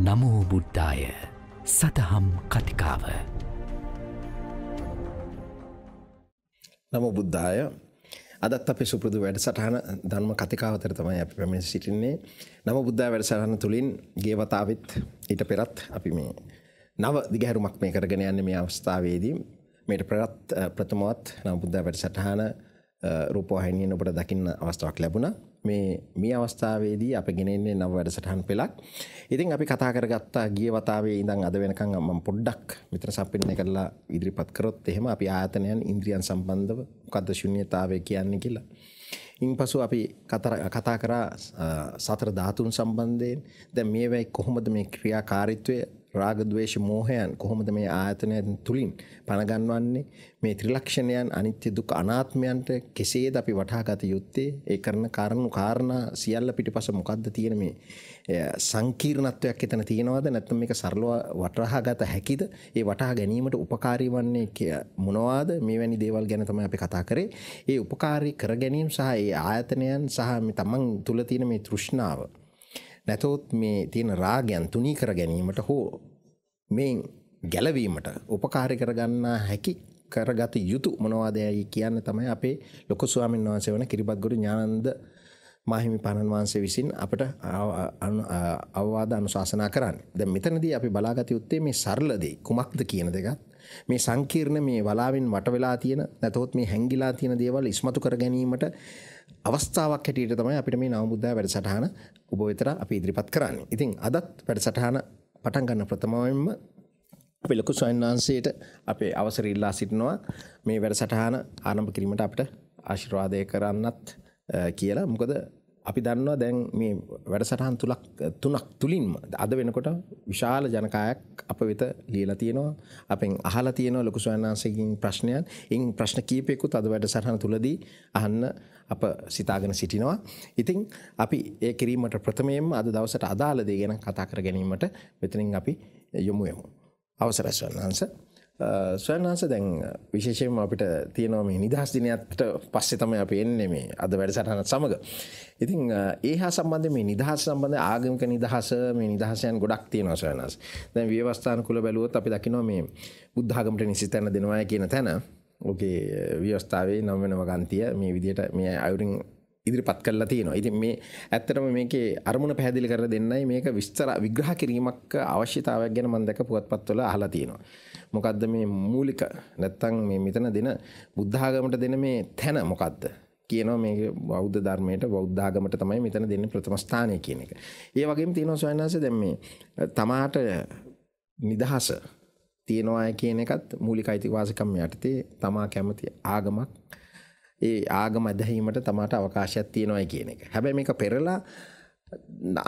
නමෝ බුද්ධාය සතහම් කතිකාව නමෝ බුද්ධාය අදත් අප සුපුරදු වැඩ සටහන ධර්ම කතිකාවතර තමයි අපි පැමිණ සිටින්නේ නම බුද්ධා වැඩසටහන තුළින් ගේවතාවත් ඊට පෙරත් අපි මේ නව දිගහැරුමක් මේ කරගෙන යන්න මේ අවස්ථාවේදී මේට පෙරත් ප්‍රථමවත් නම බුද්ධා වැඩ සටහන රූපවාහිනියෙන් ඔබට දකින්න අවස්ථාවක් ලැබුණා මේ මේ අවස්ථාවේදී අප ගෙනෙන්නේ නව වැඩසටහන් පෙළක් ඉතින් අපි කතා කරගත්තා ගිය වතාවේ ඉඳන් අද වෙනකං අම්ම පොඩ්ඩක් මෙතන සම්පින්නය කරලා ඉදිරිපත් කරොත් එහෙම අපි ආතනයන් ඉන්ද්‍රියන් සම්බන්ධව කද ශුන්‍යතාවය කියන්නේ කියලා. ඉන් පසු අපි කතා කරා සතර ධාතුන් සම්බන්ධයෙන් දැ මේවැයි කොහොමද මේ ක්‍රියාකාරිත්වය රාග ద్వේෂ මෝහයන් කොහොමද මේ ආයතනයන් තුලින් පනගන්වන්නේ මේ ත්‍රිලක්ෂණයන් අනිත්‍ය දුක් අනාත්මයන්ට කෙසේද අපි වටහා ගත යුත්තේ ඒ කරන කාරණු කාරණා සියල්ල පිටිපස මොකද්ද තියෙන මේ සංකීර්ණත්වයක් එතන තියෙනවද නැත්නම් මේක සරලව වටහා ගත හැකිද ඒ වටහා ගැනීමට උපකාරී වන්නේ මොනවාද මේවැනි දේවල් ගැන තමයි අපි කතා කරේ ඒ උපකාරී කර ගැනීම සහ ඒ ආයතනයන් සහ මේ තමන් තුල තියෙන මේ තෘෂ්ණාව නැතොත් මේ තියෙන රාගයන් තුනී කර ගැනීමට හෝ මේ ගැලවීමට උපකාරය කරගන්නා හැකි කරගත යුතු මොනවාදයයි කියන්න තමයි අපේ ලොකු ස්වාමීන් වහන්සේ වන කිරිබත්ගොඩ ඥානන්ද මාහිමි පාණන් වහන්සේ විසින් අපට අවවාද අනුශාසනා කරන්න. දැන් මෙතනදී අපි බලාගත යුත්තේ මේ සරල දේ කුමක්ද කියන දෙකත් මේ සංකීර්ණ මේ වලාවෙන් වට වෙලා තියෙන නැතහොත් මේ හැංගිලා තියෙන දේවල් ඉස්මතු කර ගැනීමට අවස්ථාවක් හැටියට තමයි අපිට මේ නවමුද්දා වැඩසටහන උබවිතර අපි ඉදිරිපත් කරන්න ඉතින් අදත් වැඩසටහන පටන්ගන්න ප්‍රථමාවෙන්ම අපි ලොකු ස්වයන්වහන්සේට අපේ අවසර ඉල්ලා සිටිනවා මේ වැඩසටහන ආරම්භ කිරීමට අපට ආශිර්වාදය කරන්නත් කියලා මොකද අපි දන්නවා දැන් මේ වැඩසටහන් තුලක් තුනක් තුලින්ම අද වෙනකොට විශාල ජනකායක් අප වෙත ලියලා තියෙනවා අපෙන් අහලා තියෙනවා ලොකු සොයන්නාන්සේකින් ප්‍රශ්නයන් ඉන් ප්‍රශ්න කීපයකුත් අද වැඩසටහන තුලදී අහන්න අප සිතාගෙන සිටිනවා ඉතින් අපි ඒ කිරීමට ප්‍රථමයෙන්ම අද දවසට අදාළ දේ ගැන කතා කර ගැනීමට මෙතනින් අපි යොමු වෙමු අවසරයි සොයන්නාන්සේ ස්වන්හස දැන් විශේෂයෙන් අපිට තියනවා මේ නිදහස් දිනයක්ට පස්සෙ තම අප එන්නේ මේ අද වැඩසටහනත් සමඟ. ඉතින් ඒ හා සම්බන්ධ මේ නිදහස් සම්බඳධ ආගමික නිදහස මේ නිදහසයන් ගොඩක් තියෙන ස්වයනස් දැන් ව්‍යවස්ථාන කුල බැලුවත් අපි දකිනවා මේ බුද්ධාගමට නිසි තැන දෙනවා කියන තැන ඕකේ ව්‍යවස්ථාවේ නම් වෙනව ගන්තිය මේ විදියට මේ අයුරින් ඉදිරිපත් කල්ලා තියෙනවා ඉතින් මේ ඇත්තටම මේක අරමුණ පැහැදිලි කර දෙන්නයි මේක විස්තර විග්‍රහ කිරීමක් අවශ්‍යතාවයක් ගැන මම දැක පුවත්පත්වල අහලා තියෙනවා. මොකද්ද මේ මූලික නැත්තම් මේ මෙතන දෙන බුද්ධ දෙන මේ තැන මොකද්ද? කියනවා මේ බෞද්ධ ධර්මයට බෞද්ධාගමට තමයි මෙතන දෙන්නේ ප්‍රථම ස්ථානය කියන එක. ඒ වගේම තියෙනවා සයන්ස දැන් මේ තමාට නිදහස තියනවා කියන එකත් මූලික අයිතිවාසිකම් යටතේ තමා කැමති ආගමක් ඒ ආගම ඇදහීමට තමාට අවකාශයක් තියෙනවයි කියන එක. හැබැයි මේක පෙරලා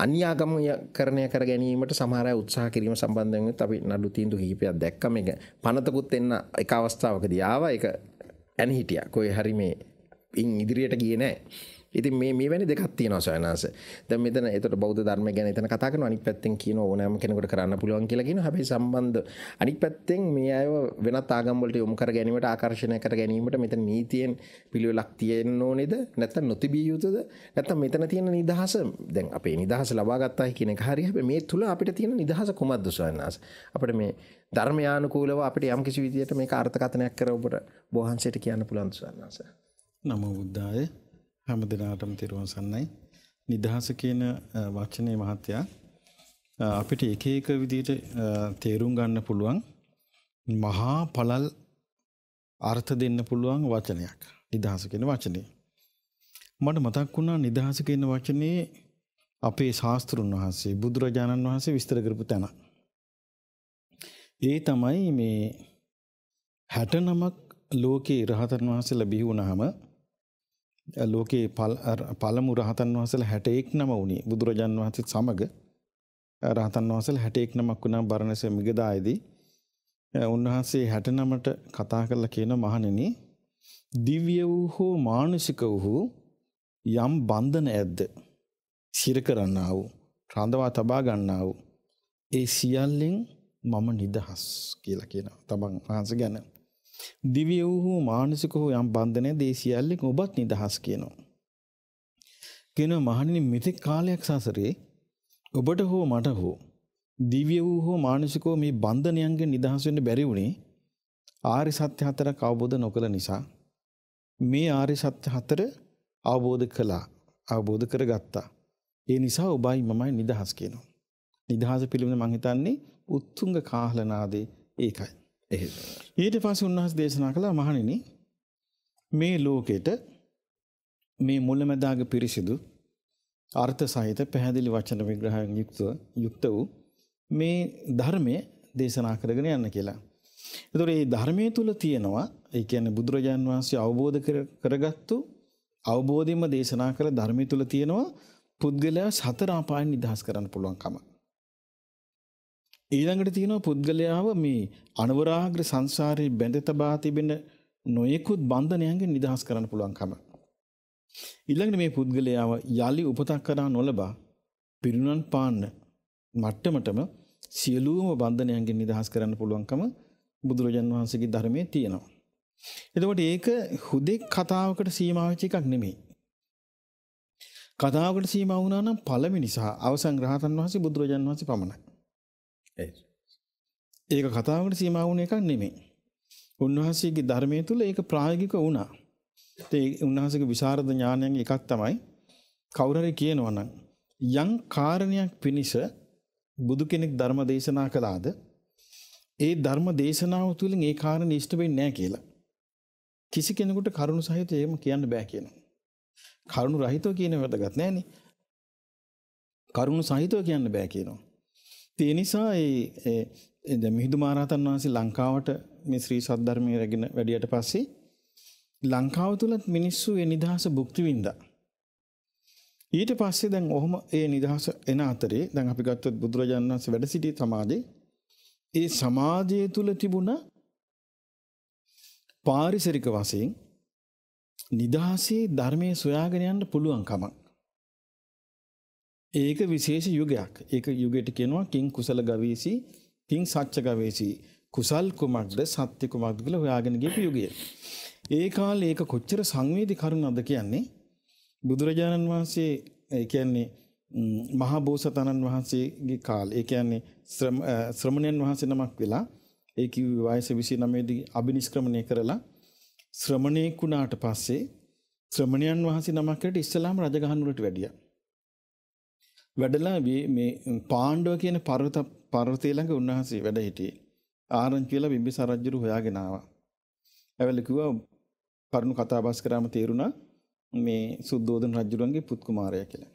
අන්‍යාගම කරණය කර ගැනීමට සමහර උත්සාහ කිරීම සම්බන්ධයෙන් අපි නඩු තීන්දුව කිහිපයක් දැක්ක මේක පනතකුත් එන්න එක අවස්ථාවකදී ආවා ඒක ඇන හිටියා කොයි හරි මේ ඉන් ඉදිරියට ගියේ නැහැ. ඉතින් මේ මේ වැනි දෙකක් තියෙනවා සයනස. දැන් මෙතන ඒතර බෞද්ධ ධර්ම ගැන එතන කතා කරනවා අනිත් පැත්තෙන් කියන ඕනෑම කෙනෙකුට කරන්න පුළුවන් කියලා කියනවා. හැබැයි සම්බන්ධ අනිත් පැත්තෙන් මේ අයව වෙනත් ආගම් වලට යොමු කර ගැනීමට ආකර්ෂණය කර ගැනීමට මෙතන නීතියෙන් පිළිවෙලක් තියෙන්න ඕනේද? නැත්නම් නොතිබිය යුතුද? නැත්නම් මෙතන තියෙන නිදහස දැන් අපේ නිදහස ලබා ගන්නයි කියන එක හරි. හැබැයි මේ තුල අපිට තියෙන නිදහස කොහොමද සයනස? අපිට මේ ධර්මයානුකූලව අපිට යම් කිසි විදිහට මේක අර්ථකථනයක් කර ඔබට බෝහන්සයට කියන්න පුළුවන් සයනස. නමෝ බුද්ධාය හැම දිනාටම තිරුවන් සන්නයි. නිදහස කියන වචනේ මහත්යා අපිට එක එක විදිහට තේරුම් ගන්න පුළුවන් මහා පළල් අර්ථ දෙන්න පුළුවන් වචනයක්. නිදහස කියන වචනේ. මට මතක් වුණා නිදහස කියන වචනේ අපේ ශාස්තෘන් වහන්සේ බුදුරජාණන් වහන්සේ විස්තර කරපු තැන. ඒ තමයි මේ හැටනමක් ලෝකයේ රහතන් වහන්සේලා බිහි වුණාම ලෝකයේ පළමු රහතන් වහසල හැටෙක් නම වුණේ බුදුරජන් වහන්සේ සමග රහතන් වහසල හැටෙක් නමක් වුණා බරණස මිගදායේදී උන්වහන්සේ හැටනමට කතා කරලා කියන මහණෙනි දිව්‍ය වූ හෝ මානුෂික වූ යම් බන්ධන ඇද්ද සිර කරන්නා වූ රඳවා තබා ගන්නා වූ ඒ සියල්ලෙන් මම නිදහස් කියලා කියන තමන් වහන්ස ගැන දිව්‍ය වූ මානසික හෝ යම් බන්ධනය දේ සියල්ලෙන් ඔබත් නිදහස් කියනවා. කියන මහණෙනි මෙතෙක් කාලයක් සසරේ ඔබට හෝ මට හෝ දිව්‍ය වූ හෝ මානසිකව මේ බන්ධනයන්ගෙන් නිදහස් වෙන්න බැරි වුණේ ආර්ය සත්‍ය හතරක් අවබෝධ නොකළ නිසා මේ ආර්ය සත්‍ය හතර අවබෝධ කළා අවබෝධ කරගත්තා ඒ නිසා ඔබයි මමයි නිදහස් කියනවා නිදහස පිළිබඳ මං හිතන්නේ උත්තුංග කාහලනාදේ ඒකයි ඊට පස්ස උන්හස් දේශනා කළ මහණෙන මේ ලෝකෙට මේ මුලමැදාග පිරිසිදු අර්ථ සහිත පැහැදිලි වචන විග්‍රහයෙන් යුක්තව යුක්ත වූ මේ ධර්මය දේශනා කරගෙන යන්න කියලා. එතොට ඒ ධර්මය තුළ තියෙනවා ඒ කියන බුදුරජාන් වහන්සේ අවබෝධ කරගත්තු අවබෝධයම දේශනා කළ ධර්මය තුළ තියෙනවා පුද්ගලයා සතරාපායෙන් නිදහස් කරන්න පුළුවන්කමක්. ඊළඟට තියෙනවා පුද්ගලයාව මේ අනවරාග්‍ර සංසාරයේ බැඳ තබා තිබෙන නොයෙකුත් බන්ධනයන්ගෙන් නිදහස් කරන්න පුළුවන්කම. ඊළඟට මේ පුද්ගලයාව යලි උපතක් කරා නොලබා පිරුණන් පාන්න මට්ටමටම සියලුම බන්ධනයන්ගෙන් නිදහස් කරන්න පුළුවන්කම බුදුරජාන් වහන්සේගේ ධර්මයේ තියෙනවා. එතකොට ඒක හුදෙක් කතාවකට සීමා වෙච්ච එකක් නෙමෙයි. කතාවකට සීමා වුණා නම් පළවෙනි සහ අවසන් රහතන් වහන්සේ බුදුරජාන් වහන්සේ පමණයි. ඒක කතාවට සීමා වුණ එකක් නෙමෙයි. උන්වහන්සේගේ ධර්මයේ තුල ඒක ප්‍රායෝගික වුණා. ඒ උන්වහන්සේගේ විශාරද ඥානයෙන් එකක් තමයි කවුරු හරි කියනවා නම් යම් කාරණයක් පිනිස බුදු කෙනෙක් ධර්ම දේශනා කළාද ඒ ධර්ම දේශනාව තුළින් ඒ කාරණේ ඉෂ්ට වෙන්නේ නැහැ කියලා. කිසි කෙනෙකුට කරුණු සහිත එහෙම කියන්න බෑ කියනවා. කරුණු රහිතව කියන වැදගත් නෑනේ. කරුණු සහිතව කියන්න බෑ කියනවා. තිය නිසා එද මිහිදු මාරහතන් වහන්සේ ලංකාවට මේ ශ්‍රී සද්ධර්මය රැගෙන වැඩියට පස්සේ ලංකාව තුළත් මිනිස්සු ඒ නිදහස භුක්තිවින්ද. ඊට පස්සේ දැන් ඔහොම ඒ නිදහස එන අතරේ දැන් අපි ගත්තත් බුදුරජාණන් වහන්සේ වැඩ සිටියේ සමාජේ. ඒ සමාජය තුල තිබුණ පාරිසරික වශයෙන් නිදහසේ ධර්මයේ සොයාගෙන යන්න පුළුවන්කමක් ඒක විශේෂ යුගයක්. ඒක යුගයට කියනවා කිං කුසල ගවේසි, කිං සච්ච ගවේසි. කුසල් කුමක්ද, සත්‍ය කුමක්ද කියලා හොයාගෙන ගියපු යුගය. ඒ කාලේ ඒක කොච්චර සංවේදී කරුණක්ද කියන්නේ බුදුරජාණන් වහන්සේ ඒ කියන්නේ මහා බෝසතාණන් වහන්සේගේ කාලේ ඒ කියන්නේ ශ්‍රමණයන් වහන්සේ නමක් වෙලා ඒ කිව්වේ වයස 29 දී අබිනිෂ්ක්‍රමණය කරලා ශ්‍රමණේක් වුණාට පස්සේ ශ්‍රමණයන් වහන්සේ නමකට ඉස්සලාම රජගහනුවරට වැඩියා. වැඩලා මේ පාණ්ඩව කියන පර්වත පර්වතය ළඟ උන්වහන්සේ වැඩ හිටියේ. ආරංචි කියලා බිම්බිසාර රජු හොයාගෙන ආවා. ඇවිල්ලා කිව්වා කරුණු කතාබස් කරාම තේරුණා මේ සුද්ධෝදන රජුරන්ගේ පුත් කුමාරයා කියලා.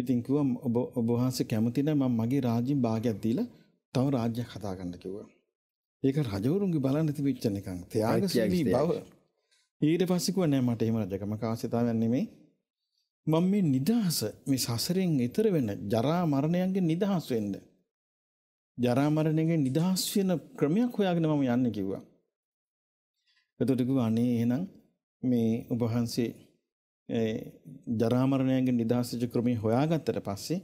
ඉතින් කිව්වා ඔබ ඔබ වහන්සේ කැමති නම් මම මගේ රාජ්‍යෙන් භාගයක් දීලා තව රාජ්‍යයක් හදා ගන්න කිව්වා. ඒක රජවරුන්ගේ බලන්න තිබිච්ච නිකන් ත්‍යාගශීලී බව. ඊට පස්සේ කිව්වා නෑ මට එහෙම රජකම කාසිතාවයක් නෙමෙයි. මම මේ නිදහස මේ සසරෙන් ඈතර වෙන ජරා මරණයන්ගෙන් නිදහස් වෙන්න ජරා මරණයෙන් නිදහස් වෙන ක්‍රමයක් හොයාගෙන මම යන්න කිව්වා. එතකොට කිව්වා අනේ එහෙනම් මේ ඔබ වහන්සේ ජරා මරණයෙන් නිදහස් වෙච්ච ක්‍රමය හොයාගත්තට පස්සේ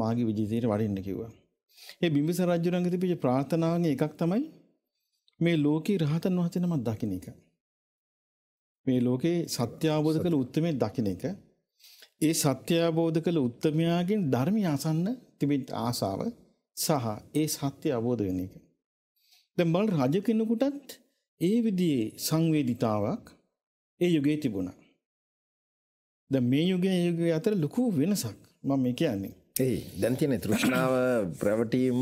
මාගේ විජිතේට වඩින්න කිව්වා. ඒ බිම්බිසාර රජුණන්ගේ තිබිච්ච ප්‍රාර්ථනාවනේ එකක් තමයි මේ ලෝකේ රහතන් වහන්සේ නමක් දකින්න එක. මේ ලෝකේ සත්‍ය අවබෝධ කළ උත්මේ දකින්න එක. ඒ සත්‍ය අවබෝධ කළ උත්මයාගෙන් ධර්මය අසන්න තිබෙන ආසාව සහ ඒ සත්‍ය අවබෝධ වෙන එක. දැන් බල රජ කෙනෙකුටත් ඒ විදිහේ සංවේදීතාවක් ඒ යුගයේ තිබුණා. දැන් මේ යුගයේ යුගය අතර ලොකු වෙනසක් මම කියන්නේ. ඒ දැන් තියෙන තෘෂ්ණාව ප්‍රවටීම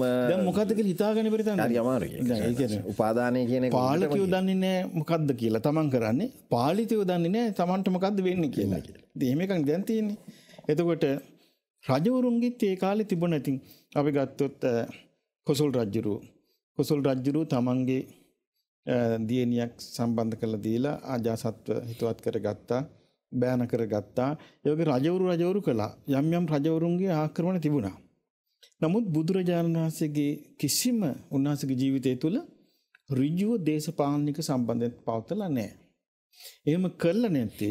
මොකදක හිතාගන පරිත යමාර උපාදානය කියන පාලිකය දන්නේ නෑ මොකක්ද කියලා තමන් කරන්නේ පාලිතය දන්නේ නෑ තමන්ට මොකක්ද වෙන්න කියලා දේමකක් දැන්තියන්නේ එතකොට රජවරුන්ගිත් ඒ කාලෙ තිබුණ ඇතින් අපි ගත්තොත් කොසුල් රජ්ජුරු කොසුල් රජ්ජුරු තමන්ගේ දියනියක් සම්බන්ධ කළ දීලා ආජාසත්ව හිතුවත් කර ගත්තා බෑන කරගත්තා. ඒ රජවරු රජවරු කළා. යම් යම් රජවරුන්ගේ ආක්‍රමණ තිබුණා. නමුත් බුදුරජාණන් වහන්සේගේ කිසිම උන්වහන්සේගේ ජීවිතය තුළ ඍජුව දේශපාලනික සම්බන්ධයෙන් පවතලා නැහැ. එහෙම කළ නැති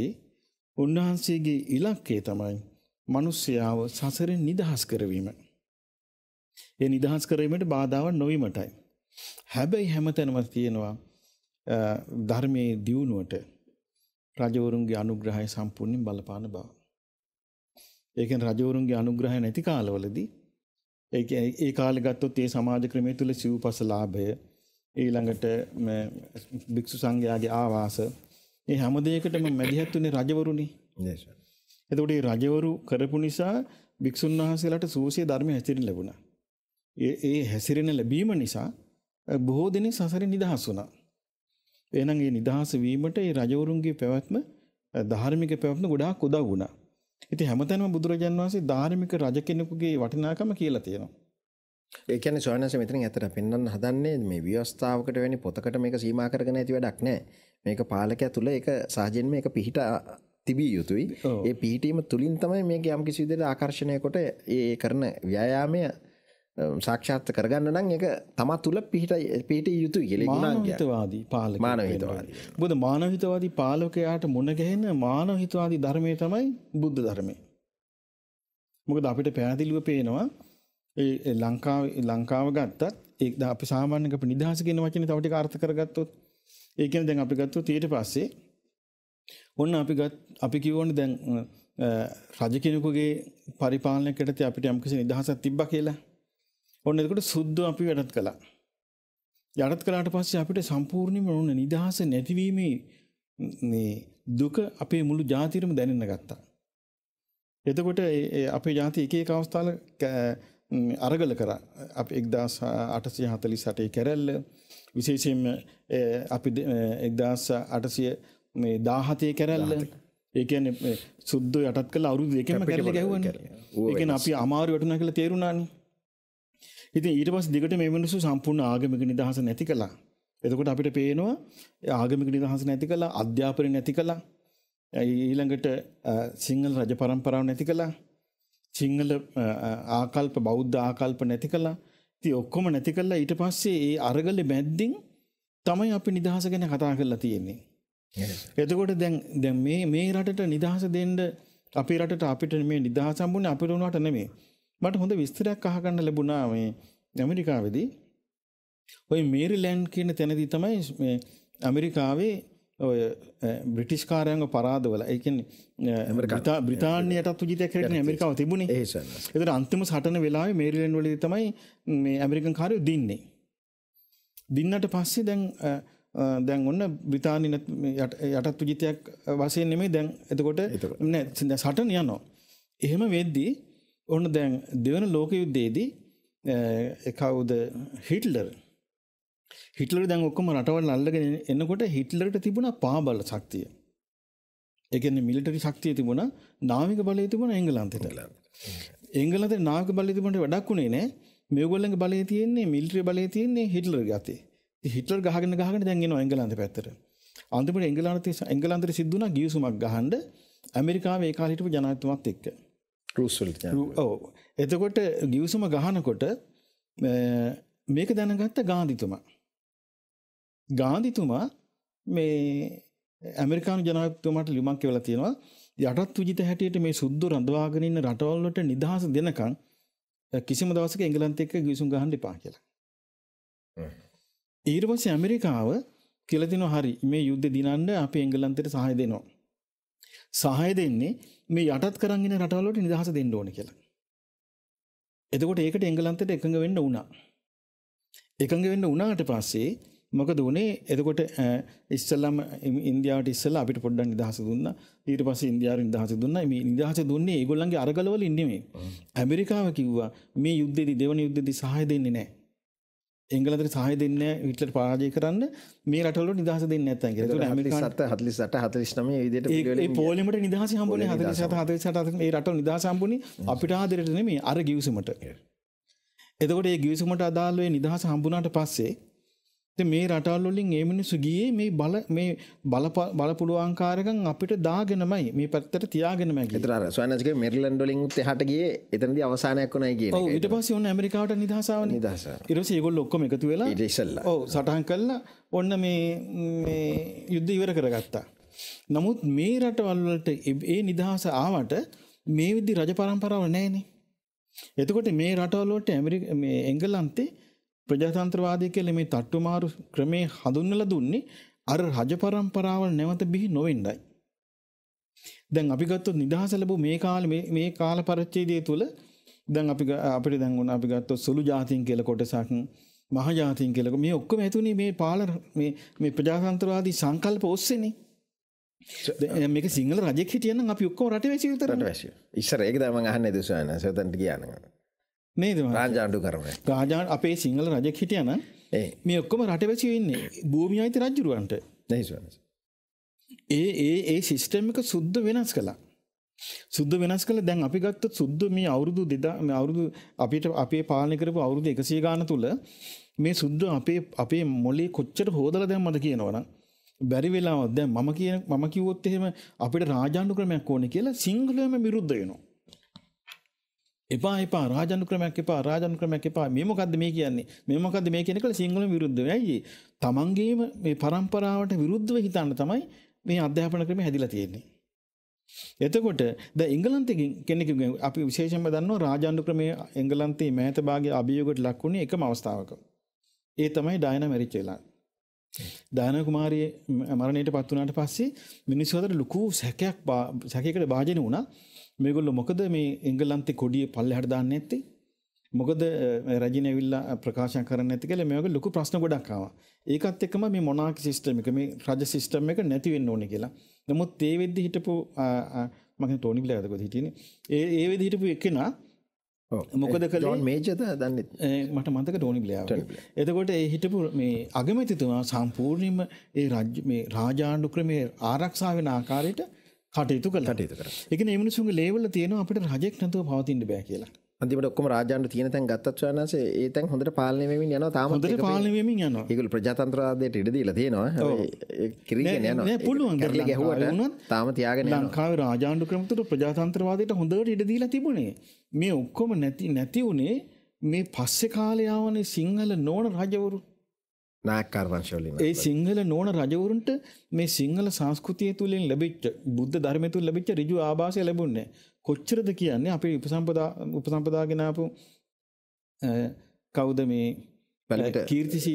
උන්වහන්සේගේ ඉලක්කය තමයි මිනිස්යාව සසරෙන් නිදහස් කරවීම. ඒ නිදහස් කරවීමට බාධාවක් නොවීමටයි. හැබැයි හැමතැනම තියෙනවා ධර්මයේ දියුණුවට රජවරුන්ගේ අනුග්‍රහය සම්පූර්ණයෙන් බලපාන බව. ඒ කියන්නේ රජවරුන්ගේ අනුග්‍රහය නැති කාලවලදී ඒ කියන්නේ ඒ කාලේ ගත්තොත් ඒ සමාජ ක්‍රමය තුල සිව්පස ලාභය ඊළඟට භික්ෂු සංඝයාගේ ආවාස මේ හැම දෙයකටම මැදිහත් වුණේ රජවරුනි. නේද? එතකොට මේ රජවරු කරපු නිසා භික්ෂුන් වහන්සේලාට සූසිය ධර්මය හැසිරෙන්න ලැබුණා. ඒ ඒ හැසිරෙන ලැබීම නිසා බොහෝ දෙනෙක් සසරෙන් නිදහස් වුණා. එහෙනම් මේ නිදහස් වීමට මේ රජවරුන්ගේ පැවැත්ම ධාර්මික පැවැත්ම ගොඩාක් උදව් වුණා. ඉතින් හැමතැනම බුදුරජාන් වහන්සේ ධාර්මික රජ කෙනෙකුගේ වටිනාකම කියලා තියෙනවා. ඒ කියන්නේ සෝයනස මෙතන ඇත්තට පෙන්වන්න හදන්නේ මේ ව්‍යවස්ථාවකට වෙන්නේ පොතකට මේක සීමා කරගෙන ඇති වැඩක් නෑ. මේක පාලකයා තුල ඒක සාජෙන් මේක පිහිට තිබිය යුතුයි. ඒ පිහිටීම තුලින් තමයි මේක යම් කිසි විදිහට ආකර්ෂණයකට ඒ කරන ව්‍යායාමය සාක්ෂාත්ත කරගන්න නම් එක තමත් තුළ පිහිට පිට යුතු ගෙලෙගුණන්ගතවාදී පාල මානහිතවාදී බුද මානහිතවාදී පාලකයාට මුණගැහෙන මානහිතවාදී ධර්මය තමයි බුද්ධ ධර්මය මොකද අපිට පැහැදිලිව පේනවා ලංකාව ලංකාව ගත්තත් ඒද අපි සාමාන්‍යක නිදහසගෙන වචන තවට කාර්ථ කරගත්තොත් ඒකන දැන් අපි ගත්තු තීට පස්සේ ඔන්න අපි ගත් අපි කිවෝන දැන් රජ කෙනෙකුගේ පරිපාලනකටති අපිට යම්කිසි නිදහසත් තිබ්බ කියලා ඔන්න එකට සුද්ද අපි වැඩත් කළා. යටත් කලාට පස්සේ අපිට සම්පූර්ණයම ඔන්න නිදහස නැතිවීමේ දුක අපේ මුළු ජාතිරම දැනන්න ගත්තා. එතකොට අපේ ජාති එකේ අවස්ථාල අරගල කර අප එක්දස් අටසය හතලි සටේ කැරැල්ල විශේෂයෙන්ම අපි එක්දස් අටසය දාහතය කැරැල්ල ඒකන සුද්ද යටත් කළ අවුරුදු දෙකම කැරල ගැවන් එක අපි අමාරුවටන කළ තේරුණාන්නේ ඉතින් ඊට පස් දිගට මේ මිනිස්සු සම්පූර්ණ ආගමික නිදහස නැති කළා. එතකොට අපිට පේනවා ආගමික නිදහස නැති කළා අධ්‍යාපනය නැති කළා ඊළඟට සිංහල රජ පරම්පරාව නැති කළා සිංහල ආකල්ප බෞද්ධ ආකල්ප නැති කළා ති ඔක්කොම නැති කල්ලා ඊට පස්සේ ඒ අරගල මැද්දිින් තමයි අපි නිදහස ගැන කතා කරලා තියෙන්නේ. එතකොට දැන් දැන් මේ රටට නිදහස දෙන්ඩ අපි රට අපිට මේ නිදහ සම්බුණ අපිරුණට නෙමේ මට හොඳ විස්තරයක් අහගන්න ලැබුණා මේ ඇමරිකාවේදී ඔය මේරිලෑන්ඩ් කියන තැනදී තමයි මේ ඇමරිකාවේ ඔය බ්‍රිටිෂ් කාරයන්ග පරාදවල ඒ කියන්නේ බ්‍රිතාන්‍යයටත් උජිතයක් කරගෙන ඇමරිකාව තිබුණේ ඒස. ඒතර අන්තිම සටන වෙලාවේ මේරිලෑන්ඩ් වලදී තමයි මේ ඇමරිකන් කාරයෝ දින්නේ. දින්නට පස්සේ දැන් දැන් ඔන්න බ්‍රතාානි යටත් විජිතයක් වසයෙන් නෙමේ දැන් එතකොට සටන යනෝ. එහෙම වෙද්දී ඔන්න දැන් දෙවන ලෝක යුද්ධයේදී කවුද හිට්ලර් හිටලර දැන් ඔක්කොම රටවල් අල්ලගෙන එන්නකොට හිටලරට තිබුණ පාබල ශක්තිය. ඒකෙන් මිලිටරි ශක්තිය තිබුණ නාමික බලය තිබුණ එංගලන්තෙට. එංගලන්තේ නාමික බලය තිබුණට වැඩක් උනේ නෑ. මේගොල්ලන්ගේ බලය තියෙන්නේ මිලිටරි බලය තියෙන්නේ හිටලර් ගතේ. හිටලර් ගහගෙන ගහගෙන දැන් එනවා එංගලන්තේ පැත්තට. අන්තිමට එංගලන්තේ එංගලන්තේ සිද්ධ වුණා ගිවිසුමක් ගහනද ඇමරිකාවේ ඒ කාලේ හිටපු ජනාධිපතිතුමත් එක්ක. රූසල්ට ඕ එතකොට ගියවසම ගහනකොට මේක දැනගත්ත ගාන්ධිතුමා. ගාන්ධිතුමා මේ ඇමරිකානු ජනතුමට ලිමක් වෙල තියෙනවා යටත් විජිත හැටියට මේ සුද්දු රඳවාගෙනන්න රටවල්ලට නිදහස දෙනකං කිසිම දවසක එංගලන්තෙක ගිසුම් ගහන් දෙපා කියලා. ඊර්වස ඇමරිකාව කෙලදින හරි මේ යුද්ධ දිනන්න අප එංගලන්තයට සහය දෙනවා. සහය දෙන්නේ මේ යටත් කරගෙන රටවලට නිදහස දෙන්න ඕන කියලා. එතකොට ඒකට එංගලන්තයට එකඟ වෙන්න වුණා. එකඟ වෙන්න වුණාට පස්සේ මොකද වනේ එතකොට ඉස්සල්ලම ඉන්දයාට ඉස්සල අපිට පොඩ්ඩන් නිදහස දුන්න ඊට පස ඉන්දයාර නිදහස දුන්න මේ නිදහස දුන්නේ ගොල්ලන්ගේ අරගලවල ඉන්නෙමේ ඇමරිකාව කිව්වා මේ යුද්ධෙදි දෙවන යුද්ධදි සහය දෙන්නේ නෑ එංගලදර සහය දෙන්න විටලට පාජය කරන්න මේ රටල නිදහස දෙන්න ඇත සත හතලි සට හතලිශ්නම විදට පෝලිමට නිදහස හම්බල හත සත හත සට මේ රට නිදහසම්බුණි අපිට ආදරටන මේ අර ගිවසමට එතකොට ඒ ගිවසමට අදාල්ුවේ නිදහස හම්බුණට පස්සේ මේ රටවල් වලින් ඒ මිනිස්සු ගියේ මේ බල මේ බල බලපුලුවන්කාරකම් අපිට දාගෙනමයි මේ පැත්තට තියාගෙනමයි ගියේ. ඒතර අර සොයනස්ගේ මෙරිලන්ඩ් වලින් උත් එහාට ගියේ එතනදී අවසානයක් වුණයි කියන එක. ඔව් ඊට පස්සේ ඔන්න ඇමරිකාවට නිදහසාවනේ. නිදහස. ඊට පස්සේ ඒගොල්ලෝ ඔක්කොම එකතු වෙලා ඊට ඉස්සෙල්ලා. ඔව් සටහන් කළා ඔන්න මේ මේ යුද්ධ ඉවර කරගත්තා. නමුත් මේ රටවල් වලට ඒ නිදහස ආවට මේ විදි රජ පරම්පරාව නැහැනේ. එතකොට මේ රටවල් වලට ඇමරික මේ එංගලන්තේ ප්‍රජාතන්ත්‍රවාදය කියල මේ තට්ටුමාරු ක්‍රමේ හඳුන්නල දුන්නේ අර රජපරම්පරාවල් නැවත බිහි නොවෙන්ඩයි. දැන් අපිගත්තු නිදහසලබූ මේ කාල මේ කාල පරච්චේදය තුළ දැන් අපි අපිට දැන්ගුණ අපිගත්තු සුළු ජාතින් කියල කොටසක් මහජාතින් කෙලක මේ ඔක්කම ඇතුනේ මේ පාලර මේ ප්‍රජාතන්ත්‍රවාදී සංකල්ප ඔස්සනේ මේක සිංහල රජෙක් හිටියන අපි ඔක්කෝ රට වැසිවිතරට වැශ ඉස්සර ඒක දම අහන්න දුසන සතන්ට කියනවා. නේද රාජාඩු කරන රාජාන් අපේ සිංහල රජෙක් හිටියන මේ ඔක්කොම රටවැසි වෙන්නේ භූමි අයිති රජ්ජුරුවන්ට දැහිස්වනස ඒ ඒ ඒ සිිස්ටමික සුද්ධ වෙනස් කලා සුද්ද වෙනස් කළ දැන් අපි ගත්ත සුද්ද මේ අවුරුදු දෙදා අවුරුදු අපිට අපේ පාලනය කරපු අවුරුදු එකසිය ගාන තුළ මේ සුද්ද අපේ අපේ මොලේ කොච්චට හෝදල දැම් මද කියනවනම් බැරි වෙලාවත් දැන් මම කියන මම කිව්වොත් එහෙම අපිට රාජාණ්ඩු ක්‍රමයක් ඕනේ කියලා සිංහලයම විරුද්ධ වෙනවා එපා එපා රාජනුක්‍රමයක් එපා රාජනුක්‍රමයක් එපා මේ මොකද්ද මේ කියන්නේ මේ මොකද්ද මේ කියන එක සිංහල විරුද්ධව ඇයි තමන්ගේම මේ પરම්පරාවට විරුද්ධව හිතන්න තමයි මේ අධ්‍යාපන ක්‍රමය හැදිලා තියෙන්නේ එතකොට ද ඉංගලන්තකින් කෙනෙක් අපි විශේෂම දන්න රාජාණ්ඩුක්‍රමය එංගලන්තේ මෑතභාගේ අභියෝගට ලක්වුණේ එකම අවස්ථාවක. ඒ තමයි ඩයන මැරිච්චේලා. දාන කුමාරය මරණයට පත් වනාට පස්සේ මිනිස්වතර ලොකු සැකයක් සැකකට භාජන වුණා මේගොල්ල මොකද මේ එංගලන්තෙ කොඩිය පල්ල හටදාන්න ඇත්තේ මොකද රජනවිල්ල ප්‍රකාශ කරන ඇති කල මේක ලොකු ප්‍රශ්න ගොඩක්කාව ඒකත් එකම මේ මොනාක සිිස්ටමික මේ රජ සිිස්ටම් එක නැතිවෙන්න ඕන කියලා නමුත් ඒවෙද්දි හිටපු මක තෝනිිල ඇතක හිටන ඒ ඒවෙද හිටපු එකෙනා මොකද කල මේජත දන්න මට මතක ටෝනි ලියාව එතකොට ඒ හිටපු මේ අගමැතිතුමා සම්පූර්ණයම ඒ රාජාණ්ඩු ක්‍රමය ආරක්ෂාවෙන ආකාරයට කටයුතු කළ කටයුතු කර එක එමනිසුන් ලේවල තියෙන අපට රජෙක් නැතුව පවතින්ට බෑ කියලා අන්තිමට ඔක්කොම රාජාන්ට තියෙන තැන් ගත්තත් වනස ඒ තැන් හොඳට පාලනයමින් යන තාම හොඳට පාලනයමින් යන ඒකල් ප්‍රජාතන්ත්‍රාදයට ඉඩ දීලා තියෙනවා කිරගෙන යන පුළුවන් කරල ගැහුවට වනත් තාම තියාගෙන ලංකාව රාජාණ්ඩු ක්‍රමතුට ප්‍රජාතන්ත්‍රවාදයට හොඳට ඉඩ දීලා තිබුණේ මේ ඔක්කොම නැති නැති වුණේ මේ පස්සෙ කාලයාවනේ සිංහල නෝන රජවරු නාකාරවංශවලින් ඒ සිංහල නෝන රජවරුන්ට මේ සිංහල සංස්කෘතිය තුළින් ලැබිච්ච බුද්ධ ධර්මය තුළ ලැබිච්ච ඍජු ආభాසය ලැබුණේ කොච්චරද කියන්නේ අපේ උපසම්පදා උපසම්පදාගෙන ආපු කවුද මේ කීර්තිසි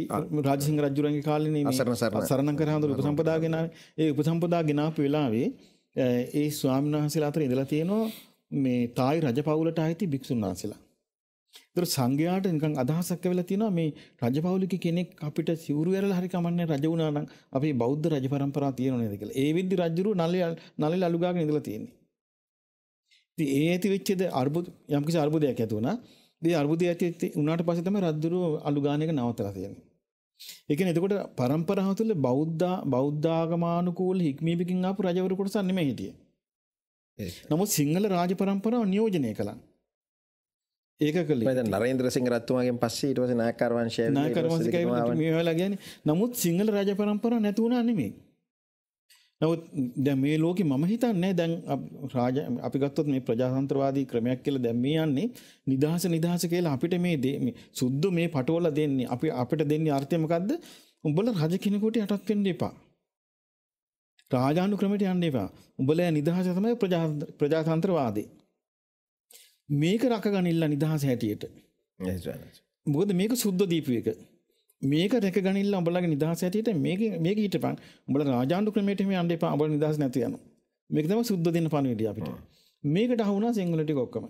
රාජසිංහ රජුරන්ගේ කාලේ මේ සරණ කරහඳුරු උපසම්පදා ගෙනාවේ ඒ උපසම්පදා ගෙනාපු වෙලාවේ ඒ ස්වාමීන් වහන්සේලා අතර ඉඳලා තියෙනවා මේ තායි රජ පවුලට ආйти භික්ෂුන් වහන්සේලා දර සංඝයාට නිකන් අදහසක් ඇවිල්ලා තියෙනවා මේ රජපෞලික කෙනෙක් අපිට සිවුරු ඇරලා හරි කමන්නේ රජ වුණා නම් අපේ බෞද්ධ රජ પરම්පරාව තියෙනව නේද කියලා. ඒ විද්දි රජුරු නළේ නළේ අලු ගාගෙන ඉඳලා තියෙන්නේ. ඉතින් ඒ ඇති වෙච්චද අර්බුද යම්කිසි අර්බුදයක් ඇති වුණා. ඒ අර්බුදය ඇති වුණාට පස්සේ තමයි රජුරු අලු ගාන එක නවත්තලා තියෙන්නේ. ඒ කියන්නේ එතකොට પરම්පරාව තුළ බෞද්ධ බෞද්ධාගමානුකූල හික්මීමකින් ආපු රජවරු කොටසක් නෙමෙයි හිටියේ. නමුත් සිංහල රාජ પરම්පරාව නියෝජනය කළා. ඒකල නරේන්ද්‍ර සිංහ රත්තුමගෙන් පස්සේ ඉටවස නාකරවංශය නාකරවසිකලගැන නමුත් සිංහල රජ පරම්පර නැතිවුණා නෙමේ නවත් දැ මේ ලෝක මම හිතන්නේ දැන් රාජ අපිගත්තොත් මේ ප්‍රජාතන්ත්‍රවාදී ක්‍රමයක් කියල දැම්මේ යන්නේ නිදහස නිදහස කියලා අපිට මේ දේ සුද්දු මේ පටවල දෙන්නේ අපි අපිට දෙන්නේ අර්ථයමකක්ද උඹල රජ කෙනෙකුට යටත් වෙන්න එපා රාජානු ක්‍රමට යන්න එපා උඹලෑ නිදහස තමයි ප්‍රජාතන්ත්‍රවාදී මේක රකගනිල්ලා නිදහස හැටියට බොද මේක සුද්ද දීපු එක මේක රැක ගනිල්ල උඹලගේ නිදහස ඇතියට මේක මේක ඊට පන් උඹල රාජාන්ු ක්‍රමේටම අන්ඩ පා අබල නිදහස නැතියන මේකතම සුද්ද දෙන්න පණවිට අපිට mm. මේකට හුුණා සිංහලටි කොක්කම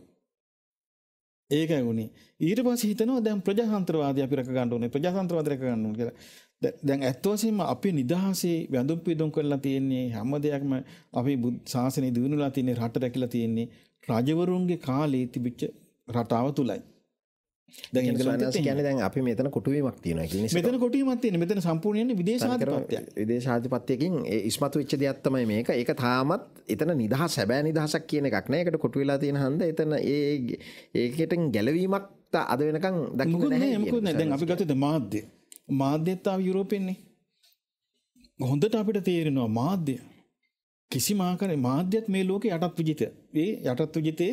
ඒක ඇගුණේ ඊට පසිතන දැම් ප්‍රජහන්ත්‍රවාද අපිරක ගණඩුවන ප්‍රජාන්ත්‍රවාදරක ගන්නු කියලා දැන් ඇත්ත වශයෙන්ම අපේ නිදහසේ වැඳුම් පිදුම් කරලා තියෙන්නේ හැම දෙයක්ම අපේ ශාසනය දිනුලා තියෙන්නේ රට රැකිලා තියෙන්නේ රජවරුන්ගේ කාලේ තිබිච්ච රටාව තුලයි. දැන් ඒගොල්ලෝ කියන්නේ දැන් අපි මෙතන කොටුවීමක් තියෙනවා කියන නිසා මෙතන කොටුවීමක් තියෙන මෙතන සම්පූර්ණයෙන් විදේශාධිපත්‍යය. විදේශාධිපත්‍යයෙන් ඒ ඉස්මතු වෙච්ච දෙයක් තමයි මේක. ඒක තාමත් එතන නිදහස හැබෑ නිදහසක් කියන එකක් නෑ. ඒකට කොටු වෙලා තියෙන හන්ද එතන ඒ ඒකෙන් ගැලවීමක් අද වෙනකන් දකින්නේ නැහැ. මොකද දැන් අපි ගත්තද මාධ්‍ය මාධ්‍යත්තාව යුරෝපෙන්නේ හොඳට අපිට තේරෙනවා මාධ්‍ය කිසි මාකර මාධ්‍යත් මේ ලෝක යටත් විජිත ඒ යටත් විජිතේ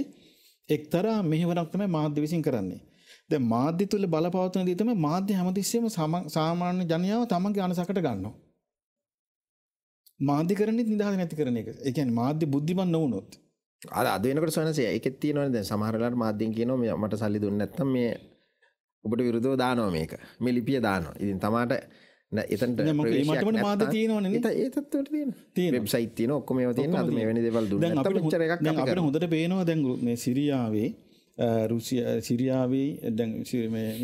එක්තරා මෙහෙවරක් තමයි මාධ්‍ය විසින් කරන්නේ දැන් මාධ්‍ය තුල බලපවත්වන දේ තමයි මාධ්‍ය හැමතිස්සෙම සාමාන්‍ය ජනයාව තමන්ගේ අනසකට ගන්නවා මාධ්‍ය කරන්නේ නිදහස නැති කරන එක ඒ කියන්නේ මාධ්‍ය බුද්ධිමත් නොවුනොත් අද අද වෙනකොට සවනසේ ඒකෙත් තියෙනවනේ දැන් සමහර වෙලාවට මාධ්‍යෙන් කියනවා මට සල්ලි දුන්නේ නැත්නම් මේ ඔබට විරුදෝ දානෝ මේක මේ ලිපිය දානවා ඉතින් තමාට එතනට මටමට මාත තියනවන ඒතත්වට තිය වෙබ්සයි තියන ඔක්කොම තියන අද මේ වැනි දෙවල් දුන්න චර එකක් අපට හොඳට පේනවා දැන්ගු මේ සිරියාවේ රුසිය සිරියාවේ දැන්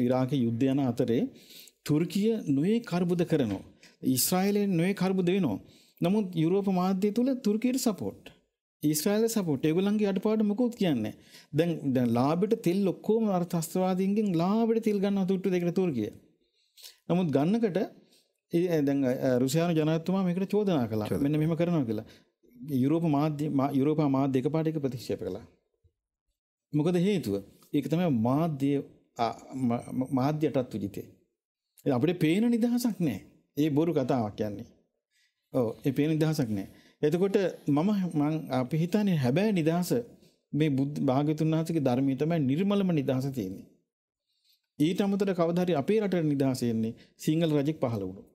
ඉරාක යුද්ධයන අතරේ තුර්කිය නොයේ කර්බුද කරනවා. ඉස්රායිලෙන් නොයේ කර්බුද වෙනවා. නමුත් යුරෝප මාධ්‍ය තුළ තුර්කයට සපෝට්. ඊස්්‍රයිල සපොට ඒගොල්ලන්ගේ අඩපාඩු මොකුත් කියන්නේ දැන් දැන් ලාබෙට තෙල් ඔක්කොම අර ත්‍රස්තවාදීන්ගෙන් ලාබෙට තෙල් ගන්න තුට්ටු දෙකට තුර්කිය. නමුත් ගන්නකට දැන් රුසියානු ජනතුමා මේකට චෝදනා කළා මෙන්න මෙම කරනවා කියලා. යුරෝප මාධ්‍ය යුරෝපා මාධ්‍ය එකපාරට එක ප්‍රතික්ෂේප කළා. මොකද හේතුව? ඒක තමයි මාධ්‍ය මාධ්‍යයටත් විජිතේ. අපිට පේන නිදහසක් නැහැ. ඒ බොරු කතාවක් කියන්නේ. ඔව් ඒ පේන නිදහසක් නැහැ. එතකොට මම අපි හිතන්නේ හැබැයි නිදහස මේ බුද්ධ භාග්‍යතුන් වහන්සේගේ ධර්මයේ තමයි නිර්මලම නිදහස තියෙන්නේ. ඊට අමතර කවදා හරි අපේ රටේ නිදහස එන්නේ සිංහල රජෙක් පහළ වුණොත්.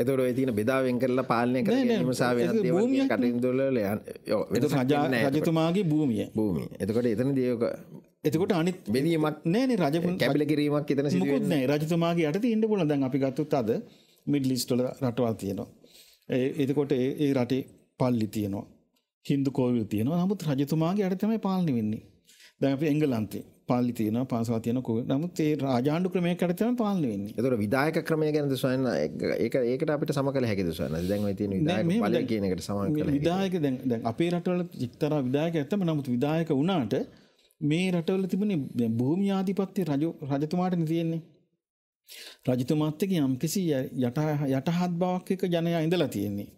එතකොට ඔය තියෙන බෙදා වෙන් කරලා පාලනය කර ගැනීම සහ වෙනත් දේවල් කටින්දොල රජතුමාගේ භූමිය. භූමිය. එතකොට එතනදී ඔක එතකොට අනිත් බෙදීමක් නෑනේ රජ කැබිල කිරීමක් එතන සිදු වෙන්නේ නෑ. රජතුමාගේ යටතේ ඉන්න පුළුවන්. දැන් අපි ගත්තොත් අද මිඩ්ල් ඊස්ට් වල රටවල් තියෙනවා. එතකොට ඒ රටේ පල්ලි තියනවා හින්දු කෝවිල් තියනවා නමුත් රජතුමාගේ යට තමයි පාලනය වෙන්නේ දැන් අපි එංගලන්තේ පල්ලි තියෙනවා පාසල් තියෙනවා කෝවිල් නමුත් ඒ රාජාණ්ඩු ක්‍රමයකට තමයි පාලනය වෙන්නේ ඒතකොට විධායක ක්‍රමය ගැනද සොයන්න ඒක ඒකට අපිට සම කළ හැකිද සොයන්න දැන් ওই තියෙන විධායක පල්ලි කියන එකට සම කළ හැකිද විධායක දැන් දැන් අපේ රටවල එක්තරා විධායකයෙක් තමයි නමුත් විධායක වුණාට මේ රටවල තිබුණේ භූමි ආධිපත්‍ය රජ රජතුමාටනේ තියෙන්නේ රජතුමාත් එක්ක යම්කිසි යට යටහත් බවක් එක ජනයා ඉඳලා තියෙන්නේ.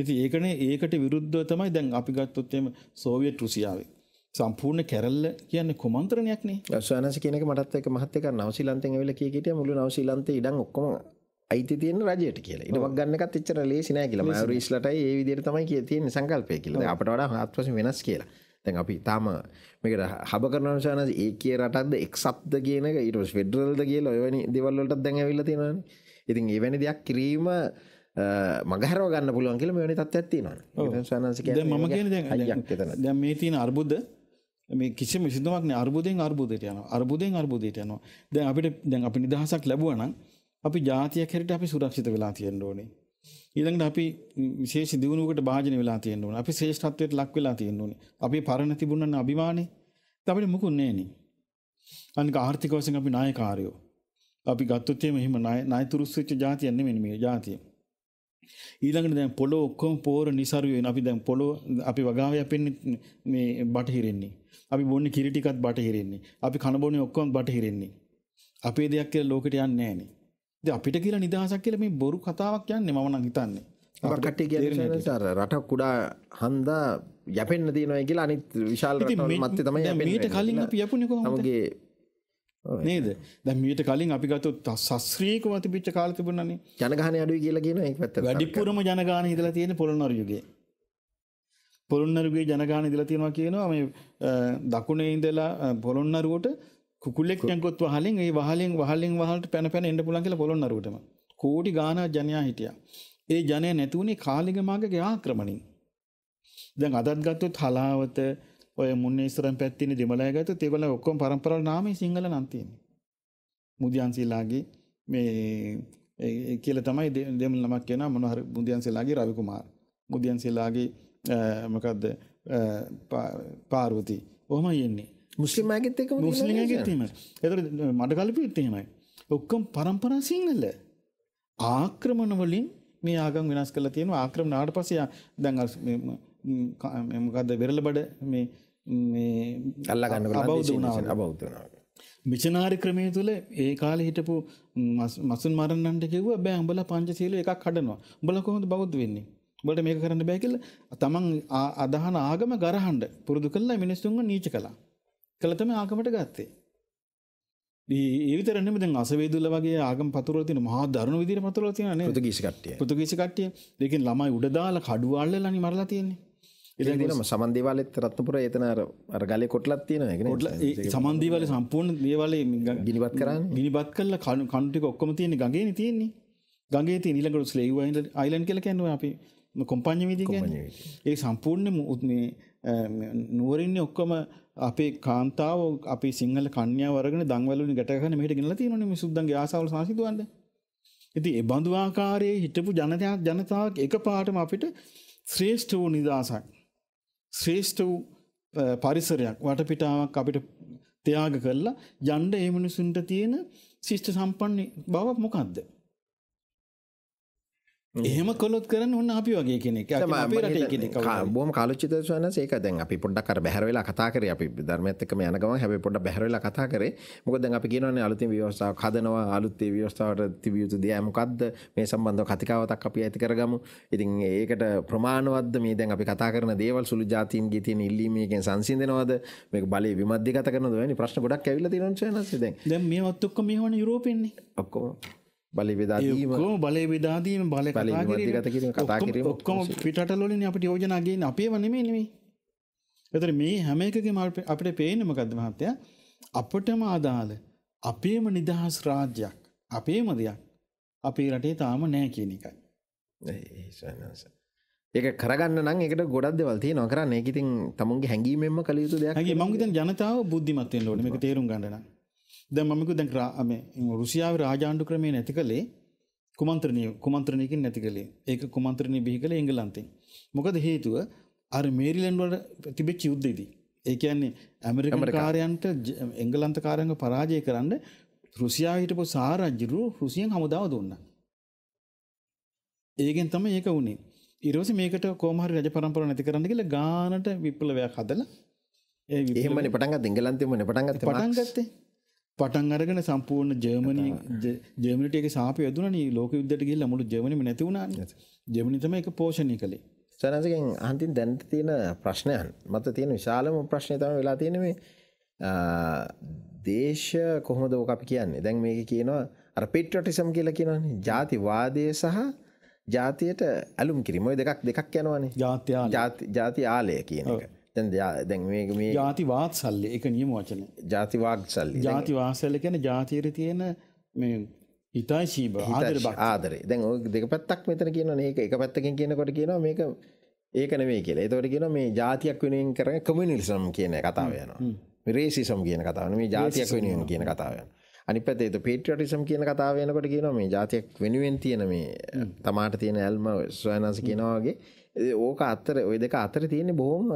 ඉතින් ඒකනේ ඒකට විරුද්ධව තමයි දැන් අපි ගත්තොත් එම සෝවියට් රුසියාවේ සම්පූර්ණ කැරල්ල කියන්නේ කොමන්ත්‍රණයක්නේ ස්වානස කියනක මටත් එක මහත් එක නවසීලන්තෙන් ඇවිල්ලා කිය කීටිය මුළු නවසීලන්තේ ඉඩම් ඔක්කොම අයිති තියෙන රජයට කියලා. ඉඩමක් ගන්න එකත් එච්චර ලේසි නෑ කියලා. මාවුරීස්ලටයි ඒ විදිහට තමයි කිය තියෙන්නේ සංකල්පය කියලා. අපට වඩා හත්වසින් වෙනස් කියලා. තැන් අපි ඉතාම මේකට හබ කරනශාන ඒකේ රටක්ද එක්සත්ද කියනක ඉට ෆෙඩරල්ද කියල ඔයවැනි දෙවල්ලට දැන් ඇවිල්ල තියෙනන ඉතින් එවැනි දෙයක් කිරීම මගහරව ගන්න පුළුවන් කියල වැනි තත් ඇත්තිනවා ම මේ තියන අර්බුද්ධ මේ කිසිම සිදුවක්න අර්බුදයෙන් අර්බුදයට යන අර්බුදයෙන් අර්බුදයට යනවා දැන් අපිට දැන් අපි නිදහසක් ලැබුවනම් අපි ජාතිය කෙරට අපි සුරක්ෂිත වෙලා තියෙන්ඩෝනේ ඊළඟට අපි විශේෂ දියුණුවකට භාජන වෙලා තියෙන්න ඕනේ. අපි ශ්‍රේෂ්ඨත්වයට ලක් වෙලා තියෙන්න ඕනේ. අපි පරණ තිබුණන අභිමානේ අපිට මුකුත් නැහෙනේ. අනික ආර්ථික වශයෙන් අපි නායකාරයෝ. අපි ගත්තොත් එහෙම එහෙම ණය ණයතුරුස් වෙච්ච જાතියක් නෙමෙයි මේ જાතිය. ඊළඟට දැන් පොළොව ඔක්කොම පෝර નિසරු වෙන අපි දැන් පොළොව අපි වගාව යපෙන්නේ මේ බටහිරෙන්නේ. අපි බොන්නේ කිරි ටිකත් බටහිරෙන්නේ. අපි කන බොන්නේ ඔක්කොම බටහිරෙන්නේ. අපේ දෙයක් කියලා ලෝකෙට යන්නේ නැහනේ. ද අපිට කියලා නිදහසක් කියල මේ බොරු කතාවක් යන්නේ මම නහිතන්නේ කට රට කුඩා හන්දා යැපෙන්න්න දීනොය කියලා අනිත් විශාල මත්ත තමයි මීට කලින් පියපුණක මගේ නේද දැමියට කලින් අපිගත සස්්‍රීක මති පිච්ච කාලතිබුණන්නේ ජනගහන අඩු කියලගෙන පත් වැඩිපුරම ජනගාන ඉදල තියෙන පොළොන්නරයුගේ පොළොන්නරුගේ ජනගාන ඉදල තියෙනවා කියනවා මේ දකුණේ ඉඳලා පොළොන්නරුවට කුකුලෙක් යකොත් වහලින් ඒ වහලින් වහලින් වහලට පැන පැන එන්න පුළුවන් කියලා පොළොන්නරුවටම කෝටි ගාණක් ජනයා හිටියා ඒ ජනය නැතුවනේ කාලිග මාර්ගගේ ආක්‍රමණින් දැන් අදත් ගත්තොත් හලාවත ඔය මුන්නේ ඉස්සරම් පැත්තින දෙමලය ගත තෙවල ඔක්කොම පරම්පරාවල් නාමයේ සිංහල නම් තියෙන්නේ මුදියන්සීලාගේ මේ කියලා තමයි දෙමළ නමක් කියන මොන හරි මුදියන්සීලාගේ රවි කුමාර් මුදියන්සීලාගේ මොකද්ද පාර්වති ඔහමයි එන්නේ මුස්ලිමගෙත් එක මුස්ලිමගෙත්ම එතර මට කලපයුත්තේමයි ඔක්කම් පරම්පරා සිංහල ආක්‍රමණවලින් මේ ආගම් වෙනස් කළ තියෙන ආක්‍රම නාට පසය දැඟල් මොකක්ද වෙරල බඩ මේ අල්ලගන්න බෞද්ධ අබෞද්ධ මිචනාරි ක්‍රමය තුළ ඒ කාල හිටපු මසුන් මරන්නට කිව බෑ උඹල පංචසීල එකක් කඩනවා උඹල කොහොමද බෞද්ධ වෙන්නේ උඹලට මේක කරන්න බෑ කියලා තමන් අදහන ආගම ගරහඬ පුරුදු කළා මිනිස්සුන්ව නීච කළා කළතම ආකමට ගත්තේ. ඒවිතරනම දැන් අසවේදුල්ල වගේ ආගම් පතුරල තියෙන මහා දරුණු විදිහට පතුරල තියෙනවා නේද පෘතුගීසි කට්ටිය පෘතුගීසි කට්ටිය දෙකෙන් ළමයි උඩ දාලා කඩුව අල්ලලානි මරලා තියෙන්නේ ඉතින් දිනම සමන් දේවාලෙත් රත්නපුර එතන අර අර ගලේ කොටලක් තියෙනවා ඒක නේද සමන් දේවාලේ සම්පූර්ණ දේවාලේ ගිනිපත් කරන්නේ ගිනිපත් කරලා කණු ටික ඔක්කොම තියෙන්නේ ගඟේනේ තියෙන්නේ ගඟේ තියෙන ඊළඟට ස්ලේව් අයිලන්ඩ් කියලා කියන්නේ අපි කොම්පඤ්ඤ විදිහ කියන්නේ ඒ සම්පූර්ණ මේ නුවරින්නේ ඔක්කොම අපේ කාන්තාව අපි සිංහල කන්‍යාව වරගෙන දන්වලුනේ ගැටගහන මෙහෙට ගෙනලා තියෙනවනේ මේ සුද්දන්ගේ ආසාවල් සාසිතුවන්නේ. ඉතින් ඒ බඳු ආකාරයේ හිටපු ජනතාවක් ජනතාවක් එකපාරටම අපිට ශ්‍රේෂ්ඨ වූ නිදාසක් ශ්‍රේෂ්ඨ වූ පරිසරයක් වටපිටාවක් අපිට ත්‍යාග කරලා යන්න මේ මිනිසුන්ට තියෙන ශිෂ්ට සම්පන්න බව මොකද්ද? එහෙම කොලොත් කරන්න ඔන්න අපි වගේ කෙනෙක් බොම කාලචිත වන ඒක දැන් අපි පොඩ්ඩක් කර බැහරවෙලා කතා කර අපි ධර්මත්තක යන ගම හැබ පොඩ බැහරවෙලා කතා කරේ මොකද දැන් අපි කියනවන අලුති ව්‍යවස්ථාව කදනවා අලුත්තේ ව්‍යවස්ථාවට තිබියුතු දෑමකක්ද මේ සම්බන්ධ කතිකාවතක් අපි ඇති කරගමු ඉතින් ඒකට ප්‍රමාණවද මේ දැන් අපි කතා කරන දේවල් සුළු ජාතීන් ගීතින් ඉල්ලීමකින් සංසිදනවද මේ බල විමධ්‍යගත කරනද වැනි ප්‍රශ්න ගොඩක් ඇවිල තිරංච දැන් මේ ඔත්තුක්ක මේ වන යුරෝපෙන්නේ ඔක්කෝ බලිවිධාදීම බලය විධාදීම බල ඔක්කොම පිටලොලින් අපට යෝජනාගේ අපේ වනමේ නෙමේ එතර මේ හැම එකගේ මල් අපට පේනම ගද මහත්තය අපටම අදාළ අපේම නිදහස් රාජ්‍යයක් අපේම දෙයක් අපේ රටේ තාම නෑ කියන එකයි ඒක කරගන්න නම් එකට ගොඩක් දෙවල්ති නොකරන්න ඒකඉතින් තමුන්ගේ හැඟීමෙන්ම කලයුතු දෙයක් මංගත ජනතාව බුද්ධිමත්වයෙන් ලොනම තේරුම් ගන්නන දැන් මමකු දැන් රුසියාව රාජාණ්ඩු ක්‍රමය නැති කළේ කුමන්ත්‍රණය කුමන්ත්‍රණයකින් නැති කළේ ඒක කුමන්ත්‍රණය බිහි කළ එංගලන්තෙන් මොකද හේතුව අර මේරිලන්ඩුවට තිබෙච් යුද්ධේදී ඒ කියන්නේ ඇමරිකම කාරයන්ට එංගලන්ත කාරයන්ග පරාජය කරන්න රුසියා හිටපු සාරජ්ජරු රුසියෙන් හමුදාව දුන්න ඒගෙන් තම ඒක වුණේ ඉරෝස මේකට කෝමහර රජ පරම්පර නැති කරන්න කියල ගානට විප්ලවයක් හදල ඒමනි පටන්ගත් එංගලන්තෙම පටන්ගත් පටන්ගත්තේ පටන් අරගෙන සම්පූර්ණ ජර්මණී ජර්මණට එක සාපය දුන ලෝක යුද්ධට ගිල්ල මුළු ජර්මණම නැතිවුණ ජර්මනිතම එක පෝෂණය කළේ සැනසකෙන් අන්තින් දැනට තියෙන ප්‍රශ්නයන් මත තියෙන විශාලම ප්‍රශ්නයතම වෙලා තියෙනවේ දේශ කොහොමද ඕක අපි කියන්නේ දැන් මේක කියනවා අර පෙට්‍රටිසම් කියලා කියනන්නේ ජාතිවාදය සහ ජාතියට ඇලුම් කිරීම දෙකක් දෙකක් යනවනේ ජාති ජාති ආලය කියන එක දැ ජාතිවාත් සල්ලි එක නියම වචන ජාතිවාක් සල්ලි ජාතිවාසල්ල කැන ජාතීර තියෙන ඉතාශීබ ආදරේ දැන් දෙක පත්තක් මෙතන කියන ඒක එක පැත්තකින් කියනකොට කියනවා මේක ඒකන මේ කියලා එතවට කියන මේ ජාතියක් වෙනෙන් කර කමිනිල්සම් කියන කතාව යනවා රේසිසම් කියන කතාවන මේ ජාතියක් වෙනුවෙන් කියන කතාවයන අනිපතේතු පිටියටිසම් කියන කතාව වෙනකොට කියන මේ ජාතියක් වෙනුවෙන් තියෙන මේ තමාට තියෙන ඇල්ම ස්වයනස කියනවාගේ ඕක අත්තර ඔය දෙක අතර තියෙන බොහොම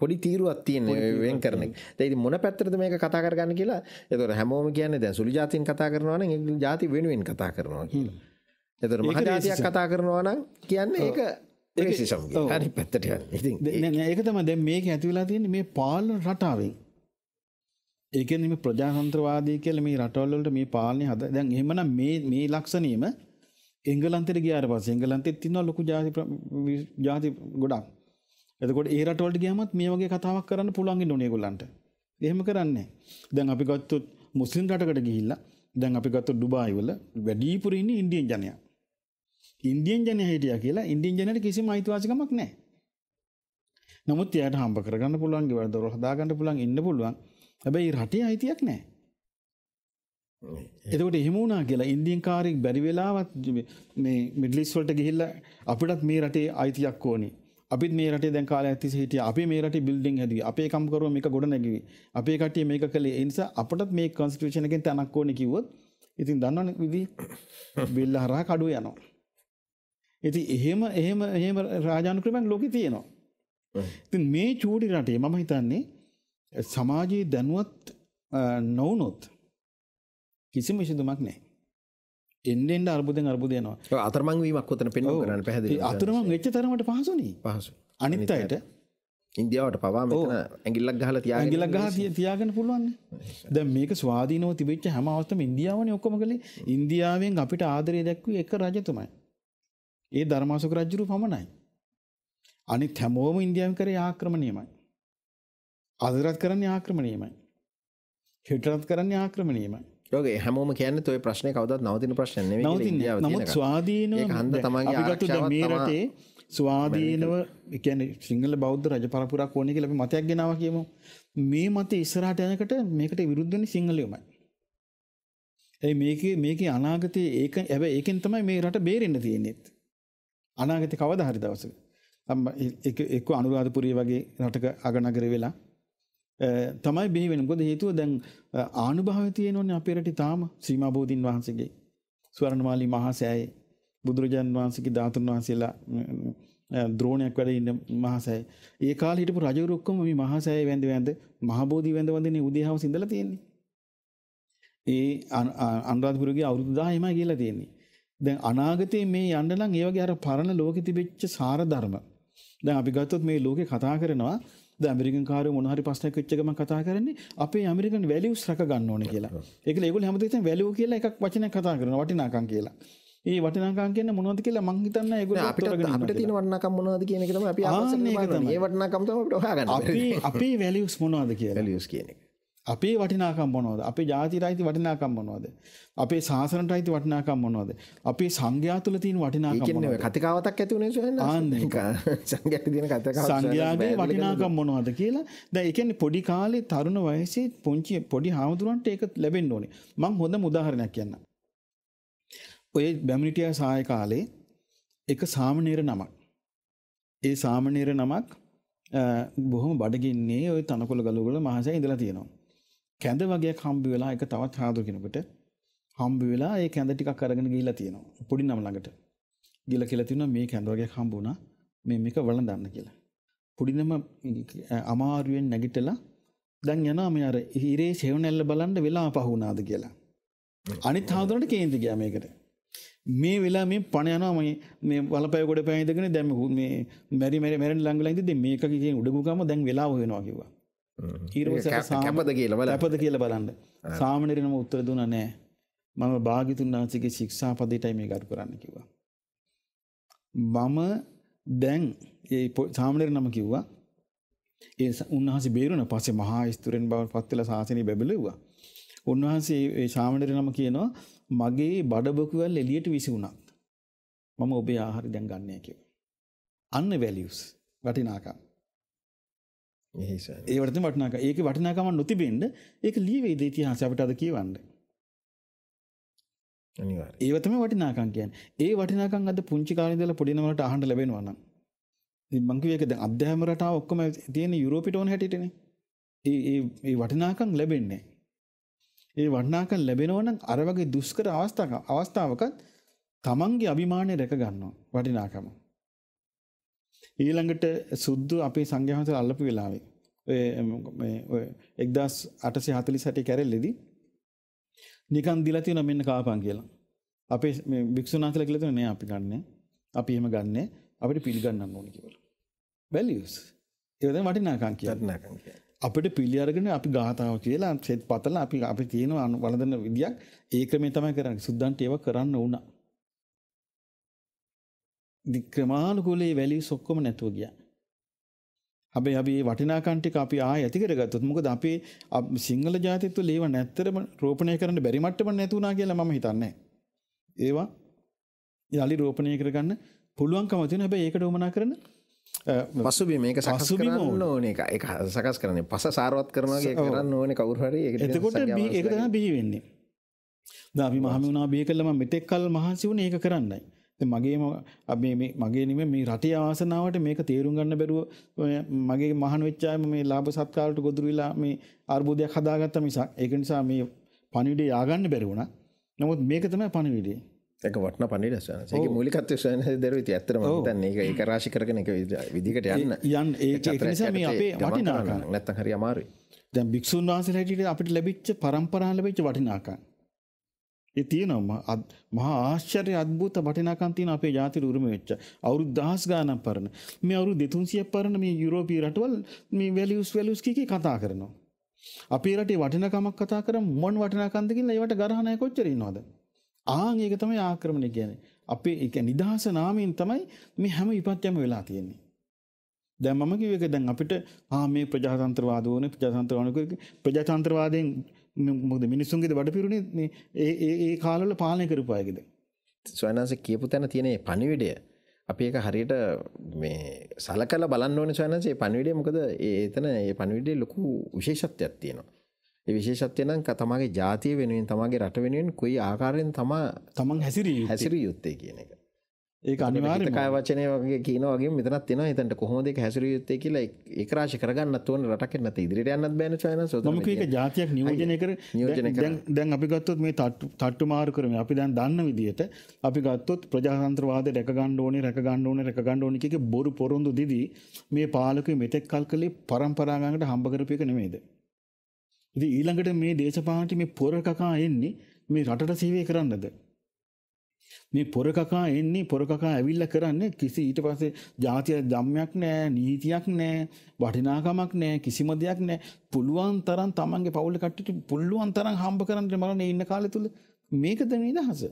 පොඩි තීරුවත් තියන වෙන් කරන ඇති මොන පැත්තරද මේක කතා කරගන්න කියලා එතර හැමෝම කියන්නේ දැ සුළි ජාතින් කතා කරනවාන ජාති වෙනුවෙන් කතා කරනවා කියලා එතර මහ ජාතියක් කතා කරනවා නම් කියන්නේ ඒක හරි පැත්තට ඒකතම දැ මේක ඇතිවෙලා තියෙන මේ පාලන රටාවෙන් ඒකෙන් මේ ප්‍රජාතන්ත්‍රවාදී කියල මේ රටවල්ලට මේ පාලනය හද දැන් එහමන මේ මේ ලක්ෂනීම එංගලන්තර ගයාර පස එංගලන්තෙත් තින්න ලොකු ජාති ජාති ගොඩක් එතකොට ඒ රටවලට ගියාමත් මේ වගේ කතාවක් කරන්න පුළුවන්ගේ නොනේ ගොල්ලන්ට. එහෙම කරන්නේ. දැන් අපි ගත්තොත් මුස්ලිම් රටකට ගිහිල්ලා දැන් අපි ගත්තොත් ඩුබායි වල වැඩිපුර ඉන්නේ ඉන්දියන් ජනයා. ඉන්දියන් ජනයා හිටියා කියලා ඉන්දියන් ජනයාට කිසිම අයිතිවාසිකමක් නැහැ. නමුත් එයාට හම්බ කරගන්න පුළුවන්, ගෙවල් දොර හදාගන්න පුළුවන්, ඉන්න පුළුවන්. හැබැයි රටේ අයිතියක් නැහැ. එතකොට එහෙම වුණා කියලා ඉන්දියන් කාරෙක් බැරි වෙලාවත් මේ මිඩ්ලිස් වලට ගිහිල්ලා අපිටත් මේ රටේ අයිතියක් ඕනේ. අපිත් මේ රටේ දැන් කාලයක් තිස්සේ හිටියා. අපි මේ රටේ බිල්ඩින් හැදුවේ. අපේ කම්කරුවෝ මේක ගොඩ නැගුවේ. අපේ කට්ටිය මේක කළේ. ඒ නිසා අපටත් මේ කොන්ස්ටිටියුෂන් එකෙන් තැනක් ඕනේ කිව්වොත් ඉතින් දන්නවනේ විදි බිල්ල හරහා කඩුව යනවා. ඉතින් එහෙම එහෙම එහෙම රාජානුක්‍රමයන් ලෝකේ තියෙනවා. ඉතින් මේ චූටි රටේ මම හිතන්නේ සමාජයේ දැනුවත් නොවුනොත් කිසිම විසඳුමක් නැහැ. එන්ඩෙන්ට අර්බුදෙන් අර්බුදයනවා අතරමංවීමක් කොතන පෙන කරන්න පැහද අතරම වෙච්ච තරමට පහසුනී පහසු අනිත් අයට ඉන්දියාවට පවාම ඇගිල්ලක් හල තියා ඇගිලක් ගහ තියාගෙන පුළුවන් ද මේක ස්වාධීනව තිබච්ච හමවස්තම ඉන්දියාවන ඔක්කම කළේ ඉන්දියාවෙන් අපිට ආදරය දැක්වූ එක රජතුමයි ඒ ධර්මාසුක රජ්ජුරු පමණයි අනි හැමෝම ඉන්දියම් කර ආක්‍රමණයමයි අදරත් කරන්න ආක්‍රමණයමයි හිටරත් කරන්න ආක්‍රමණයමයි යෝගේ හැමෝම කියන්න ඔය ප්‍රශ්න කවදත් නවතින ප්‍රශ්න නමුත් ස්වාධීනව හන්ද තමන්ගේ මේරටේ ස්වාධීනව එකන සිංහල බෞද්ධ රජ පරපුරක් ඕනෙ ලබ මතයක් ගෙනාව කියමු මේ මත ඉස්සරහට යනකට මේකට විරුද්ධන සිංහලයමයි ඇයි මේක මේක අනාගතය ඒක ඇබ ඒකෙන් තමයි මේ රට බේරෙන්න්න තියෙනෙත් අනාගත කවද හරි දවස එක්ක අනුරාධපුරය වගේ රටක අගනගර වෙලා තමයි බිහි වෙන කොද හේතුව දැන් ආනුභාවතියනොන අපේරට තාම සීමබෝධීන් වහන්සගේ ස්වරණමාලි මහසෑයි බුදුරජාන් වහන්සකි ධාතුන් වහන්සේලා ද්‍රෝණයක් වැඩ ඉන්න මහසෑ ඒ කාල හිටපු රජවරුක්කම මේ මහසෑය වැඳ වැඳ මහබෝධී වැඳ වඳන්නේ උදේහව සිඳල තියෙන්නේ ඒ අන්රාධපුරගේ අවුරුදුදාහම කියලා තියෙන්නේ දැන් අනාගතයේ මේ යන්නනම් ඒවගේ අර පරණ ලෝකෙ තිබෙච්ච සාර ධර්ම දැන් අපි ගත්තොත් මේ ලෝකෙ කතා කරනවා ඇමරිකාර මොහරි පස්සන ච්චකම කතා කරන්නේ අපේ ඇමරිකන් වැලියස් රක ගන්න ඕන කියලා එක ඒගල හැමතිත වැලෝ කියලා එකක් වචන කතා කරන වටිනාකං කියලා ඒ වටිනාකම් කියන්නේ මොනවද කියලා මං හිතන්නේ ඒගොල්ලෝ අපිට අපිට තියෙන වටිනාකම් මොනවද කියන එක තමයි අපි ආසන්න කරන්නේ. ඒ වටිනාකම් තමයි අපිට හොයාගන්න. අපි අපේ වැලියුස් මොනවද කියලා. වැලියුස් කියන එක. අපේ වටිනාකම් මොනවද අපේ ජාතියට අයිති වටිනාකම් මොනවද අපේ සාසනට අයිති වටිනාකම් මොනවද අපේ සංඝයා තුළ තියෙන වටිනාකම් මොනවද කතිකාවතක් ඇති උනේ සයන් සංඝයාට තියෙන කතිකාව සංඝයාගේ වටිනාකම් මොනවද කියලා දැන් ඒ කියන්නේ පොඩි කාලේ තරුණ වයසේ පුංචි පොඩි හාමුදුරන්ට ඒක ලැබෙන්න ඕනේ මම හොඳම උදාහරණයක් කියන්නම් ඔය බැමිණිටියා සාය කාලේ එක සාමණේර නමක් ඒ සාමණේර නමක් බොහොම බඩගින්නේ ඔය තනකොළ ගලුවල මහසය ඉඳලා තියෙනවා කැඳ වගේ කම්බි වෙලා එක තවත් හාදුර කෙනෙකුට හම්බ වෙලා ඒ කැඳ ටිකක් අරගෙන ගිහිලා තියෙනවා. පොඩි නම ළඟට. ගිහිලා කියලා තියෙනවා මේ කැඳ වගේ හම්බ වුණා. මේ මේක වළඳන්න කියලා. පොඩි නම අමාරුවෙන් නැගිටලා දැන් යනවා මේ අර ඉරේ සෙවණැල්ල බලන්න වෙලා පහුණාද කියලා. අනිත් හාදුරට කේන්ති ගියා මේකට. මේ වෙලා මේ පණ යනවා මේ මේ වලපය ගොඩ පෑයිදගෙන දැන් මේ මැරි මැරි මැරෙන් ළඟ ළඟ ඉඳි මේක කියන උඩගුකම දැන් වෙලාව වෙනවා කිව්වා. ඊරෝසපද කියල බල අපද කියල බලන්න සාමනරනම උත්තර දුන නෑ මම භාගිතුන් වහන්සගේ ශික්ෂා පදටයි මේ ගරු කරන්න කිවා. මම දැන් ඒ සාමනර නම කිව්වා ඒ උන්හස බේරුණ පසේ මහා ස්තුරෙන් බව පත්වල ශාසනය බැබලවා. උන්වහන්සේ ශාමනර නම කියනවා මගේ බඩබකුවල් එලියට විසි වුණත්. මම ඔබේ ආහරි දැන් ගන්නය කිව. අන්න වැලියස් වටිනාකම්. ඒවට වටනාක ඒක වටිනාකමන් නොතිබෙන්ට ඒක ලීවේ දේතිහාස අපට අද කියවන්න ඒවතම වටිනාකන් කියන් ඒ වටිනාකන් අද පුංචිකාරදල පොඩිනවට අහන්ට ලැබෙනවන්න මංකිවේකද අධ්‍යහමරට ඔක්කම තියෙන යුරෝපිට ඕන හැටිටන ඒ වටිනාකං ලැබෙන්නේ ඒ වටනාකන් ලැබෙනවනම් අරවගේ දුස්කර අවස්ථාක අවස්ථාවකත් තමන්ගේ අභිමානය රැක ගන්නවා වටිනාකම ඊළඟට සුද්දු අපේ සංඝයාහන්සේ අල්ලපු වෙලාවේ ඔය 1847 කැරෙල්ලේදී නිකන් දීලා තියෙනවා මෙන්න කාපන් කියලා. අපේ මේ භික්ෂුනාථලා කියලා තියෙනවා නෑ අපි ගන්න. අපි එහෙම ගන්න. අපිට පිළිගන්නන්න ඕනේ කියලා. values. ඒක තමයි වටිනාකම් කියන්නේ. අපිට පිළි අරගෙන අපි ගාතාව කියලා සෙත් පතලා අපි අපි තියෙන වළඳන විදියක් ඒ ක්‍රමයෙන් තමයි කරන්නේ. සුද්දන්ට ඒව කරන්න උනා. ක්‍රමාණුකූලේ වැලි සොක්කොම නැතුව ගිය. හැබැයි අපි මේ වටිනාකන්ටික අපි ආය ඇතිකර ගත්තොත් මොකද අපේ සිංහල ජාතිත්ව ලේව නැත්තරම රෝපණය කරන්න බැරි මට්ටම නැතුණා කියලා මම හිතන්නේ. ඒවා යලි රෝපණය කරගන්න පුළුවන්කම තියෙන හැබැයි ඒකට උමනා කරන පසුබිම මේක සකස් කරන්න ඕන එක ඒක සකස් කරන්නේ පස සාරවත් කරනවා ඒක කරන්න ඕනේ කවුරු හරි ඒක එතකොට ඒක තමයි බිහි වෙන්නේ. දැන් අපි මහමුණා බිහි කළම මෙතෙක් කල් මහන්සි වුණේ ඒක කරන්නයි. මගේම මගේ නිම මේ රටේ ආසනාවට මේක තේරුම් ගන්න බැරුව මගේ මහන වෙච්චායම මේ ලාභ සත්කාලට ගොදුරු වෙලා මේ අර්බුදයක් හදාගත්ත මිසක් ඒක නිසා මේ පණිවිඩය ය아가න්න බැරි වුණා. නමුත් මේක තමයි පණිවිඩය. ඒක වටන පණිවිඩය සයන්ස්. ඒක මූලිකත්වය සයන්ස් දරුවෝ ඉතින් ඇත්තටම මම හිතන්නේ ඒක ඒක රාශි කරගෙන ඒක විදිහකට යන්න. යන්න ඒක නිසා මේ අපේ වටිනාකම් නැත්තම් හරි අමාරුයි. දැන් භික්ෂුන් වහන්සේලා හිටියේ අපිට ලැබිච්ච પરම්පරාව ලැබිච්ච වටිනාකම්. ඒ තියෙනවා මහා ආශ්චර්ය අද්භූත වටිනාකම් තියෙන අපේ ජාතිර උරුම වෙච්ච අවුරුදු දහස් ගාණක් පරණ මේ අවුරුදු 200ක් පරණ මේ යුරෝපීය රටවල් මේ වැලියුස් වැලියුස් කී කතා කරනවා අපේ රටේ වටිනාකමක් කතා කරම මොන් වටිනාකම්ද කියලා ඒවට ගරහණය කොච්චර ඉන්නවද ආන් ඒක තමයි ආක්‍රමණය කියන්නේ අපේ ඒක නිදහස නාමයෙන් තමයි මේ හැම විපත්‍යම වෙලා තියෙන්නේ දැන් මම කිව්ව එක දැන් අපිට ආ මේ ප්‍රජාතන්ත්‍රවාදෝනේ ප්‍රජාතන්ත්‍රවාදෝනේ ප්‍රජාතන්ත්‍රවාදයෙන් මොද මිනිස්සුන්ගේ බඩ පිරුණ ඒ කාලල පාලනය කරපායගෙද. ස්වයනාස කියපු තැන තියනේ පණිවිඩය අපි එක හරියට මේ සලකල බලන්න ඕන සයනසේ පණවිඩේ මොකද ඒතන ඒ පණවිඩේ ලොකු විශේෂත්වයක් තියෙනවා. ඒ විශේෂත්වය නම් තමගේ ජාතිය වෙනුවෙන් තමගේ රට වෙනුවෙන් කොයි ආකාරයෙන් තමා තමන් හැසිරී හැසිරී යුත්තේ කියන එක. ඒ අනිවාර කය වචනය වගේ කියනවගේ මෙතනත් තින එතට කොහොමදක හැසර යුත්තය කියලා ඒකරශ කරගන්න තුවන රටක් නැත ඉදිරිට යන්නත් බැන චයන මක ජාතියක් නියෝජනය කර නියෝජන දැන් අපි ගත්තොත් මේ තට්ටු මාර කරම අපි දැන් දන්න විදිහට අපි ගත්තොත් ප්‍රජාන්ත්‍රවාද රැකගණ්ඩෝනේ රැකගණ්ඩෝන රැකගණ්ඩෝන එක බොරු පොරොන්දු දිදී මේ පාලක මෙතෙක් කල් කලේ පරම්පරාගට හම්බකරපයක නෙමේද. ඉති ඊළඟට මේ දේශපාට මේ පොරකකා එන්නේ මේ රටට සීවය කරන්නද. මේ පොරකකා එන්නේ පොරකකා ඇවිල්ල කරන්න කිසි ඊට පස්සේ ජාතිය දම්යක් නෑ නීතියක් නෑ වටිනාකමක් නෑ කිසිම දෙයක් නෑ පුළුවන් තරන් තමන්ගේ පවුල කට්ට පුල්ලුවන් තරන් හම්බ කරන්නට මරන ඉන්න කාල තුළ මේකද මේ දහස.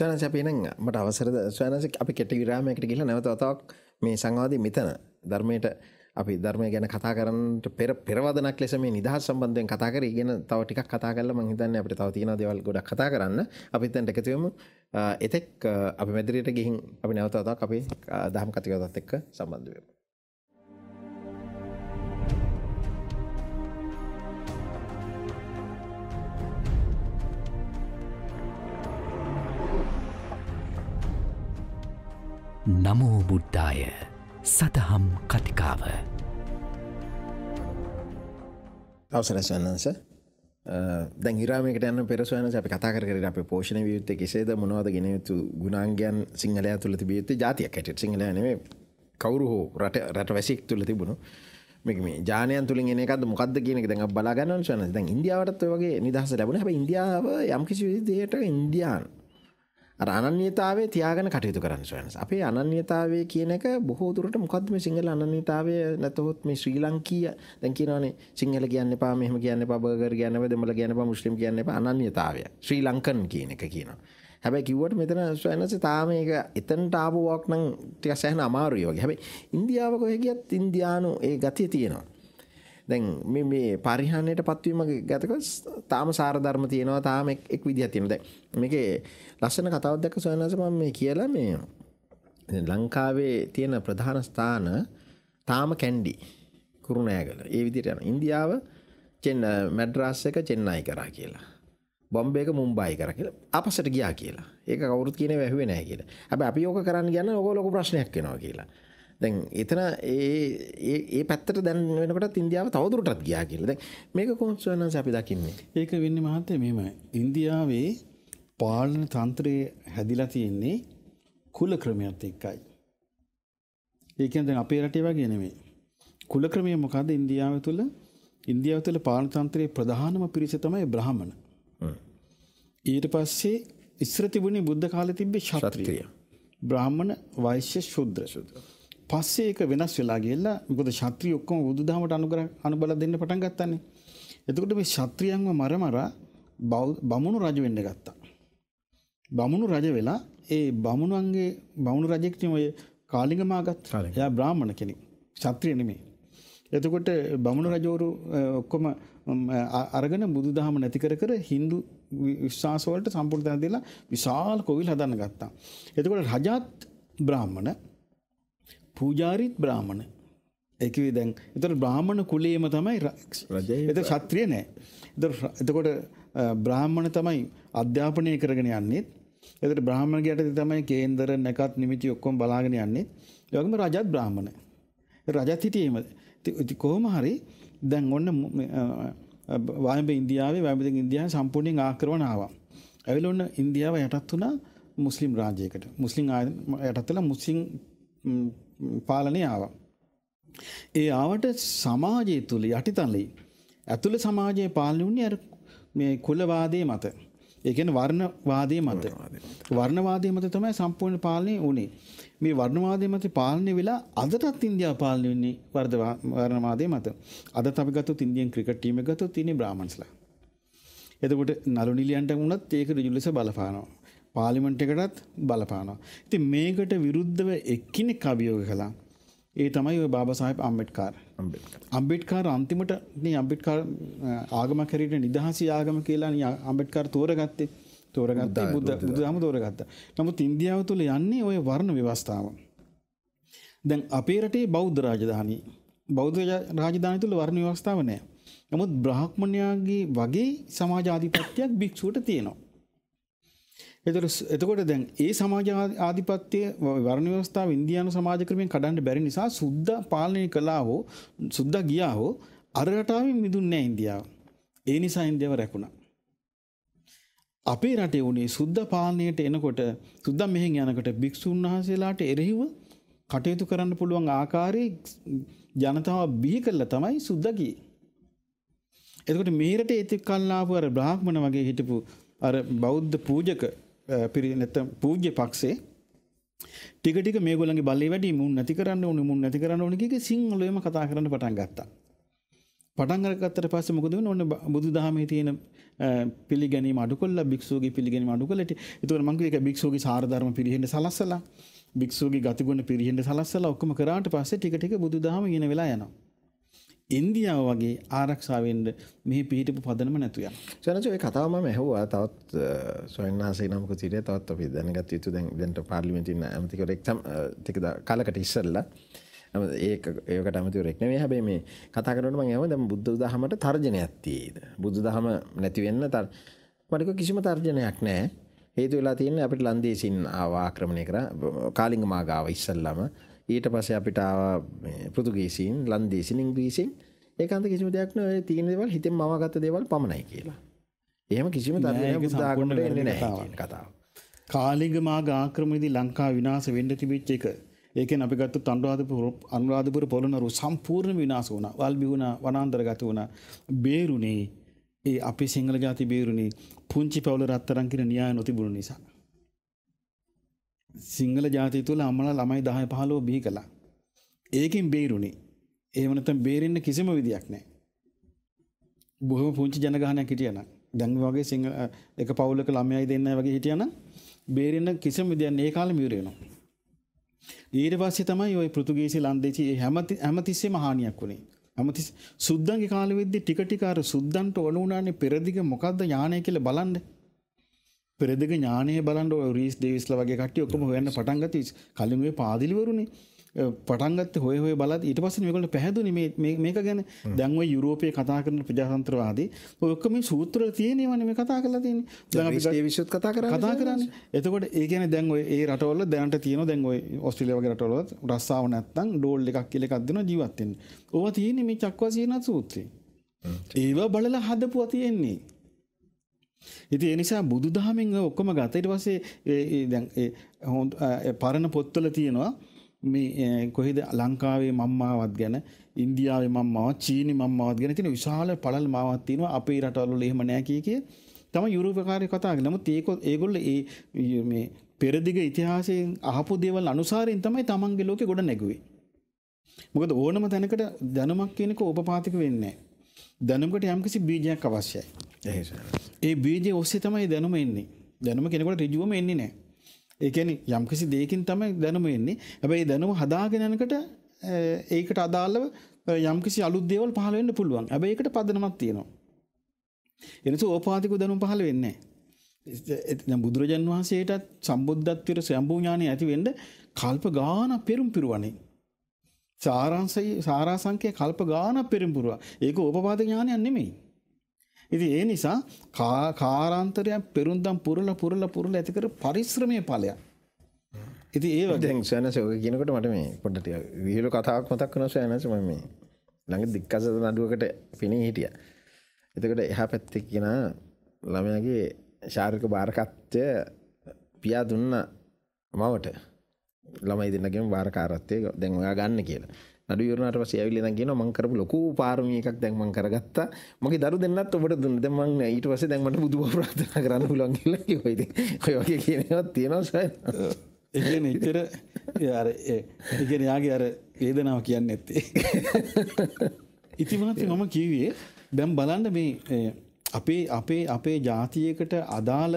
සනස අපේන මට අවසර සනස අපි කෙට විරාමයකට කියලා නැවතතාවක් මේ සංවාදී මෙතන ධර්මයට අපි ධර්මය ගැන කතා කරන්නට පෙර පෙරවදනක් ලෙස මේ නිදහස් සම්බන්ධයෙන් කතා කර ඉගෙන තව ටිකක් කතා කරලා මං හිතන්නේ අපිට තව තියෙන දේවල් ගොඩක් කතා කරන්න අපි දැන් එකතු වෙමු එතෙක් අපි මැදිරියට ගිහින් අපි නැවත වතාවක් අපි දහම් කතිකාවත් එක්ක සම්බන්ධ වෙමු නමෝ බුද්ධාය සතහම් කතිකාව අවසරස්වන්නස දැන් හිරාමකට යන්න පෙරස්වන අප කතාකරට අප පෝෂණ වියුත්ත කෙසේද මොනවද ගෙන යුතු ගුණාන්ගයන් සිංහලය තුළ තිබියුත්ත ජාතියක් කැට සිංහලයනේ කවුරු හෝ රට රට වැසික් තුළ තිබුණු මේ ජානය තුළ එකද මොකද කියන දැන් බලාගන්න සන දැන් ඉන්දියාවටත් වගේ නිදහස ලැබුණ හැ ඉන්දියාව යම්කිසි විදියට ඉන්දයාන් අර අනන්‍යතාවය තියාගෙන කටයුතු කරන්න සොයනස් අපේ අනන්‍යතාවය කියන එක බොහෝදුරට මොකක්ම සිංහල අනන්‍යතාවය නැතහොත් මේ ශ්‍රී ලංකීය දැන් කියනවනේ සිංහල කියන්න එපා මෙහම කියන්න පබගර කියන්නව දෙමළ කියන මුස්ලිම් කියන්න එපා අනන්‍යතාවය ශ්‍රී ලංකන් කියන එක කියනවා හැබැයි කිව්වට මෙතන සොයනස තාම ඒක එතනට ආපුවාක් නම් ටික සෑහන අමාරුයි වගේ හැබැයි ඉන්දියාවක ඔය ගියත් ඉන්දියානු ඒ ගතිය තියෙනවා දැන් මේ පරිහානයට පත්වීම ගතක තාම සාරධර්ම තියෙනවා තාම එක් විදිහ තියෙනද මේක ලස්සන කතාවත් දැක සොයනසම මේ කියලා මේ ලංකාවේ තියෙන ප්‍රධාන ස්ථාන තාම කැන්ඩි කුරුණෑගල ඒ විදිරයන ඉන්දියාව චෙන්න මැඩ්රාස් එක චෙන්නයි කරා කියලා බොම්බේක මුම්බයි කර කියලා අපසට ගියා කියලා ඒක කවුරුත් කියන වැැහුව නෑ කියලා ඇබ අපි යෝක කරන්න ගන්න ඔගොලොක ප්‍රශ්නයක් කෙනවා කියලා දැන් එතන ඒ පැත්තට දැන් වෙනකට ඉන්දියාව තවදුරටත් ගියා කියලද මේක කොන්ස්වන සැපි දකින්නේ ඒක වෙන්න මහත්තේ මෙම ඉන්දියාවේ පාලන තන්ත්‍රය හැදිලා තියෙන්නේ කුල ක්‍රමයත් එක්කයි ඒකන්ද අපේ රටේ වගේ නෙමේ කුල ක්‍රමය මොකද ඉන්දියාව තුළ ඉන්දියාව තුළ පාලතන්ත්‍රයේ ප්‍රධානම පිරිස තමයි බ්‍රහමණ ඊට පස්සේ ඉස්්‍රතිබුණේ බුද්ධ කාල තිබේ ශාත්‍රිය බ්‍රහ්මණ වෛශ්‍ය ශුද්‍ර ශුද්‍ර පස්සේ ඒක වෙනස් වෙලා ගිහලා මොකද ශාත්‍රිය ඔක්කොම බුදුදහමට අනුග්‍රහ අනුබල දෙන්න පටන් ගත්තානේ. එතකොට මේ ශාත්‍රියන්ව මරමරා බමුණු රජ වෙන්න ගත්තා. බමුණු රජ වෙලා ඒ බමුණන්ගේ බමුණු රජෙක් තමයි කාලිංග මාගත්. එයා බ්‍රාහමණ කෙනෙක්. ශාත්‍රිය නෙමෙයි. එතකොට බමුණු රජවරු ඔක්කොම අරගෙන බුදුදහම නැති කර කර Hindu විශ්වාස වලට සම්පූර්ණ තැන දීලා විශාල කෝවිල් හදන්න ගත්තා. එතකොට රජාත් බ්‍රාහමණ පූජාරිත් බ්‍රාහමණ එකවි දැන් එතට බ්‍රාහමණ කුලේම තමයි එත ශත්‍රිය නෑ එතකොට බ්‍රාහ්මණ තමයි අධ්‍යාපනය කරගෙන යන්නේත් එතට බ්‍රහ්මණගයට තමයි කේන්දර නැකත් නිමිති ඔක්කොම් බලාගෙන යන්නේ යොගම රජත් බ්‍රාහ්මණ රජත් හිටියීමද ති කොහොම හරි දැන් ඔන්න වායම ඉන්දියාවේ වැමති ඉන්දියාව සම්පූර්ණයෙන් ආකරවනාවා ඇවිල ඔන්න ඉන්දියාව යටත් වුණා මුස්ලිම් රාජයකට මුස්ලිම් යටත්වෙලා මුස්ලිම් පාලනය ආවා. ඒ ආවට සමාජය තුළ යටිතලයි ඇතුළ සමාජයේ පාලන වුණේ මේ කුලවාදය මත ඒකෙන් වර්ණවාදය මත වර්ණවාදය මත තමයි සම්පූර්ණ පාලනය වනේ මේ වර්ණවාදය මත පාලනය වෙලා අදටත් ඉන්දයා පාලනය වන්නේ වර්ධ වර්ණවාදය මත අද තම ගත ඉන්දියන් ක්‍රිකට්ටීම ගත තිනේ බ්‍රාමන්ස්ලා එතකොට නලු නිලියන්ට වුණත් ඒක රිජුලෙස බලපානවා පාලිමෙන්ට් එකටත් බලපානවා. ඉතින් මේකට විරුද්ධව එක්කිනෙක් අභියෝග කළා. ඒ තමයි ඔය බාබා සාහිබ් අම්බෙඩ්කාර්. අම්බෙඩ්කාර් අන්තිමට මේ අම්බෙඩ්කාර් ආගමක් හැරීට නිදහසේ ආගම කියලා නේ අම්බෙඩ්කාර් තෝරගත්තේ. තෝරගත්තා බුද්ධ බුදුදහම තෝරගත්තා. නමුත් ඉන්දියාව තුළ යන්නේ ඔය වර්ණ ව්‍යවස්ථාව. දැන් අපේ රටේ බෞද්ධ රාජධානී බෞද්ධ රාජධානය තුළ වර්ණ ව්‍යවස්ථාව නෑ. නමුත් බ්‍රහ්මණයාගේ වගේ සමාජාධිපත්‍යයක් භික්ෂුවට තියෙනවා. එතර එතකොට දැන් ඒ සමාජ ආධිපත්‍යය වර්ණ ව්‍යවස්ථාව ඉන්දියානු සමාජ ක්‍රමයෙන් කඩන්න බැරි නිසා සුද්ද පාලනය කළා හෝ සුද්ද ගියා හෝ අර රටාවෙන් මිදුන්නේ ඉන්දියාව. ඒ නිසා ඉන්දියාව රැකුණා. අපේ රටේ වුණේ සුද්ද පාලනයට එනකොට සුද්ද මෙහෙන් යනකොට භික්ෂූන් වහන්සේලාට එරෙහිව කටයුතු කරන්න පුළුවන් ආකාරයේ ජනතාව බිහි කළා තමයි සුද්ද ගියේ. එතකොට මේ රටේ ඒතිකල්ලාපු අර බ්‍රාහ්මණ වගේ හිටපු අර බෞද්ධ පූජක පිරි නැත පූජ්‍ය පක්ෂේ ටිකටික මේගොලගේ බල්ල වැඩි මුන් නැති කරන්න ඕනු මුන් නැති කරන්න ඕනක සිංහලයම කතා කරන්න පටන් ගත්තා. පටන්ගරකත්තර පස්ස මොකද වන ඔන්න බුදු දහමේ තියෙන පිළිගැනීම අඩුකොල්ල භික්ෂූගේ පිළිගැනීම අඩුකොලට තුර මංගේ එක භික්ෂූගේ සාරධර්ම පිරිහෙට සලස්සලා භික්ෂූගේ ගතිගුණ පිරිහෙට සලස්සලා ඔක්කම කරාට පස්සේ ටිකටික බුදු දහම ගෙන වෙලා යනවා. ඉන්දියාව වගේ ආරක්ෂාවෙන්ට මේ පිහිටපු පදනම නැතුය ජනචය කතාවම ඇහවා තවත් සොයන්නාස නමක සිරේ තවත් අපි දැනගත් යුතු දැන් දැන්ට පාර්ලිමෙන්ටින් ඇමතිකරෙක්ම තිකද කාලකට ඉස්සල්ලා ඒක ඒක අමතිවරෙක් නේ හැබේ මේ කතා කරනට මං ඇව දැම බුද්ධ දහමට තර්ජනය ඇත්තේද බුදු දහම නැතිවෙන්න තර මටක කිසිම තර්ජනයක් නෑ හේතු වෙලා තියන්න අපට ලන්දේසින් ආවා ක්‍රමණය කර කාලිංග මාගාව ඉස්සල්ලම ඊට පස්සේ අපිට පෘතුගීසින් ලන්දේසින් ඉංග්‍රීසින් ඒකන්ත කිසිම දෙයක් නෑ තියෙන දේවල් හිතෙන් මවාගත්ත දේවල් පමණයි කියලා. එහෙම කිසිම ධර්මයක සාකච්ඡා වෙන්නේ නැහැ කියන කතාව. කාලිග මාග ආක්‍රමණයේදී ලංකාව විනාශ වෙන්න තිබිච්ච එක ඒකෙන් අපි ගත්තොත් අනුරාධපුර අනුරාධපුර පොළොන්නරුව සම්පූර්ණ විනාශ වුණා. වල්බි වුණා, වනාන්තරගත වුණා. බේරුණේ ඒ අපි සිංහල ජාති බේරුණේ පුංචි පවුල රත්තරන් කියන න්‍යාය නොතිබුණු නිසා. සිංහල ජාතිය තුළ අම්මලා ළමයි දහය පහලෝ බිහි කළා. ඒකින් බේරුණි. ඒවනතම් බේරෙන්න්න කිසිම විදියක් නෑ. බොහම පුංචි ජනගහනයක් හිටියන දැන් වගේ සිංහ එක පවුලක ළමයයි දෙන්න වගේ හිටියන බේරෙන්න්න කිසිම විදියන් ඒ කාල මියරයනවා. ඊට පස්සේ තමයි ඔය පෘතුගේසි ලන්දේචි හැමති හැමතිස්සේ මහානියක් වුණේ ඇමති සුද්දන්ගේ කාලවෙද්දි ටිකටිකාර සුද්දන්ට ඕනුනානේ පෙරදිග මොකක්ද යානය කියල බලන්ඩ පෙරදිග ඥානය බලන්ඩ රීස් ඩේවිස්ල වගේ කට්ටිය ඔක්කම හොයන්න පටන්ගති කලින්ුවේ පාදිලිවරුණේ පටන්ගත් හොය හය බලත් ඊට පස මේකට පැහැදුන මේක ගැන hmm. දැන්ව යුරෝපය කතා කරන ප්‍රජාතන්ත්‍රවාද ඔක්කම සූත්‍ර තියනවන මේ කතා කලා තින විශෂත් කතා කර කතා කරන්න එතකොට ඒගන දැන්ව ඒ රටවල දැනට තියන දැන්ව ඔස්ට්‍රලියවගේ රටවලත් රස්සාාව නැත්තං ඩෝල් එකක් කියල එකක්දන ජීවත්තෙන් ඕව තියනෙ මේ චක්වසයන සූත්‍රය hmm. ඒවා බලලා හදපුව තියෙන්නේ ඉති එනිසා බුදු දහමෙන් ඔක්කොම ගතයිට වසේ හො පරණ පොත්තල තියෙනවා මේ කොහෙද ලංකාවේ මම්මාවත් ගැන ඉන්දියාවේ මම්මාව චීනි මම්මාවත් ගැන තින විශාල පළල් මාවත්තිනවා අපේ රටවල්ල එහෙම නෑ කිය කිය තම යුරූපකාරය කතාග නමුත් ඒකොත් ඒගොල්ල ඒ මේ පෙරදිග ඉතිහාසයෙන් අහපු දේවල් අනුසාරෙන් තමයි තමන්ගේ ලෝක ගොඩ නැගුවේ මොකද ඕනම තැනකට දැනමක් කියනක ඕපපාතික වෙන්නේ දැනුමකට යම්කිසි බීජයක් අවශ්‍යයි. ඒ බීජය ඔස්සේ තමයි දැනුම එන්නේ. දැනුම කෙනෙකුට ඍජුවම එන්නේ නැහැ. ඒ කියන්නේ යම්කිසි දෙයකින් තමයි දැනුම එන්නේ. හැබැයි දැනුම හදාගෙන යනකොට ඒකට අදාළව යම්කිසි අලුත් දේවල් පහළ වෙන්න පුළුවන්. හැබැයි ඒකට පදනමක් තියෙනවා. එනිස ඕපාතික දැනුම පහළ වෙන්නේ නැහැ. බුදුරජාන් වහන්සේටත් සම්බුද්ධත්වයට සම්භූ ඥානය ඇති වෙන්න කල්ප ගාන පෙරම් පිරුවනේ. සාරංශයේ සාරාංශකයේ කල්ප ගානක් පෙරඹුරුවා. ඒක උපපාද ඥානයක් නෙමෙයි. ඉතින් ඒ නිසා කාරාන්තරයන් පෙරුම්දම් පුරලා පුරලා පුරලා ඇති කර පරිශ්‍රමයේ ඵලයක්. ඉතින් ඒ වගේ දැන් සයනස ඔය කියනකොට මට මේ පොඩ්ඩ ටික විහිළු කතාවක් මතක් වෙනවා සයනස මම මේ ළඟ දික්කසද නඩුවකට පිණී හිටියා. එතකොට එහා පැත්තේ කියන ළමයාගේ ශාරීරික බාරකත්වය පියා දුන්න මවට ළමයි දෙන්නගෙන් වාර කාරත්තය දැන් ඔයා ගන්න කියලා නඩු යුරණට පස ඇවිල ගෙන මංකරපු ලොකු පාරමි එකක් දැන්මන් කරගත්තා මගේ දරු දෙන්නත් ඔබට දුන්න දෙමන් ඊට පස දැන්මට බුදු ප්‍රාථ කරන්න පුළන්ගල ොයිද ඔයගේ කියනවත් තියෙනවසයි එකන ඉතර යාර එකන යාගේ අර ඒදනාව කියන්න ඇත්තේ ඉතිමනති මම කිවේ දැම් බලන්න මේ අපේ අපේ අපේ ජාතියකට අදාළ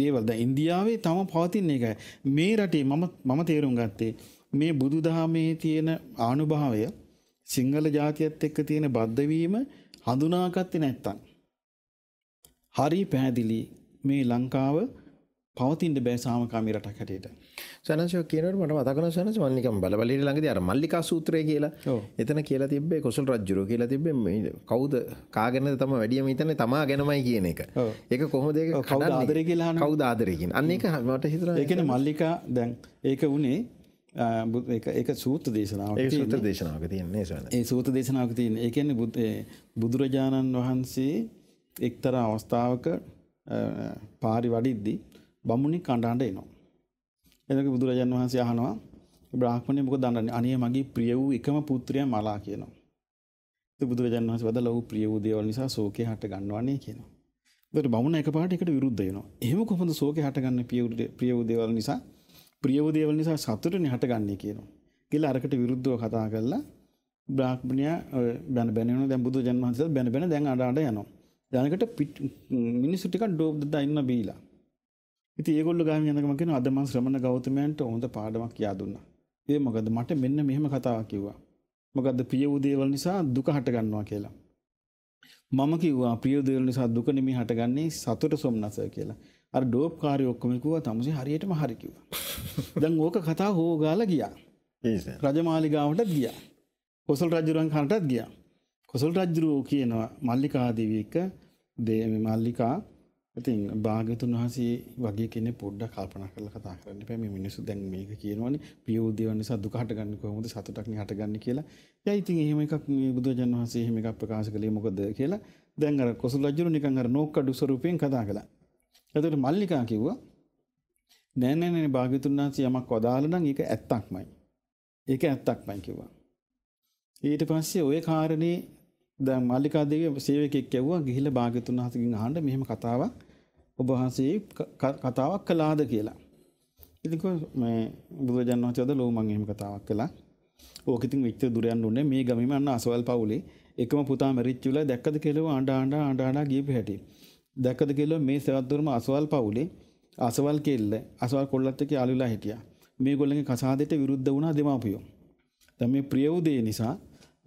දේවල්ද ඉන්දියාවේ තම පවතින්නේ එකයි මේ රටේ මම මම තේරුම් ගත්තේ මේ බුදු දහමේ තියෙන ආනුභාවය සිංහල ජාතියත් එක්ක තියෙන බද්ධවීම හඳුනාගත්තේ නැත්තම් හරි පැහැදිලි මේ ලංකාව පවතින්න බෑ සාමකාමී රටක් හැටියට සනසෝ කියනට මට මතකන සනස මල්ලිකම් බලබලට ළඟද අර මල්ලිකා සූත්‍රය කියලා එතන කියලා තිබේ කොසල් රජ්ජුරු කියලා තිබ කවුද කාගෙන තම වැඩියම හිතන තමා ගැනමයි කියන එක ඒක කොහොද කවද ආදර කියලා කවද ආදරයකින් අන්න එක හමට හිතර එකන මල්ලිකා දැන් ඒක වනේ එක සූත දේශනාව සූත දේශනාවක තියන්නේ ඒ සූත දේශනාවක තියන එකන්නේ බුද්ධේ බුදුරජාණන් වහන්සේ එක්තර අවස්ථාවක පාරි වඩිද්දි බමුණි කණ්ඩාන්ඩ එනවා එතක බුදුරජාන් වහන්සේ අහනවා බ්‍රහ්මණය මොකද දන්නන්නේ අනේ මගේ ප්‍රිය වූ එකම පුත්‍රයා මලා කියනවා. ඉතින් බුදුරජාන් වහන්සේ වදලා ඔහු ප්‍රිය වූ දේවල් නිසා සෝකේ හට ගන්නවන්නේ කියනවා. එතකොට බමුණ එකපාරට එකට විරුද්ධ වෙනවා. එහෙම කොහොමද සෝකේ හටගන්නේ ප්‍රිය වූ දේවල් නිසා? ප්‍රිය වූ දේවල් නිසා සතුටනේ හටගන්නේ කියනවා. කියලා අරකට විරුද්ධව කතා කරලා බ්‍රාහ්මණයා බැන බැන යනවා. දැන් බුදුරජාන් වහන්සේ බැන බැන දැන් අඬ අඬ යනවා. දැනකට මිනිස්සු ටිකක් ඩෝබ් දදා ඉන්න බීලා. ඉති ඒගොල්ල ගම යනකමගෙන අදමන් ශ්‍රමණ ගෞතමයන්ට ඕොද පාඩමක් යාදුන්න. ඒ මොකද මට මෙන්න මෙහෙම කතාවක් කිව්වා. මොකද ප්‍රියවූදේවල් නිසා දුක හටගන්නවා කියලා. මම කිව්වා ප්‍රියෝදේවල් නිසා දුකනමි හටගන්නේ සතුට සොම්න්නස කියලා. අර ඩෝප් කාරය ඔක්කොමකුව තමුසේ හරියටම හරිකිව. දැන් ඕක කතා හෝගාල ගියා. රජමාලිගාවට ගිය. කොසල් රජුරන් කණටත් ගිය. කොසල් රජ්ජුරෝ කියනවා මල්ලිකාදවක දේ මල්ලිකා ඉතින් භාගතුන් වහසේ වගේ කෙනෙ පොඩ්ඩ කල්පනා කරලා කතා කරන්න එපා මේ මිනිස්සු දැන් මේක කියනවනේ ප්‍රිය උදේව නිසා දුක හටගන්නේ කොහොමද සතුටක් නේ හටගන්නේ කියලා. එයා ඉතින් එහෙම එකක් මේ බුදුජන් වහන්සේ එහෙම එකක් ප්‍රකාශ කළේ මොකද කියලා දැන් අර කොසල් රජුරු නිකන් අර නෝක්කඩු ස්වරූපයෙන් කතා කළා. එතකොට මල්ලිකා කිව්වා නෑ නෑ නෑ භාගතුන් වහන්සේ යමක් වදාලා නම් ඒක ඇත්තක්මයි. ඒක ඇත්තක්මයි කිව්වා. ඊට පස්සේ ওই කාරණේ දැන් මල්ලිකා දේවිය සේවකෙක් කැවුවා ගිහිල්ලා භාග්‍යතුන් වහන්සේගෙන් අහන්න මෙහෙම කතාවක් ඔබ වහන්සේ කතාවක් කළාද කියලා. ඉතින් කොහොම මේ බුදුරජාණන් වහන්සේ අදලෝ මම එහෙම කතාවක් කළා. ඕක ඉතින් විච්ච දුර යන්න ඕනේ මේ ගමේම අන්න අසවල් පවුලේ එකම පුතා මැරිච්ච වෙලා දැක්කද කියලා ආඬ ආඬ ආඬ ආඬ ගියපු හැටි. දැක්කද කියලා මේ සවද්දොරම අසවල් පවුලේ අසවල් කෙල්ල අසවල් කොල්ලත් එක්ක යාළුලා හිටියා. මේගොල්ලන්ගේ කසාදෙට විරුද්ධ වුණා දෙමාපියෝ. දැන් මේ ප්‍රිය වූ දේ නිසා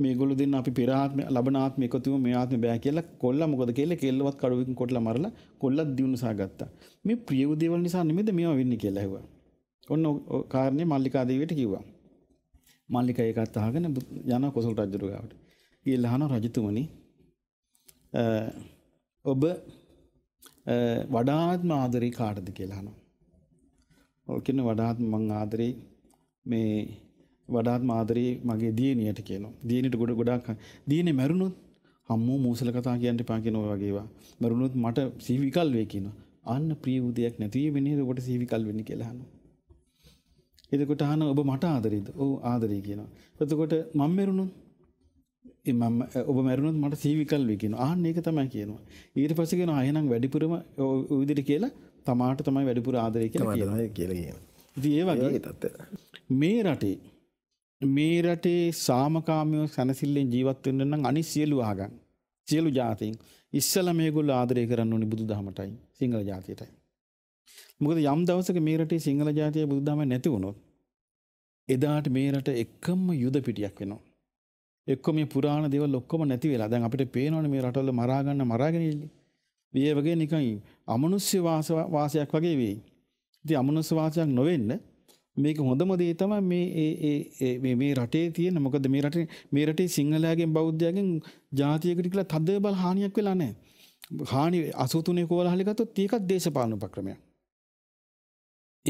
මේගොල්ලෝ දෙන්න අපි පෙර ආත්ම ලබන ආත්ම එකතුව මේ ආත්ම බෑ කියලා කොල්ලා මොකද කියලා කෙල්ලවත් කඩුවකින් කොටලා මරලා කොල්ලත් දිනුසා ගත්තා. මේ ප්‍රිය වූ දේවල් නිසා නෙමෙයිද මේවා වෙන්නේ කියලා ඇහුවා. ඔන්න ඔය කාරණේ මල්ලිකා දේවියට කිව්වා. මල්ලිකා ඒකත් අහගෙන යන කොසල් රජු ගාවට. ගිහලා අහනවා රජතුමනි ඔබ වඩාත්ම ආදරේ කාටද කියලා අහනවා. ඔකින වඩාත්ම මං ආදරේ මේ වඩාත් මාදරයේ මගේ දියණියට කියනවා. දියණිට ගොඩ ගොඩක් දියණිය මැරුණොත් අම්මෝ මූසල කතා කියන්න එපා කියන ඔය වගේ ඒවා. මැරුණොත් මට සීවිකල් වේ කියනවා. අන්න ප්‍රිය උදයක් නැති වෙන්නේ ඔබට සීවිකල් වෙන්නේ කියලා අහනවා. එතකොට අහන ඔබ මට ආදරේද? ඔව් ආදරේ කියනවා. එතකොට මම මැරුණොත් මම ඔබ මැරුණොත් මට සීවිකල් වේ කියනවා. අන්න ඒක තමයි කියනවා. ඊට පස්සේ කියනවා එහෙනම් වැඩිපුරම විදිහට කියලා තමාට තමයි වැඩිපුර ආදරේ කියලා කියනවා. කියලා කියනවා. ඉතින් ඒ වගේ මේ රටේ මේ රටේ සාමකාමීව සැනසෙල්ලෙන් ජීවත් වෙන්න නම් අනිත් සියලු ආගම් සියලු ජාතීන් ඉස්සලා මේගොල්ලෝ ආදරය කරන්න ඕනේ බුදුදහමටයි සිංහල ජාතියටයි. මොකද යම් දවසක මේ රටේ සිංහල ජාතිය බුදුදහම නැති වුණොත් එදාට මේ රට එකම යුද පිටියක් වෙනවා. එක්කොම මේ පුරාණ දේවල් ඔක්කොම නැති වෙලා දැන් අපිට පේනවනේ මේ රටවල මරා ගන්න මරාගෙන ඉන්නේ. මේ වගේ නිකන් අමනුෂ්‍ය වාසයක් වගේ වෙයි. ඉතින් අමනුෂ්‍ය වාසයක් නොවෙන්න මේක හොඳම දේ තමයි මේ ඒ ඒ මේ මේ රටේ තියෙන මොකද මේ රටේ මේ රටේ සිංහලයාගෙන් බෞද්ධයාගෙන් ජාතියකට කියලා තද බල හානියක් වෙලා නැහැ. හානි 83 කෝලහල ගත්තොත් ඒකත් දේශපාලන උපක්‍රමයක්.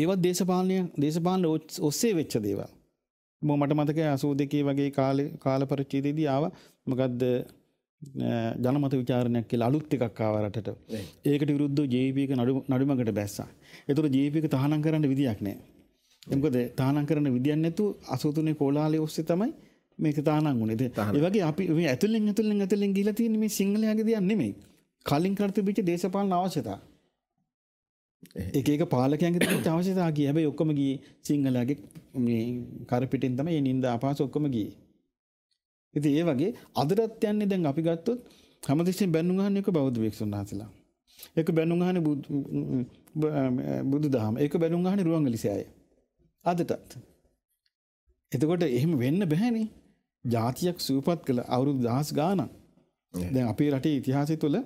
ඒවත් දේශපාලනය දේශපාලන ඔස්සේ වෙච්ච දේවල්. මට මතකයි 82 වගේ කාලේ කාල පරිච්ඡේදයේදී ආව මොකද්ද ජනමත විචාරණයක් කියලා අලුත් එකක් ආව රටට. ඒකට විරුද්ධව ජීවිපීක නඩු නඩුමකට බැස්සා. ඒතර ජීවිපීක තහනම් කරන්න විදියක් නැහැ. එමකද තානන් කරන විදිියන් නැතු අසුතුනේ කෝලාලය ඔස්සේ තමයි මේක තානන් වුණේද ඒවගේ අපි ඇතුලින් ඇතුලින් ඇතුලින් ගිල තියෙන මේ සිංහලයාගේ දෙයක් නෙමෙයි කලින් කරතිබිච්ච දේශපාලන අවශ්‍යතා ඒක පාලකයන්ගේ අවශ්‍යතාගේ හැබයි ඔක්කොම ගී සිංහලගේ මේ කරපිටෙන් තම ඒ නින්ද අපහස ඔක්කොම ගී ඉති ඒ වගේ අදරත් යන්නේ දැන් අපි ගත්තොත් හමතිස්සේ බැන්නුහන්නක බෞද්ධ භික්ෂන් හසලා එක බැනුහන බුදු දහම එක බැනුහන රුවන්ගලිසිය අදටත්. එතකොට එහෙම වෙන්න බැහැනි ජාතියක් සූපත් කළ අවුරුදු දහස් ගානන් දැන් අපේ රටේ ඉතිහාසය තුළ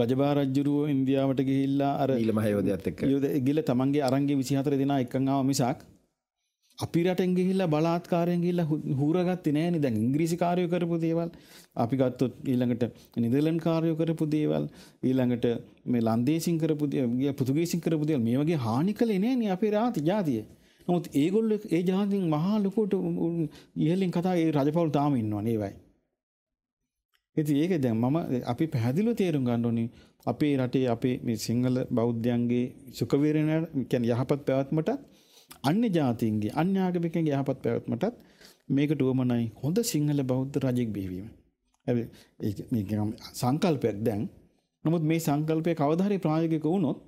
ගජබා රජ්ජුරුව ඉන්දියාවට ගිහිල්ලා අර ඊළම හයෝදයක් එක්ක යුද ගිල තමන්ගේ අරන්ගේ 24 දෙනා එකඟව මිසක් අපි රටෙන් ගිහිල්ලා බලාත්කාරයෙන් ගිහිල්ලා හූරගත්තේ නෑනේ දැන් ඉංග්‍රීසි කාර්යෝ කරපු දේවල් අපි ගත්තොත් ඊළඟට නෙදර්ලන්ඩ් කාර්යෝ කරපු දේවල් ඊළඟට මේ ලන්දේසින් කරපු දේ පෘතුගීසින් කරපු දේවල් මේ වගේ හානි කළේ නෑනේ අපේ රාති ජාතියේ නමුත් ඒගොල්ලෝ ඒ ජාතින් මහා ලොකුට ඉහළින් කතා ඒ රජපෞල් තාම ඉන්නවා නේවයි ඉති ඒක දැන් මම අපි පැහැදිලි තේරුම් ගන්න ඕනි අපේ රටේ අපේ මේ සිංහල බෞද්ධයන්ගේ සුඛ වේරණ කියන්නේ යහපත් පැවැත්මට අන්‍ය ජාතින්ගේ අන්‍යාගමිකගේ යහපත් පැවැත්මටත් මේක ටුවමනයි හොඳ සිංහල බෞද්ධ රජෙක් බිහිවීම. සංකල්පයක් දැන් නමුත් මේ සංකල්පය කවධහරි ප්‍රායගක වුණොත්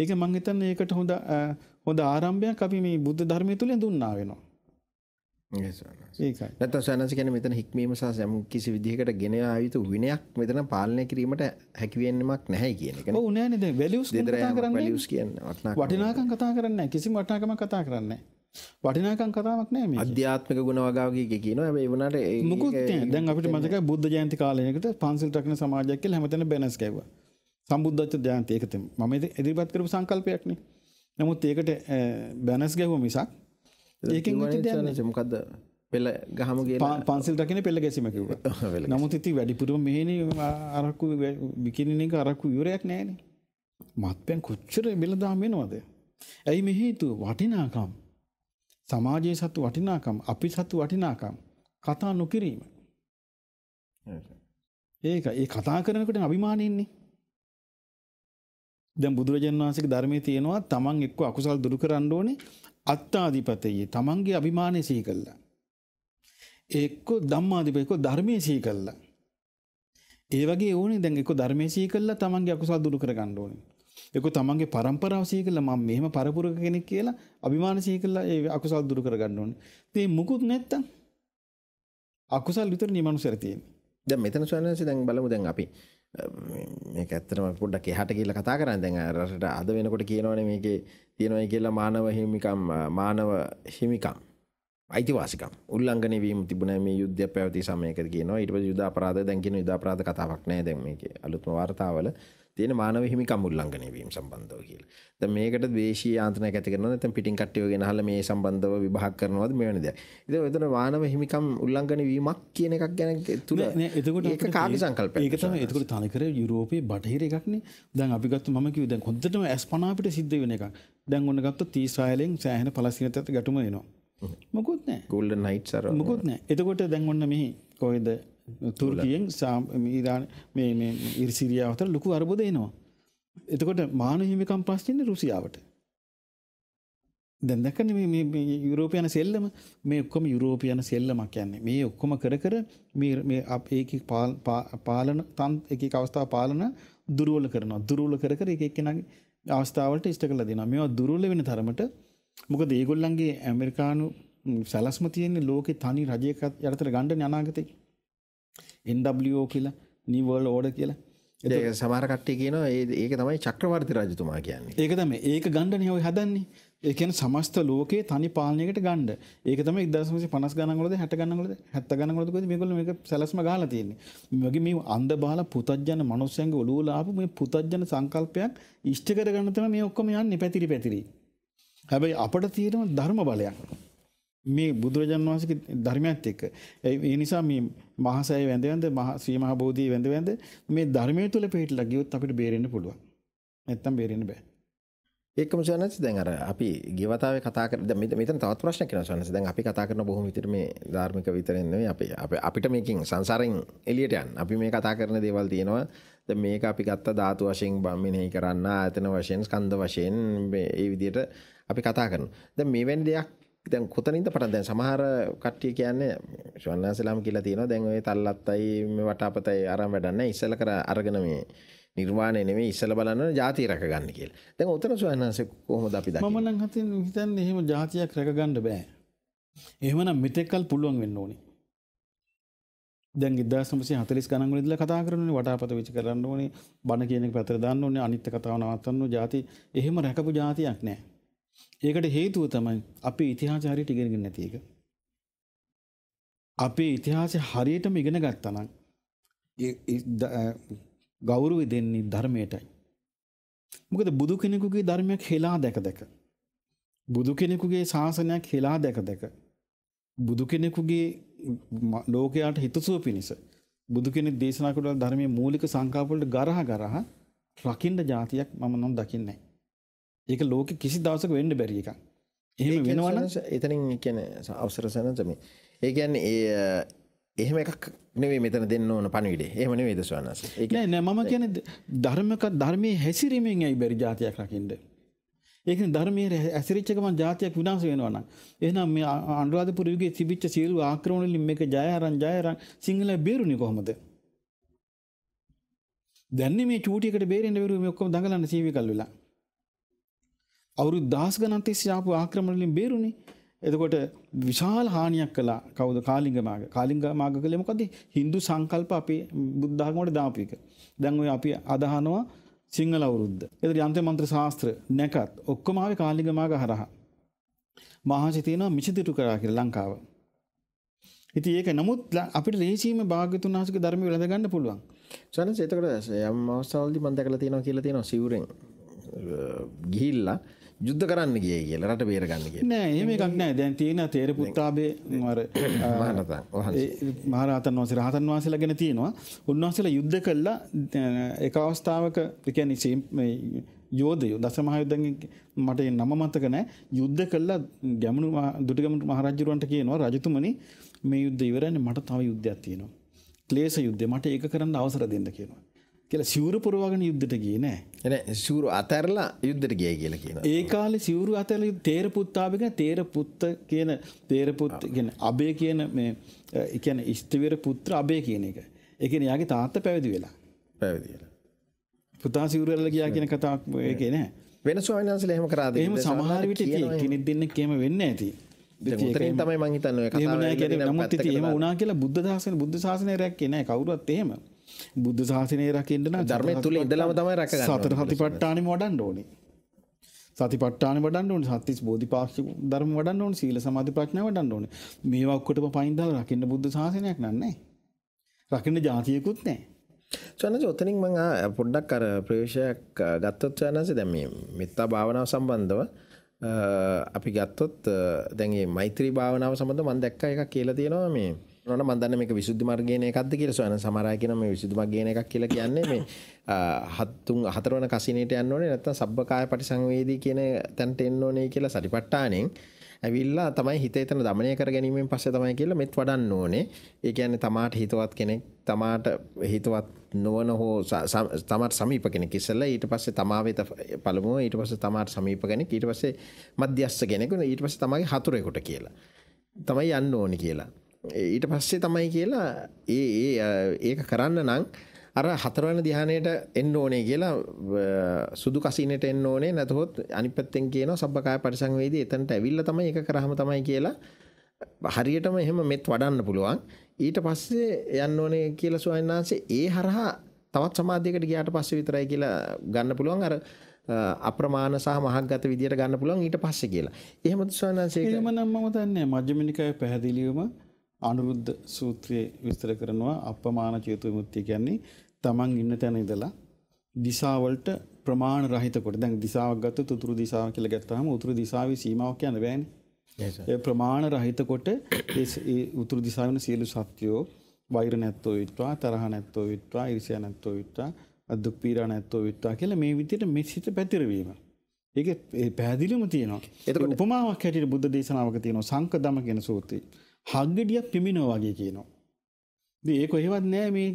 ඒක මංහිතන්න ඒකට හොඳ හොඳ ආරම්භයක් අපි මේ බුද්ධ ධර්මය තුළින් දුන්නා වෙනවා. ඇත සැනස කැන මෙතන හික්මීම සහ යම් කිසි විදිහකට ගෙන යුතු විනයක් මෙතන පාලනය කිරීමට හැකිවෙන්න්නමක් නැහැ කියන එක නෑන වැලියස් දෙදර ලියස් කියන්න වටිනාකම් කතා කරන්න කිසි වටනාකම කතා කරන්න වටිනාකම් කතාවක් නෑ අධ්‍යාත්මක ගුණ වගාවගේ කියන ඇ වනට මුකු දැන් අපට මතක බුද්ධ ජයන්ති කාලයකට පන්සිල් ටක්න සමාජයක්ක හැමතන බැනස්කව සම්බුද්ධච්ච ජයන්තයකත මම ඉදිරිපත් කරපු සංකල්පයක්න නමුත් ඒකට බැනස් ගැහුව මිසක් ඒ මොකක්ද පෙළ ගහමගේ පන්සිල් රකින පෙළ ගැසිමකිව නමුත් ඉති වැඩිපුරුව මෙහන අරක්කු විකිරණ එක අරක්කු යුරයක් නෑන මත්පැන් කොච්චර බෙලදාම් වෙනවාද ඇයි මෙහේතු වටිනාකම් සමාජයේ සතු වටිනාකම් අපි සතු වටිනාකම් කතා නොකිරීම ඒක ඒ කතා කරනකට අභිමානයන්නේ දැ බුදුරජන් වහන්සේ ධර්මය තියෙනවා තමන් එක්ක අකුසල් දුරු කරන්න ඕනේ අත්තාධිපතයේ තමන්ගේ අභිමානය සී කල්ලා. එක්කො දම්මාධිපයකො ධර්මය සී කල්ලා. ඒවගේ ඕනේ දැන් එක ධර්මය සී කල්ලා තමන්ගේ අකුසල් දුරු කර ගණ්ඩෝන. එක තමන්ගේ පරම්පරාව සී කල්ල මම මෙහම පරපුර කෙනෙක් කියලා අභිමාන සී කල්ලා ඒ අකුසල් දුරු කර ගණ්ඩෝන තේ මුකුත් නැත්ත අකුසල් විතර නිමනු සැරතියෙන් දැ මෙතන ස්වනස දැන් බලමු දැන් අපි මේක ඇත්තටම පොඩ්ඩක් එහාට කියලා කතා කරන්න දැන් රටට අද වෙනකොට කියනවනේ මේකේ තියෙනවයි කියලා මානව හිමිකම් මානව හිමිකම් අයිතිවාසිකම් උල්ලංඝනය වීම තිබුණා මේ යුද්ධය පැවති සමයකදී කියනවා ඊට පස්සේ යුද අපරාධ දැන් කියන යුද අපරාධ කතාවක් නෑ දැන් මේකේ අලුත්ම වර්තාවල තියෙන මානව හිමිකම් උල්ලංඝනය වීම සම්බන්ධව කියලා. දැන් මේකට දේශීය යාන්ත්‍රණයක් ඇති කරනවා නැත්නම් පිටින් කට්ටියව ගෙනහලා මේ සම්බන්ධව විභාග කරනවාද මේ වෙන දේ. ඉතින් එතන මානව හිමිකම් උල්ලංඝනය වීමක් කියන එකක් ගැන තුන නෑ එතකොට ඒක කාගේ සංකල්පයක්? ඒක තමයි එතකොට තනිකර යුරෝපයේ බටහිර එකක්නේ. දැන් අපි ගත්ත මම කිව්වේ දැන් හොද්දටම ඇස් පනා අපිට සිද්ධ වෙන එකක්. දැන් ඔන්න ගත්තොත් ඊශ්‍රායලෙන් සෑහෙන පලස්තීනයට ගැටුම එනවා. මොකුත් නෑ. ගෝල්ඩන් නයිට්ස් අර මොකුත් නෑ. එතකොට දැන් ඔන්න මෙහි කොහෙද තුර්කියෙන් සාමීරාණ ඉරිසිරියාවතර ලොකු අරබුදයනවා. එතකොට මානහිමිකම් පස්්චින්නේ රුසියාවට. දැදැකන යුරෝපයන සෙල්ලම මේ ඔක්කොම යුරෝපයන සෙල්ලමක් යන්නේ මේ ඔක්කොම කර කර අප ඒ පාලන තන් එක අවස්ථාව පාලන දුරුවල කරන දුරුවල කර කර එක එක්කෙනගේ අවස්ථාවට ඉස්ට කල දෙන මෙවා දුරුල වෙන තරමට මොක දේගොල්ලන්ගේ ඇමරිකානු සැලස්ම තියන්නේ ලෝකෙ තනි රජයකත් යටතර ගණ්ඩ යනාගතේ එන්ඩෝ කියලා නිවර්ල් ඕඩ කියලා ඒ සමාරකට්ටය කියන ඒක තමයි චක්‍රවර්ති රජතුමා කියන්නේ ඒක තම ඒක ගණ්ඩ නියව හදන්නේ ඒකන සමස්ත ලෝකයේ තනි පාලනයකට ගණ්ඩ ඒක තම ඉදසමසි පනස් ගනකොලද හැට ගන්නකොලද හැත්ත ගනකොලද මේකොල මේ සැලස්ම ගාල තියන්නේ මගේ මේ අන්ද බාල පුතජ්ජන මනුස්සයන්ගේ ඔලූලාප මේ පුතජ්ජන සංකල්පයක් ඉෂ්ට කරගන්නතම මේ ඔක්කොම යන්න පැතිරි පැතිරී හැබැයි අපට තීරම ධර්ම බලයක්. මේ බුදුරජාන් වහන්සේගේ ධර්මයත් එක්ක ඒ නිසා මේ මහසෑය වැඳ වැඳ මහ ශ්‍රී මහ බෝධිය වැඳ වැඳ මේ ධර්මයේ තුල පිටලා ගියොත් අපිට බේරෙන්න පුළුවන් නැත්තම් බේරෙන්න බෑ ඒකම සනස් දැන් අර අපි ගියවතාවේ කතා කර දැන් මෙතන තවත් ප්‍රශ්නයක් එනවා සනස් දැන් අපි කතා කරන බොහොම විතර මේ ධාර්මික විතරෙන් නෙවෙයි අපි අපිට මේකෙන් සංසාරෙන් එළියට යන්න අපි මේ කතා කරන දේවල් තියෙනවා දැන් මේක අපි ගත්ත ධාතු වශයෙන් බම්මිනෙහි කරන්න ආයතන වශයෙන් ස්කන්ධ වශයෙන් මේ විදිහට අපි කතා කරනවා දැන් මේ වැනි දෙයක් දැන් කොතනින්ද පටන් දැන් සමහර කට්ටිය කියන්නේ ශවන්නාසලාම කියලා තියෙනවා දැන් ඔය තල්ලත්තයි මේ වටාපතයි අරන් වැඩක් නැහැ ඉස්සල කර අරගෙන මේ නිර්වාණය නෙමෙයි ඉස්සල බලන්න ಜಾති රැකගන්න කියලා. දැන් උතන ශවන්නාසේ කොහොමද අපි දන්නේ? මම නම් හිතන් හිතන්නේ එහෙම ಜಾතියක් රැකගන්න බෑ. එහෙමනම් මෙතෙක්කල් පුළුවන් වෙන්න ඕනේ. දැන් 1940 ගණන් වල ඉඳලා කතා කරනෝනේ වටාපත විච කරන්න ඕනේ බණ කියන එක පැතර දාන්න ඕනේ අනිත් කතාව නවත්තන්න ඕනේ ಜಾති එහෙම රැකපු ಜಾතියක් නැහැ. ඒකට හේතුව තමයි අපේ ඉතිහාචාරයට ඉගෙනගෙන නැති එක. අපේ ඉතිහාසය හරියටම ඉගෙන ගත්තනම් ගෞරුව දෙන්නේ ධර්මයටයි. මොකද බුදු කෙනෙකුගේ ධර්මයක් හෙලා දැක දැක. බුදු කෙනෙකුගේ ශාසනයක් හෙලා දැක දැක. බුදු කෙනෙකුගේ ලෝකයාට හිතසුව පිණිස. බුදු කෙනෙ දේශනා කොට ධර්මය මූලික සංකාපොලට ගරහ ගරහ රකිින්ට ජාතියක් මම නම් දකින්නේ. ඒක ලෝක කිසි දවසක වෙන්න බැරි එක එහෙම වෙනවන එතනින් කියන අවසර සැනසම ඒගැන් ඒ එහෙම එකක් නෙවේ මෙතන දෙන්න ඕන පණවිඩේ එහමන වේද වන්නස එක නෑ මම කියන ධර්මක ධර්මය හැසිරීමෙන් ඇයි බැරි ජාතියක් රකින්ට ඒක ධර්මය ඇසිරිච්චකම ජාතියක් විනාස වෙනවන එහනම් මේ අන්ුවාද පුරගේ තිබිච්ච සියලු ආක්‍රවණලින් එක ජයරන් ජයරන් සිංහල බේරුණි කොහොමද දැන්නේ මේ චූටියකට බේරෙන්ට වරුම ඔක්කොම දඟලන්න සීවි කල්වෙලා අවුරු දහස් ගනන්තේ යාපු ආක්‍රමණලින් බේරුණේ එතකොට විශාල හානියක් කලා කවද කාලිග මාග කාලිග මාග කළේ මොකද හින්දු සංකල්ප අපේ බුද්ධාගමට දාපික දැන් ඔය අපි අදහනවා සිංහල අවුරුද්ද එතකොට යන්ත්‍ර මන්ත්‍ර ශාස්ත්‍ර නැකත් ඔක්කොම ආවේ කාලිග මාග හරහා මහාචි තියෙනවා මිචිතිටු කරා කියලා ලංකාව ඉතින් ඒක නමුත් අපිට ලේසියෙන්ම භාග්‍යතුන් වහන්සේගේ ධර්මය වැළඳ ගන්න පුළුවන් සනස එතකොට යම් අවස්ථාවලදී මම දැකලා තියෙනවා කියලා තියෙනවා සිවුරෙන් ගිහිල්ලා යුද්ධ කරන්න ගිය කියල රට බේරගන්න නෑ ඒමකක් නෑ දැන් තියෙන තේර පුත්තාබේ මර මහරතන් වන්සේ රහතන් වහන්සේලා ගැෙන තියෙනවා උන්වහන්සේලා යුද්ධ කල්ලා එක අවස්ථාවක එකැන යෝධයෝ දස මහයුද්ධ මට නම මතක නෑ යුද්ධ කල්ලා ගැමනු දුටිගමට මහරජරුවන්ට කියනවා රජතුමනි මේ යුද්ධ ඉවරන්නේ මට තව යුද්ධයක් තියෙනවා ලේස යුද්ධ මට ඒක කරන්න අවසර දෙන්න කියනවා කියලා සිවරු පුරවාගෙන යුද්ධට ගිය නෑ එන සිවරු අතැරලා යුද්ධට ගිය කියලා කියන ඒ කාලේ සිවරු අතැරලා තේර පුත්තාපික තේර පුත්ත කියන තේර පුත් කියන්නේ අබේ කියන මේ ඒ කියන්නේ ඉෂ්ඨවීර පුත්‍ර අබේ කියන එක. ඒ කියන්නේ යාගේ තාත්තා පැවිදි වෙලා. පැවිදි වෙලා. පුතා සිවරු වෙලා ගියා කියන කතාවක් ඒකේ නෑ. වෙන ස්වාමීන් වහන්සේලා එහෙම කරාද? එහෙම සමහර විට කෙනෙක් දෙන්නෙක් එහෙම වෙන්නේ ඇති. තරින් තමයි මං හිතන්නේ ඔය කතාව. එහෙම නෑ කියන්නේ නමුත් ඉතින් එහෙම වුණා කියලා බුද්ධ දාර්ශනික බුද්ධ ශාසනය රැක්කේ නෑ කවුරුවත් එහෙම. බුද්ධ සාසනය රකින්නන ධර්මය තුළ ඉදලම තමයි රැක සතර හති පට්ටාන වඩන් ඕනේ සති පට්ටාන වඩන් ඕන සතිස් බෝධි පාක්ෂ ධර්ම වඩන් ඕන සීල සමාධි ප්‍රඥාව වඩන් ඕන මේවක්කොට පයින්දල් රකින්න බුද්ධ ශාසනයක් නන්නේ රකින්න ජාතියකුත් නෑ චනස ඔතනින් මං පොඩ්ඩක් අර ප්‍රවේශයක් ගත්තොත් යනස දැම මෙත්තා භාවනාව සම්බන්ධව අපි ගත්තොත් දැන්ගේ මෛත්‍රී භාවනාව සබඳ මන් දැක්ක එක කියලා තියෙනවා මේ නොට මදන්න මේ විසුද්ධ මර්ගන එකක්ද කියර සයන සමරය කියන මේ විසුදු මගන එකක් කියලා කියන්නේ මේ හත්තුන් අහතරවන කසිනට යන්න ඕනේ නැත සබ්කාය පටි සංවේදී කියන තැන්ට එන්න ඕනේ කියලා සටිපට්ටානෙන් ඇවිල්ලා තමයි හිතේතන දමනය කර ගැනීමෙන් පස්ස තමයි කියලා මෙත් වඩන්න ඕනේ ඒකන්න තමාට හිතවත් කෙනෙක් තමාට හිතවත් නොවන හෝ තමට සමීප කෙන කිසල්ල ඊට පස්සේ තමාවත පළමුුව ඊට පස තමාට සමීප කෙනෙක් ඊට පසේ මධ්‍යස්ස කෙනෙකුන ඊට පස තමගේ හතුරෙකුට කියලා තමයි යන්න ඕනි කියලා ඊට පස්සේ තමයි කියලා ඒ ඒක කරන්න නං අර හතරවන දිහානයට එන්න ඕනේ කියලා සුදු කසිනට එන්න ඕනේ නැතහොත් අනිපත්තෙන් කියන සබකාය පරිසංවේදී එතන්ට ඇවිල්ල තම එක කරහම තමයි කියලා හරියටම එහෙම මෙත් වඩන්න පුළුවන් ඊට පස්සේ යන්න ඕනේ කියල ස්වයන් වහන්සේ ඒ හරහා තවත් සමාධයකට ගියාට පස්ස විතරයි කියලා ගන්න පුළුවන් අර අප්‍රමාණ සහ මහක්ගත විදියට ගන්න පුළුවන් ඊට පස්ස කියලා එහෙමතු ස්වන්සේ ම නම්ම දන්නේ මජ්‍යමිනිකය පැහැදිලියීම අනුරුද්ධ සූත්‍රයේ විස්තර කරනවා අපමාන චේතු විමුක්තිය කියන්නේ තමන් ඉන්න තැන ඉඳලා දිසාවලට ප්‍රමාණ රහිතකොට දැන් දිසාවක් ගත්තොත් උතුරු දිසාව කියලා ගත්තාම උතුරු දිසාවේ සීමාවක් යන බෑනේ. ඒ ප්‍රමාණ රහිතකොට ඒ උතුරු දිසාවේ සියලු සත්‍යෝ වෛර නැත්තෝ විත්වා තරහ නැත්තෝ විත්වා ඊර්ෂ්‍යා නැත්තෝ විත්වා දුක් පීඩා නැත්තෝ විත්වා කියලා මේ විදිහට මේ සිත පැතිරවීම. ඒක පැහැදිලිවම තියෙනවා. ඒකට උපමාවක් හැටියට බුද්ධ දේශනාවක තියෙනවා සංකදම කියන සූත්‍රය. හග්ගඩියක් පිමිනෝ වගේ කියනවා. ඒ කොහෙවත් නෑ මේ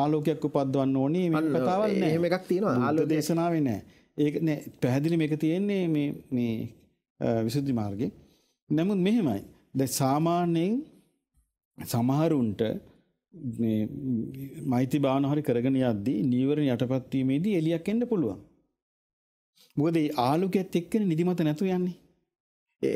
ආලෝකයක් උපද්වන්න ඕනේ මේ කතාවල් නෑ. එහෙම එකක් තියෙනවා ආලෝක දේශනාවේ නෑ. ඒක නෑ පැහැදිලි මේක තියෙන්නේ මේ මේ විසුද්ධි මාර්ගේ. නමුත් මෙහෙමයි. දැන් සාමාන්‍යයෙන් සමහරුන්ට මේ මෛති භාවන හරි කරගෙන යද්දී නීවරණ යටපත් වීමේදී එලියක් එන්න පුළුවන්. මොකද ආලෝකයේත් එක්කනේ නිදිමත නැතු යන්නේ.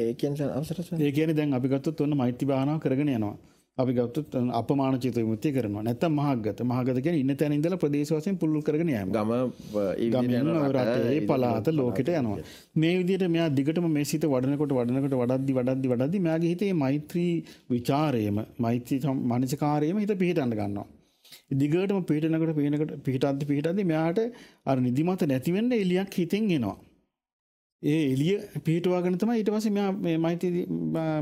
ඒකන දැන් අපි ගත්තත් ඔන්න මෛත්‍ය භානාව කරගෙන යනවා අපි ගත්තු අපමාන චිත මුත්ති කරනවා නැත මහක්ගත මහගතක ඉන්න තැනින්දල ප්‍රදේශවසයෙන් පුල්ලු කරගෙන යම් ගම ගමරටේ පලාත ලෝකට යනවා මේ විදිට මෙයා දිගටම මේ සිත වඩනකොට වඩනකට වඩද්දි වඩද්දි වඩදි මයාගේ හිතේ මෛත්‍රී විචාරයම මෛත්‍රී මනසිකාරයම හිත පිහිටන්න ගන්නවා දිගටම පිටනකට පිනකට පිහිටත්ති පිහිටද මෙයාට අර නිදිමත නැතිවෙන්න එලියක් හිතෙන් එෙනවා ඒ එලිය පිටවාගෙනතම ඊට පස මයිති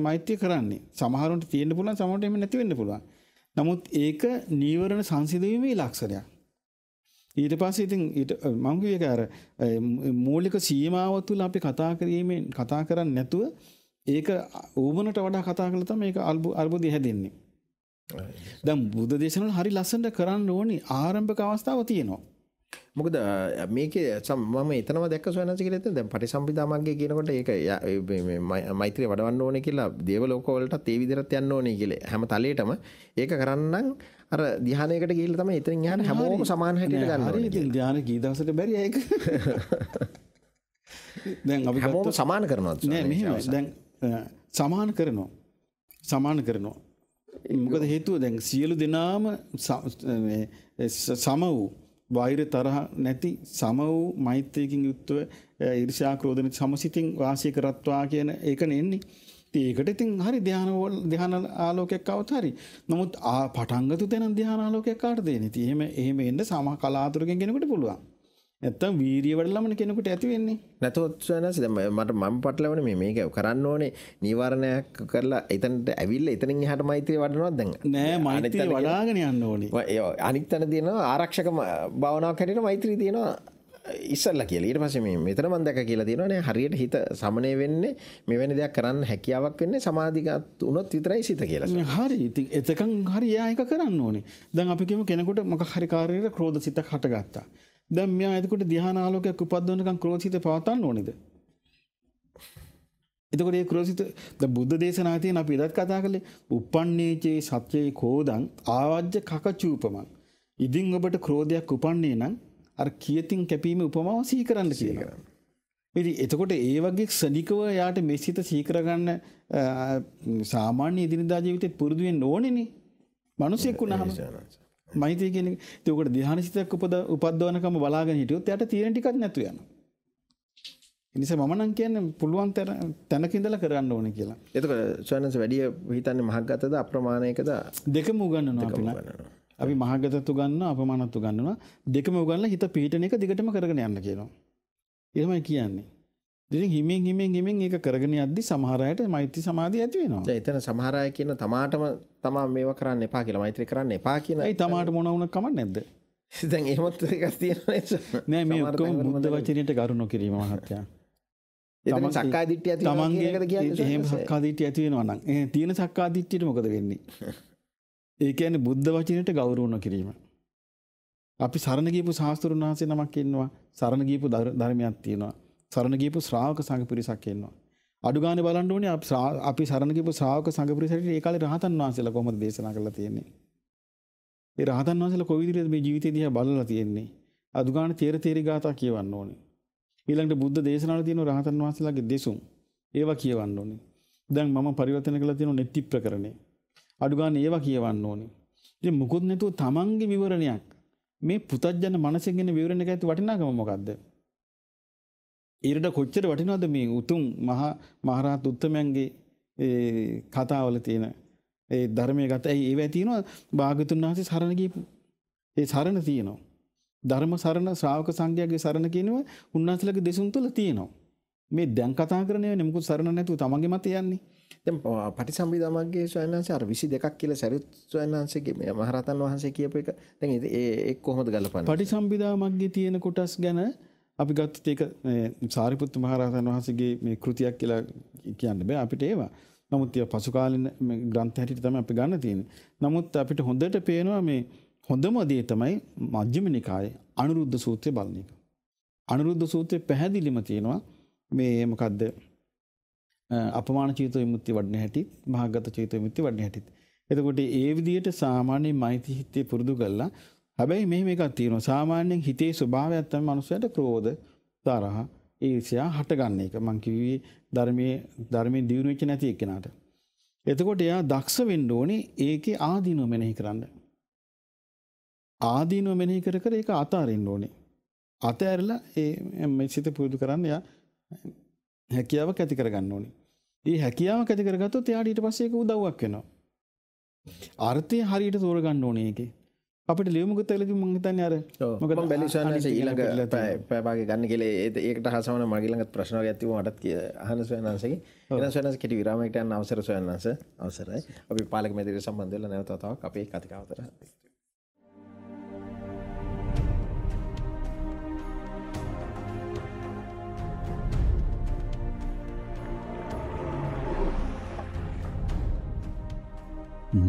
මෛත්‍යය කරන්නේ සමහරුට තියෙන්න්න පුළන් සමටම නැතිවෙන්න පුළුවන් නමුත් ඒක නීවරණ සංසිදීමේ ලක්ෂරයක් ඊට පස්ස ඉතින් මංගවකාර මූලික සීමාවතුල අපි කතා කිරීමෙන් කතා කරන්න නැතුව ඒක ඌමනට වඩා කතා කළත මේක අල්බු අර්බුදය හැදෙන්නේ දම් බුද්ධ දේශනල් හරි ලස්සට කරන්න ඕනි ආරම්භක අවස්ථාව තියෙනවා මොකද මේක සම්මම එතනම දැක්ක සොයනස කියලා එතන දැන් පරිසම්පිතාමග්ගේ කියනකොට ඒක මෛත්‍රිය වඩවන්න ඕනේ කියලා දේව ලෝකවලටත් ඒ විදිහට යන්න ඕනේ කියලා හැම තලෙටම ඒක කරන්නම් අර ධ්‍යානයකට ගිහිල්ලා තමයි එතනින් යන හැමෝම සමාන හැටියට ගන්න ඕනේ. ඉතින් ධ්‍යාන කී දවසට බැරි ඒක. දැන් අපි හැමෝම සමාන කරනවා. නෑ මෙහෙම දැන් සමාන කරනවා. සමාන කරනවා. මොකද හේතුව දැන් සියලු දෙනාම සම වූ වෛර තරහ නැති සම වූ මෛත්‍රයකින් යුත්ව ඉරිෂා ක්‍රෝධන සමසිතින් වාසය කරත්වා කියන ඒකන එන්නේ. ඒකට ඉතින් හරි ධ්‍යානවල ධ්‍යාන ආලෝකයක් આવත් හරි. නමුත් ආ පටංගතු තැන ධ්‍යාන ආලෝකයක් කාටද එන්නේ? ඉතින් එහෙම එහෙම එන්න සමහ කලාතුරකින් කෙනෙකුට පුළුවන්. ඇත්තම් වීරිය වඩලමන කෙනෙකුට ඇතිවෙන්නේ නැතොත්වනස මට මම පටලවන මේ මේක කරන්න ඕනේ නිවාරණයක් කරලා එතනට ඇවිල්ල එතනින් හට මෛත්‍රය වඩනවත් දැන් නෑ මත වඩාගෙන යන්න ඕනේ අනික් තන තියෙනවා ආරක්ෂක භාවනාව කැටට මෛත්‍රී තියෙනවා ඉස්සල්ල කියලට පස මේ මෙතර මන්දක කියලා තියෙනවානේ හරියට හිත සමනය වෙන්නේ මෙවැනි දෙයක් කරන්න හැකියාවක් වෙන්නේ සමාධිකත් වනොත් විතරයි සිත කියලා හරි ඉති එතකං හරි යායක කරන්න ඕනේ දැන් අපිකම කෙනෙකුට මොක හරිකාරයට ක්‍රෝධ සිත හටගත්තා දැන් මෙයා එතකොට ධ්‍යාන ආලෝකයක් උපද්දවනකම් ක්‍රෝධිත පවත්වන්න ඕනේද? එතකොට මේ ක්‍රෝධිත ද බුද්ධ දේශනා තියෙන අපි ඉදත් කතා කළේ uppannece satye kodan ආවජ්‍ය කකචූපමං. ඉදින් ඔබට ක්‍රෝධයක් උපන්නේ නම් අර කියතින් කැපීමේ උපමාව සිහි කරන්න කියනවා. ඉතින් එතකොට ඒ වගේ ක්ෂණිකව යාට මේ සිත සීකර ගන්න සාමාන්‍ය ඉදිරියදා ජීවිතේ පුරුදු වෙන්න ඕනේනේ. මිනිසෙක් වුණාම. මෛත්‍රී කියන තකට දිහානසිතක් උපද උපද්වනකම බලාගෙන හිටියොත් යට තියෙන ටිකක් නැතු යන. එනිසා මම නම් කියන්නේ පුළුවන් තැන තැනක ඉඳලා කරන්න ඕනේ කියලා. එතකොට ස්වාමීන් වැඩිය හිතන්නේ මහග්ගතද අප්‍රමාණයකද දෙකම උගන්වනවා අපි. අපි මහග්ගතත් උගන්වනවා අප්‍රමාණත් උගන්වනවා දෙකම උගන්ලා හිත පීඩන එක දිගටම කරගෙන යන්න කියනවා. එහෙමයි කියන්නේ. දෙ හිමෙන් හිමෙන් හිමෙන් ඒ කරගෙන අද්දි සමහරයට මෛත්‍ය සමාධී ඇතිවෙනවා එතන සමහරය කියන තමාටම තමා මේව කරන්න එපා කියලා මෛත්‍රී කරන්න එපා කියන යි තමාට මොනවුන කම නැද්ද දැන් එහෙමත් එකක් තියෙනවා නෑ මේ ඔක්කොම බුද්ධ වචනයට ගරුණු කිරීම මහත්තයා තමන් සක්කාදිට්ඨිය ඇති තමන්ගේ කියන්නේ එහෙම සක්කාදිට්ඨිය ඇති වෙනවා නම් ඒ තියෙන සක්කාදිට්ඨියට මොකද වෙන්නේ ඒ කියන්නේ බුද්ධ වචනයට ගෞරවණ කිරීම අපි සරණ ගියපු ශාස්ත්‍රුන් වහන්සේ නමක් ඉන්නවා සරණ ගියපු ධර්මයක් තියෙනවා සරණ ගියපු ශ්‍රාවක සංඝ පිරිසක් ඉන්නවා. අඩු ගානේ බලන්න ඕනේ අපි අපි සරණ ගියපු ශ්‍රාවක සංඝ පිරිසට ඒ කාලේ රහතන් වහන්සේලා කොහොමද දේශනා කරලා තියෙන්නේ? ඒ රහතන් වහන්සේලා කොයි විදිහේද මේ ජීවිතය දිහා බලලා තියෙන්නේ? අඩු ගානේ තේර තේරි ගාථා කියවන්න ඕනේ. ඊළඟට බුද්ධ දේශනාවල තියෙන රහතන් වහන්සේලාගේ දේශුම් ඒවා කියවන්න ඕනේ. දැන් මම පරිවර්තන කරලා තියෙන නෙට්ටි ප්‍රකරණේ අඩු ගානේ ඒවා කියවන්න ඕනේ. ඉතින් මුකුත් නැතුව තමන්ගේ විවරණයක් මේ පුතජන මනසෙන් එන විවරණයක ඇති වටිනාකම මොකද්ද? ඊට කොච්චර වටිනවද මේ උතුම් මහා මහරහත් උත්තමයන්ගේ කතාවල තියෙන ඒ ධර්මය ගත ඇයි ඒව ඇතිනවා භාගතුන් වහන්සේ සරණගීපු ඒ සරණ තියෙනවා. ධර්ම සරණ ශ්‍රාවක සංඝයාගේ සරණ කියනව උන්වහන්සේලගේ දෙසුන් තුළ තියෙනවා. මේ දැන් කතා කරන්නේ වෙන්නේ මොකද සරණ නැතුව තමන්ගේ මත යන්නේ. දැන් පටිසම්භිදාමග්ගේ ස්වාමීන් වහන්සේ අර 22ක් කියලා සරියුත් ස්වාමීන් වහන්සේගේ මේ මහරහතන් වහන්සේ කියපු එක දැන් ඒ කොහොමද ගලපන්නේ? පටිසම්භිදාමග්ගේ තියෙන කොටස් ගැන අපි ගත්තොත් ඒක සාරිපුත්තු මහරහතන් වහන්සේගේ මේ කෘතියක් කියලා කියන්න බෑ අපිට ඒවා. නමුත් ඒ පසු කාලින මේ ග්‍රන්ථ හැටියට තමයි අපි ගන්න තියෙන්නේ. නමුත් අපිට හොඳට පේනවා මේ හොඳම දේ තමයි මජ්ක්‍ධිම නිකායේ අනුරුද්ධ සූත්‍රය බලන එක. අනුරුද්ධ සූත්‍රය පැහැදිලිම තියෙනවා මේ මොකද්ද? අපමාන චේතෝ විමුක්ති වඩන හැටි, මහාගත චේතෝ විමුක්ති වඩන හැටිත්. එතකොට ඒ විදිහට සාමාන්‍ය මෛත්‍රී හිතේ පුරුදු කරලා හැබැයි මෙහෙම එකක් තියෙනවා. සාමාන්‍යයෙන් හිතේ ස්වභාවයක් තමයි මනුස්සයට ක්‍රෝධ, තරහ, ඊර්ෂ්‍යා හටගන්න එක. මං කිව්වේ ධර්මයේ ධර්මයේ දියුණු වෙච්ච නැති එක්කෙනාට. එතකොට එයා දක්ෂ වෙන්න ඕනේ ඒකේ ආදීනව මෙනෙහි කරන්න. ආදීනව මෙනෙහි කර කර ඒක අතාරින්න ඕනේ. අතෑරලා ඒ මේ සිත පුරුදු කරන්න එයා හැකියාවක් ඇති කරගන්න ඕනේ. ඒ හැකියාවක් ඇති කරගත්තොත් එයාට ඊට පස්සේ ඒක උදව්වක් වෙනවා. අර්ථය හරියට තෝරගන්න ඕනේ ඒකේ. අපට ලියමුගත ලති මහිතන් අර මොක බැලිශාන ඊළඟ පැපාගේ ගන්න කෙලේ ඒකට හසමන මගිලඟත් ප්‍රශ්න ඇතිව මටත් කිය අහන සවන්සගේ වෙනස්වනස කෙටි විරාමට යන්න අවසර සොයන්නස අවසරයි අපි පාලක මැදිර සම්බන්ධල නැවතාවක් අපේ කතිකාවතර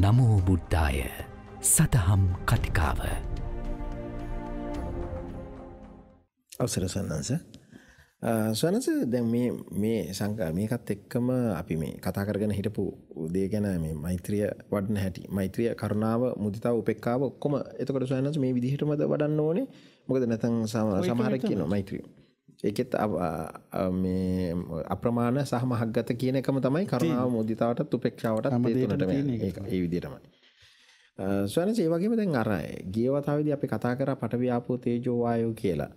නමෝ බුද්ධාය සතහම් කතිකාව අවසර සන්නස ස්වනස දැ මේ සංකා මේකත් එක්කම අපි මේ කතා කරගෙන හිටපු උදේ ගැන මේ මෛත්‍රිය වඩන හැටි මෛත්‍රිය කරුණාව මුදිතාව උපෙක්කාව ඔක්කොම එතකට සයනස මේ විදිහටමද වඩන්න ඕනේ මොකද නැතන් සමහරක් කියන මෛත්‍රිය ඒකෙත් අප්‍රමාණ සහ මහක්ගත කියන එකම තමයි කරුණාව මුදිතාවටත් උපෙක්ෂාවට ඒ විදිටමයි ස්වනස ඒ වගේම දැන් අර ගිය වතාවේදී අපි කතා කරා පටවියාපෝ තේජෝ වායෝ කියලා.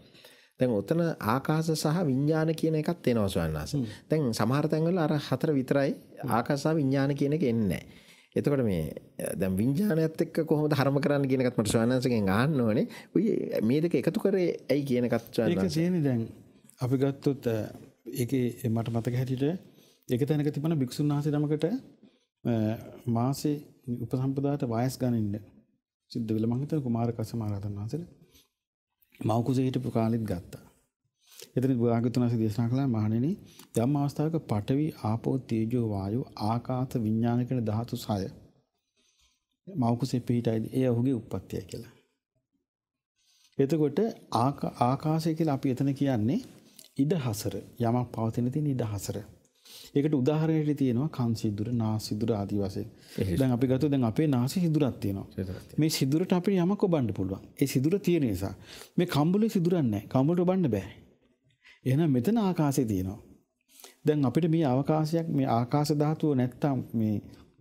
දැන් උතන ආකාශ සහ විඥාන කියන එකත් එනවා ස්වනස. දැන් සමහර තැන්වල අර හතර විතරයි ආකාශ සහ විඥාන කියන එක එන්නේ එතකොට මේ දැන් විඥානයත් එක්ක කොහොමද හරම කරන්න කියන එකත් මට ස්වනසගෙන් අහන්න ඕනේ. උයි මේ දෙක එකතු කරේ ඇයි කියන එකත් ස්වනස. ඒක තේනේ දැන් අපි ගත්තොත් ඒකේ මට මතක හැටියට ඒක තැනක තිබුණ භික්ෂුන් වහන්සේ නමකට මාසේ උපසම්පදාට වයස් ගණන්න සිද්ධ වෙල මහිත කුමාර කස මහරතන් වහන්සල මවකුසේ හිටපු කාලෙත් ගත්තා. එතන භාගතුනස දේශනා කළා මහණෙන යම් අවස්ථාවක පටවි ආපෝ තේජෝ වායෝ ආකාත විඤ්ඤාණ කියන ධාතු සය මවකුසේ පිහිටයිද ඒ ඔහුගේ උප්පත්තිය කියලා. එතකොට ආකාශය කියලා අපි එතන කියන්නේ ඉඩ හසර යමක් පවතින තියෙන ඉඩ හසර. ඒකට උදාහරණයට තියෙනවා කන් සිදුර නාසිදුර ආදි වශයෙන් දැන් අපි ගත්තොත් දැන් අපේ නාසය සිදුරක් තියෙනවා මේ සිදුරට අපිට යමක් ඔබන්න පුළුවන් ඒ සිදුර තියෙන නිසා මේ කම්බුලේ සිදුරක් නැහැ කම්බුලට ඔබන්න බෑ එහෙනම් මෙතන ආකාශය තියෙනවා දැන් අපිට මේ අවකාශයක් මේ ආකාශ ධාතුව නැත්තම් මේ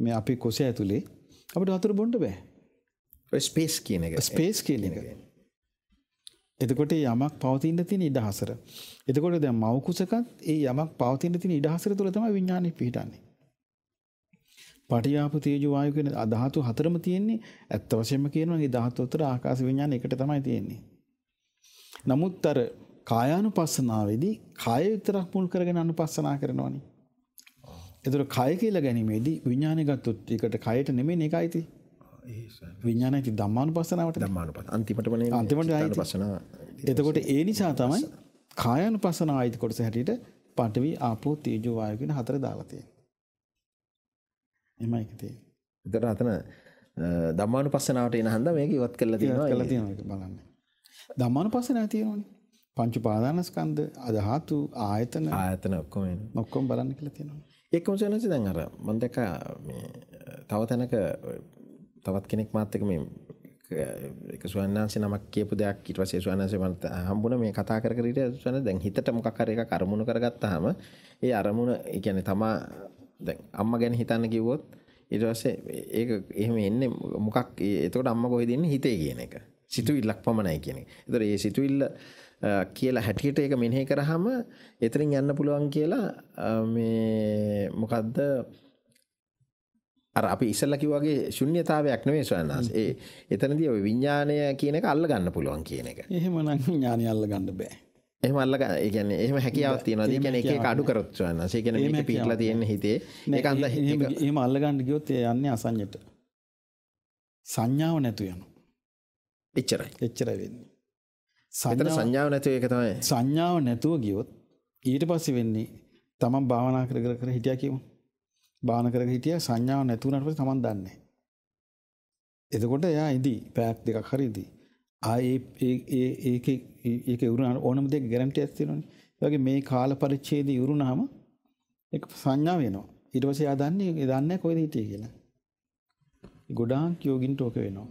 මේ අපේ කොස ඇතුලේ අපිට වතුර බොන්න බෑ ස්පේස් කියන එක ස්පේස් කියන එක එතකොට යමක් පවතින්න තියෙන ඉඩහසර. එතකොට දැන් මව් කුසකත් ඒ යමක් පවතින්න තියෙන ඉඩහසර තුල තමයි විඥානෙ පිහිටන්නේ. පටිආප තේජෝ වායු කියන ධාතු හතරම තියෙන්නේ ඇත්ත වශයෙන්ම කියනවා මේ ධාතු හතර ආකාශ විඥාන එකට තමයි තියෙන්නේ. නමුත් අර කායානුපස්සනාවේදී කාය විතරක් මුල් කරගෙන අනුපස්සනා කරනවනේ. ඒතර කාය කියලා ගැනීමේදී විඥානය ගත්තොත් ඒකට කායට නෙමෙයි ඒකයි තියෙන්නේ. විඥාන ඇති දම්මානු පසනාවට දම්මානුපත් අන්තිමට වන අන්තිමට අයි පසන එතකොට ඒ නිසා තමයි කායනු පසන ආයිත කොටස හැටියට පටවී ආපෝ තීජවායගෙන හතර දාලතිය එම එකතිය එතට අතන දම්මානු පස්සනාවට එන හඳ මේක ඉවත් කරලා තියෙන කල තියෙන බලන්න දම්මානු පස්සන තියෙනවන පංචු පාදානස්කන්ද අදහාතු ආයතන ආයතන ඔක්කොම ඔක්කොම් බලන්න කියලා තියෙනවා එක්කම සනසි දැන් අර මන්දක තව තැනක තවත් කෙනෙක් මාත් එක්ක මේ එක ස්වන්නාන්සේ නමක් කියපු දෙයක් ඊට පස්සේ ස්වන්නාන්සේ මට හම්බුණ මේ කතා කර කර ඉඳ ස්වන්න දැන් හිතට මොකක් හරි එකක් අරමුණු කරගත්තාම ඒ අරමුණ ඒ කියන්නේ තමා දැන් අම්මා ගැන හිතන්න කිව්වොත් ඊට පස්සේ ඒක එහෙම එන්නේ මොකක් එතකොට අම්මා කොහෙද ඉන්නේ හිතේ කියන එක සිතුවිල්ලක් පමණයි කියන එක. ඒතර මේ සිතුවිල්ල කියලා හැටියට ඒක මෙනෙහි කරාම එතනින් යන්න පුළුවන් කියලා මේ මොකද්ද අර අපි ඉස්සල්ලා කිව්වාගේ ශුන්්‍යතාවයක් නෙවෙයි සවනාස්. ඒ එතනදී ඔය විඥානය කියන එක අල්ල ගන්න පුළුවන් කියන එක. එහෙමනම් විඥානය අල්ල ගන්න බෑ. එහම අල්ලග ගැන එහම හැකියාවත් තියෙනවාද ගැන එක අඩු කරත්වන්න සේකන පිටල තියෙන හිතේ ඒකන්ද එහම අල්ලගණ්ඩ ගියොත් යන්නේ අසංඥට සංඥාව නැතු යනු එච්චරයි එච්චර වෙන්නේ සතර සංඥාව නැතුව එක තමයි සංඥාව නැතුව ගියොත් ඊට පස්සේ වෙන්නේ තමන් භාවනා කර කර කර හිටිය කිවුණු බාන කර හිටිය සංඥාව නැතුනට පස තමන් දන්නේ. එතකොට එයා ඉදී පැයක් දෙකක් හරිදී. ආඒඒඒ ඒක වරුණ ඕනම දෙ ගැරන්ට ඇතිරන වගේ මේ කාල පරිච්චේදී යුරුණාම එක සංඥා වෙනවා ඉටවස යාදන්නේ දන්න කොයිද හිටිය කියලා. ගොඩාක් යෝගින් ටෝක වෙනවා.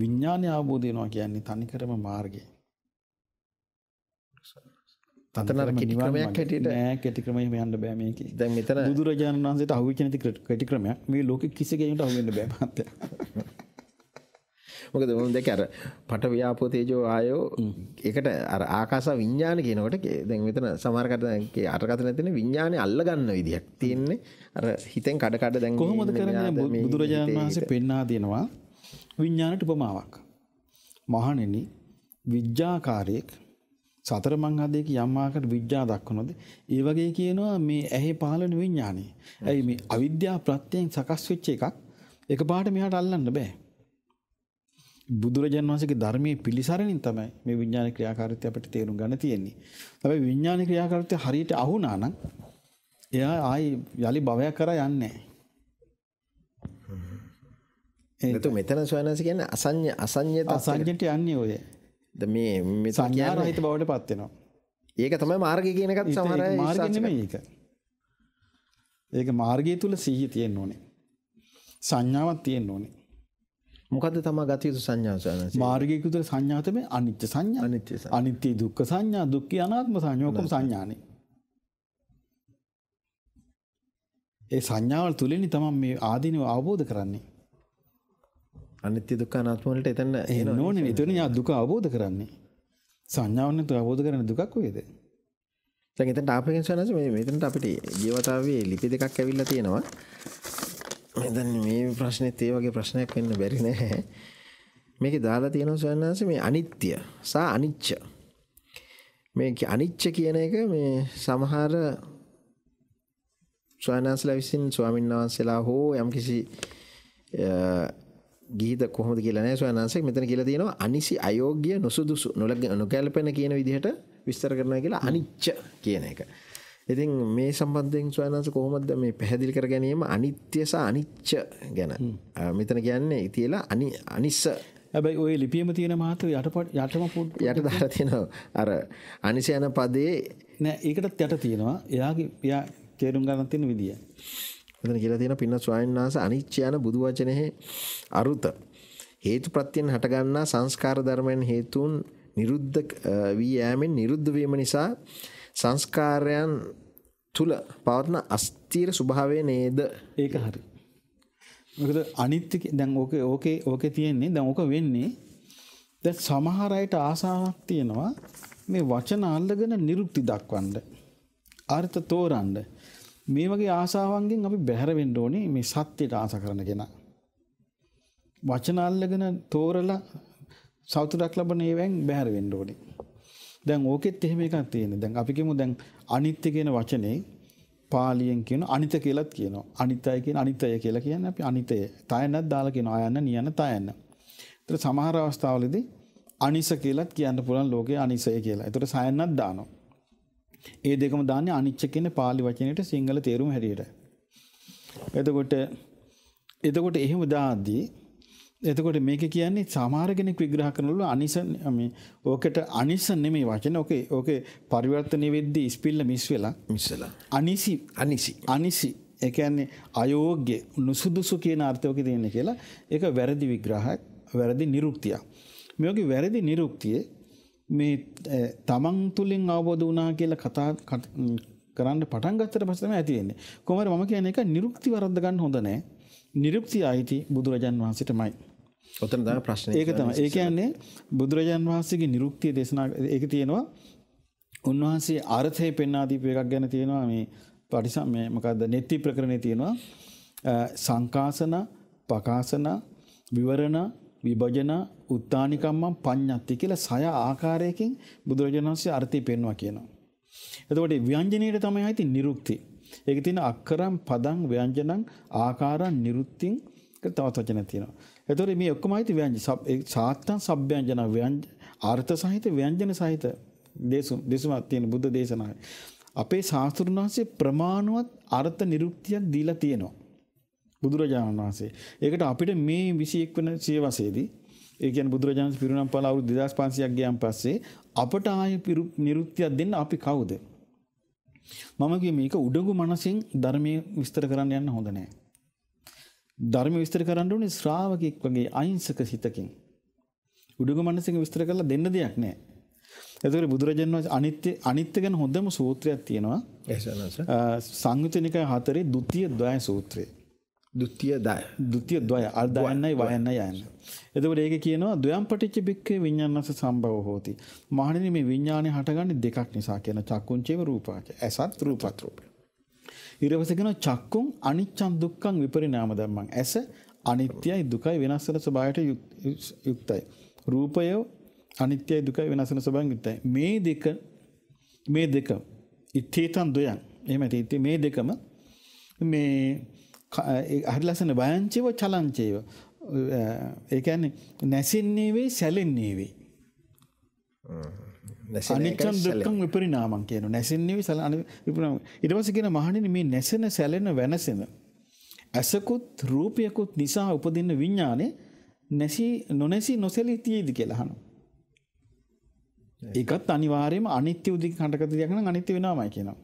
විඤ්ඥාන අවබෝධයනවා කියන්නේ තනිකරම මාර්ගය. තතර කෙටික්‍රමයක් හැටියට කෙටික්‍රම යන්න බෑම දැ මෙතන බුදුරජාණන් වන්සේ හු නති කට කෙටික්‍රමයක් මේ ලෝක කිසිගේට හුන්න බැමත මොකද මුන් දෙකර පට ව්‍යාපෝතේජෝ ආයෝ එකට අර ආකාස විඤ්ඥාන කියනකට දැන් මෙතන සමාර්කටගේ අටකත නැතින විඤ්ඥානය අල්ල ගන්න විදිහක් තියෙන්නේ අර හිතෙන් කඩකඩ දැන් කොහොමද කරන බුදුරජාණන් වහන්සේ පෙන්නා දෙනවා විඤ්ඥානට උපමාවක් මහනෙන විද්්‍යාකාරයෙක් සතර මංහදයක යම්මාකට විද්්‍යා දක්වනොද. ඒ වගේ කියනවා මේ ඇහි පහලන විඤ්ඥානය. ඇයි මේ අවිද්‍යා ප්‍රත්්‍යයෙන් සකස් වෙච්ච එකක් එක පාට මෙහට අල්ලන්න බෑ. බුදුරජන් වන්සගේ ධර්මය පිළිසරණින් තමයි මේ විඤ්ඥාන ක්‍රියාකාරතය අපට තේරු ගන තියෙන්නේ. තැයි විඤ්ඥාන ක්‍රියාකාරතය හරියට අහුනානං එයා ආයි යළි භවයක් කර යන්නේ. එතු මෙතන ස්වනස කියන අසං්‍ය අසං්‍යත අසංජයට යන්නේ ඔය මේ සංඥා රහිත බවට පත්වෙනවා ඒක තමයි මාර්ගය කියනකත් සමහර මාර්ගනම ඒක ඒක මාර්ගය තුළ සීහි තියෙන් ඕනේ සංඥාවත් තියෙන් ඕනේ මොකද තම ගතයුතු සංඥාසන මාර්ගයකුත සංඥාතම අනිච්ච සංඥා අනිච්ච අනිත්‍ය දුක්ක සංඥා දුක්ක අනාත්ම සංයෝකම සංඥානය ඒ සංඥාවල් තුළෙනි තමන් මේ ආදිනව අවබෝධ කරන්නේ අනිත්‍ය දුක් අනාත්මවලට එතන ඒ ඕන එතන යා දුක අවබෝධ කරන්නේ සංඥාවන්න තු අවබෝධ කරන දුකක් වේද එතට අපෙන් සනස මේ මෙතනට අපිට ජීවතාවේ ලිපි දෙකක් ඇවිල්ල තියෙනවා මෙතන් මේ ප්‍රශ්නෙත් ඒ වගේ ප්‍රශ්නයක් වෙන්න බැරි නෑ මේක දාලා තියෙනවා සවන්නාස මේ අනිත්‍ය සා අනිච්ච මේ අනිච්ච කියන එක මේ සමහර ස්වනාසලා විසින් ස්වාමින් වහන්සේලා හෝ යම් කිසි ගීත කොහොමද කියලා නෑ සවනන්සේ මෙතන කියලා තියෙනවා අනිසි අයෝග්‍ය නොසුදුසු නොලග නොකැලපෙන කියන විදිහට විස්තර කරනවා කියලා අනිච්ච කියන එක. ඉතින් මේ සම්බන්ධයෙන් සවනන්ස කොහොමද මේ පැහැදිලි කර ගැනීම අනිත්‍ය සහ අනිච්ච ගැන. මෙතන කියන්නේ ඉතියලා අනි අනිස්ස හැබැයි ওই ලිපියෙම තියෙන මාතෘ යටපට යටම පොඩ් යට දාලා තියෙනවා අර අනිස යන පදේ නෑ ඒකටත් යට තියෙනවා එයාගේ එයා තේරුම් ගන්න තියෙන විදිය. මෙතන කියලා තියෙන පින්න ස්වයන්නාස අනිච්ච යන බුදු වචනේ අරුත හේතු ප්‍රත්‍යයෙන් හටගන්නා සංස්කාර ධර්මයන් හේතුන් නිරුද්ධ වී යෑමෙන් නිරුද්ධ වීම නිසා සංස්කාරයන් තුල පවත්න අස්තීර ස්වභාවය නේද ඒක හරි මොකද අනිත්‍ය දැන් ඕකේ ඕකේ ඕකේ තියෙන්නේ දැන් ඕක වෙන්නේ දැන් සමහර අයට ආසාවක් තියෙනවා මේ වචන අල්ලගෙන නිරුක්ති දක්වන්න අර්ථ තෝරන්න මේ වගේ ආසාවන්ගෙන් අපි බැහැර වෙන්න ඕනේ මේ සත්‍යයට ආස කරන කෙනා. වචන අල්ලගෙන තෝරලා සතුටක් ලබන ඒවෙන් බැහැර වෙන්න ඕනේ. දැන් ඕකෙත් එහෙම එකක් තියෙනවා. දැන් අපි කියමු දැන් අනිත්‍ය කියන වචනේ පාලියෙන් කියන අනිත කියලත් කියනවා. අනිතයි කියන අනිතය කියලා කියන්නේ අපි අනිතය. තයන්නත් දාලා කියනවා. ආයන්න නියන්න තයන්න. ඒතර සමහර අවස්ථාවලදී අනිස කියලත් කියන්න පුළුවන් ලෝකයේ අනිසය කියලා. ඒතර සයන්නත් දානවා. ඒ දෙකම දාන්නේ අනිච්ච කියන පාලි වචනයට සිංහල තේරුම හැටියට. එතකොට එතකොට එහෙම දාද්දී එතකොට මේක කියන්නේ සමහර කෙනෙක් විග්‍රහ කරනවලු අනිස මේ ඕකට අනිස නෙමෙයි වචන ඕකේ ඕකේ පරිවර්තනය වෙද්දී ස්පිල්ල මිස් වෙලා මිස් වෙලා අනිසි අනිසි අනිසි ඒ කියන්නේ අයෝග්‍ය නුසුදුසු කියන අර්ථයක තියෙන කියලා ඒක වැරදි විග්‍රහයක් වැරදි නිරුක්තියක් මේ වගේ වැරදි නිරුක්තියේ මේ තමන් තුළින් අවබෝධ වනා කියලා කතා කරන්න පටන් ගත්තර පසම ඇතිවෙන්නේ කොමර ම කියන එක නිරුක්ති වරද ගන්න හොඳනෑ නිරුක්ති අයිති බුදුරජන් වහන්සටමයි. ඔතන ද ප්‍රශ්න ඒක තම ඒ කියන්නේ බුදුරජාන් වහන්සේගේ නිරුක්තිය දේශනා එක තියෙනවා උන්වහන්සේ අර්ථය පෙන්නාදීප එකක් ගැන තියෙනවා මේ පටිසම් මේ මකක්ද නෙත්ති ප්‍රකරණය තියෙනවා සංකාසන පකාසන විවරණ විභජන උත්තානිකම්මම් පඤ්ඤත්ති කියලා සය ආකාරයකින් බුදුරජාණන් වහන්සේ අර්ථය පෙන්වුවා කියනවා. එතකොට ව්‍යංජනීයට තමයි ඇති නිරුක්ති. ඒකේ තියෙන අක්කරම් පදං ව්‍යංජනං ආකාරං නිරුක්තිං කියලා තවත් වචන තියෙනවා. එතකොට මේ ඔක්කොම ඇති ව්‍යංජන සාත්තං සබ්ව්‍යංජන ව්‍යංජන අර්ථ සහිත ව්‍යංජන සහිත දේශුම් දේශමක් තියෙන බුද්ධ දේශනාවේ අපේ ශාස්ත්‍රඥාන්සේ ප්‍රමාණවත් අර්ථ නිරුක්තියක් දීලා තියෙනවා. බුදුරජාණන් වහන්සේ. ඒකට අපිට මේ 21 වෙනි සියවසේදී ඒ කියන්නේ බුදුරජාණන් පිරුණම් පාල අවුරුදු 2500ක් ගියන් පස්සේ අපට ආයේ නිරුක්තියක් දෙන්න අපි කවුද? මම මේක උඩඟු මනසින් ධර්මයේ විස්තර කරන්න යන්න හොඳ නැහැ. ධර්මයේ විස්තර කරන්න ඕනේ ශ්‍රාවකෙක් වගේ අහිංසක සිතකින්. උඩඟු මනසින් විස්තර කරලා දෙන්න දෙයක් නැහැ. එතකොට බුදුරජාණන් වහන්සේ අනිත්‍ය අනිත්‍ය ගැන හොඳම සූත්‍රයක් තියෙනවා. සංයුතනිකය 4 ද්විතීය ද්වය සූත්‍රය. දුතිය දුතිය දොය අර්ධයන්නයි වයන්න යන්න. එතකට ඒක කියනවා දොයම් පටිච්ච බික්කේ විඤ්ඥාන්නස සම්බව හෝති. මහනින මේ විඤ්ඥානය හටගන්න දෙකක් නිසා කියන චක්කුංචේව රූපාච ඇසත් රූපත්‍රූප. ඉරවසගෙන චක්කුම් අනිච්චන් දුක්කං විපරිනාම දම්මන් ඇස අනිත්‍යයි දුකයි වෙනස්සල ස්භායට යුක්තයි. රූපය අනිත්‍යයි දුකයි වෙනසන සබන් යුත්තයි. මේ දෙක මේ දෙක ඉත්තේතන් දොයන් එම ඇති ඉති මේ දෙකම මේ හරි ලස්සන වයංචේව චලංචේව ඒ කියන්නේ නැසින්නේ වේ සැලෙන්නේ වේ අනිච්චන් දුක්ඛං විපරිණාමං කියන නැසින්නේ වේ සැල විපරිණාම ඊට පස්සේ කියන මහණෙනි මේ නැසෙන සැලෙන වෙනසෙන අසකුත් රූපයකුත් නිසා උපදින විඥානේ නැසි නොනැසි නොසැලී තියේද කියලා අහනවා ඒකත් අනිවාර්යයෙන්ම අනිත්‍ය උදික හඬකද දෙයක් නම් අනිත්‍ය වෙනවමයි කියනවා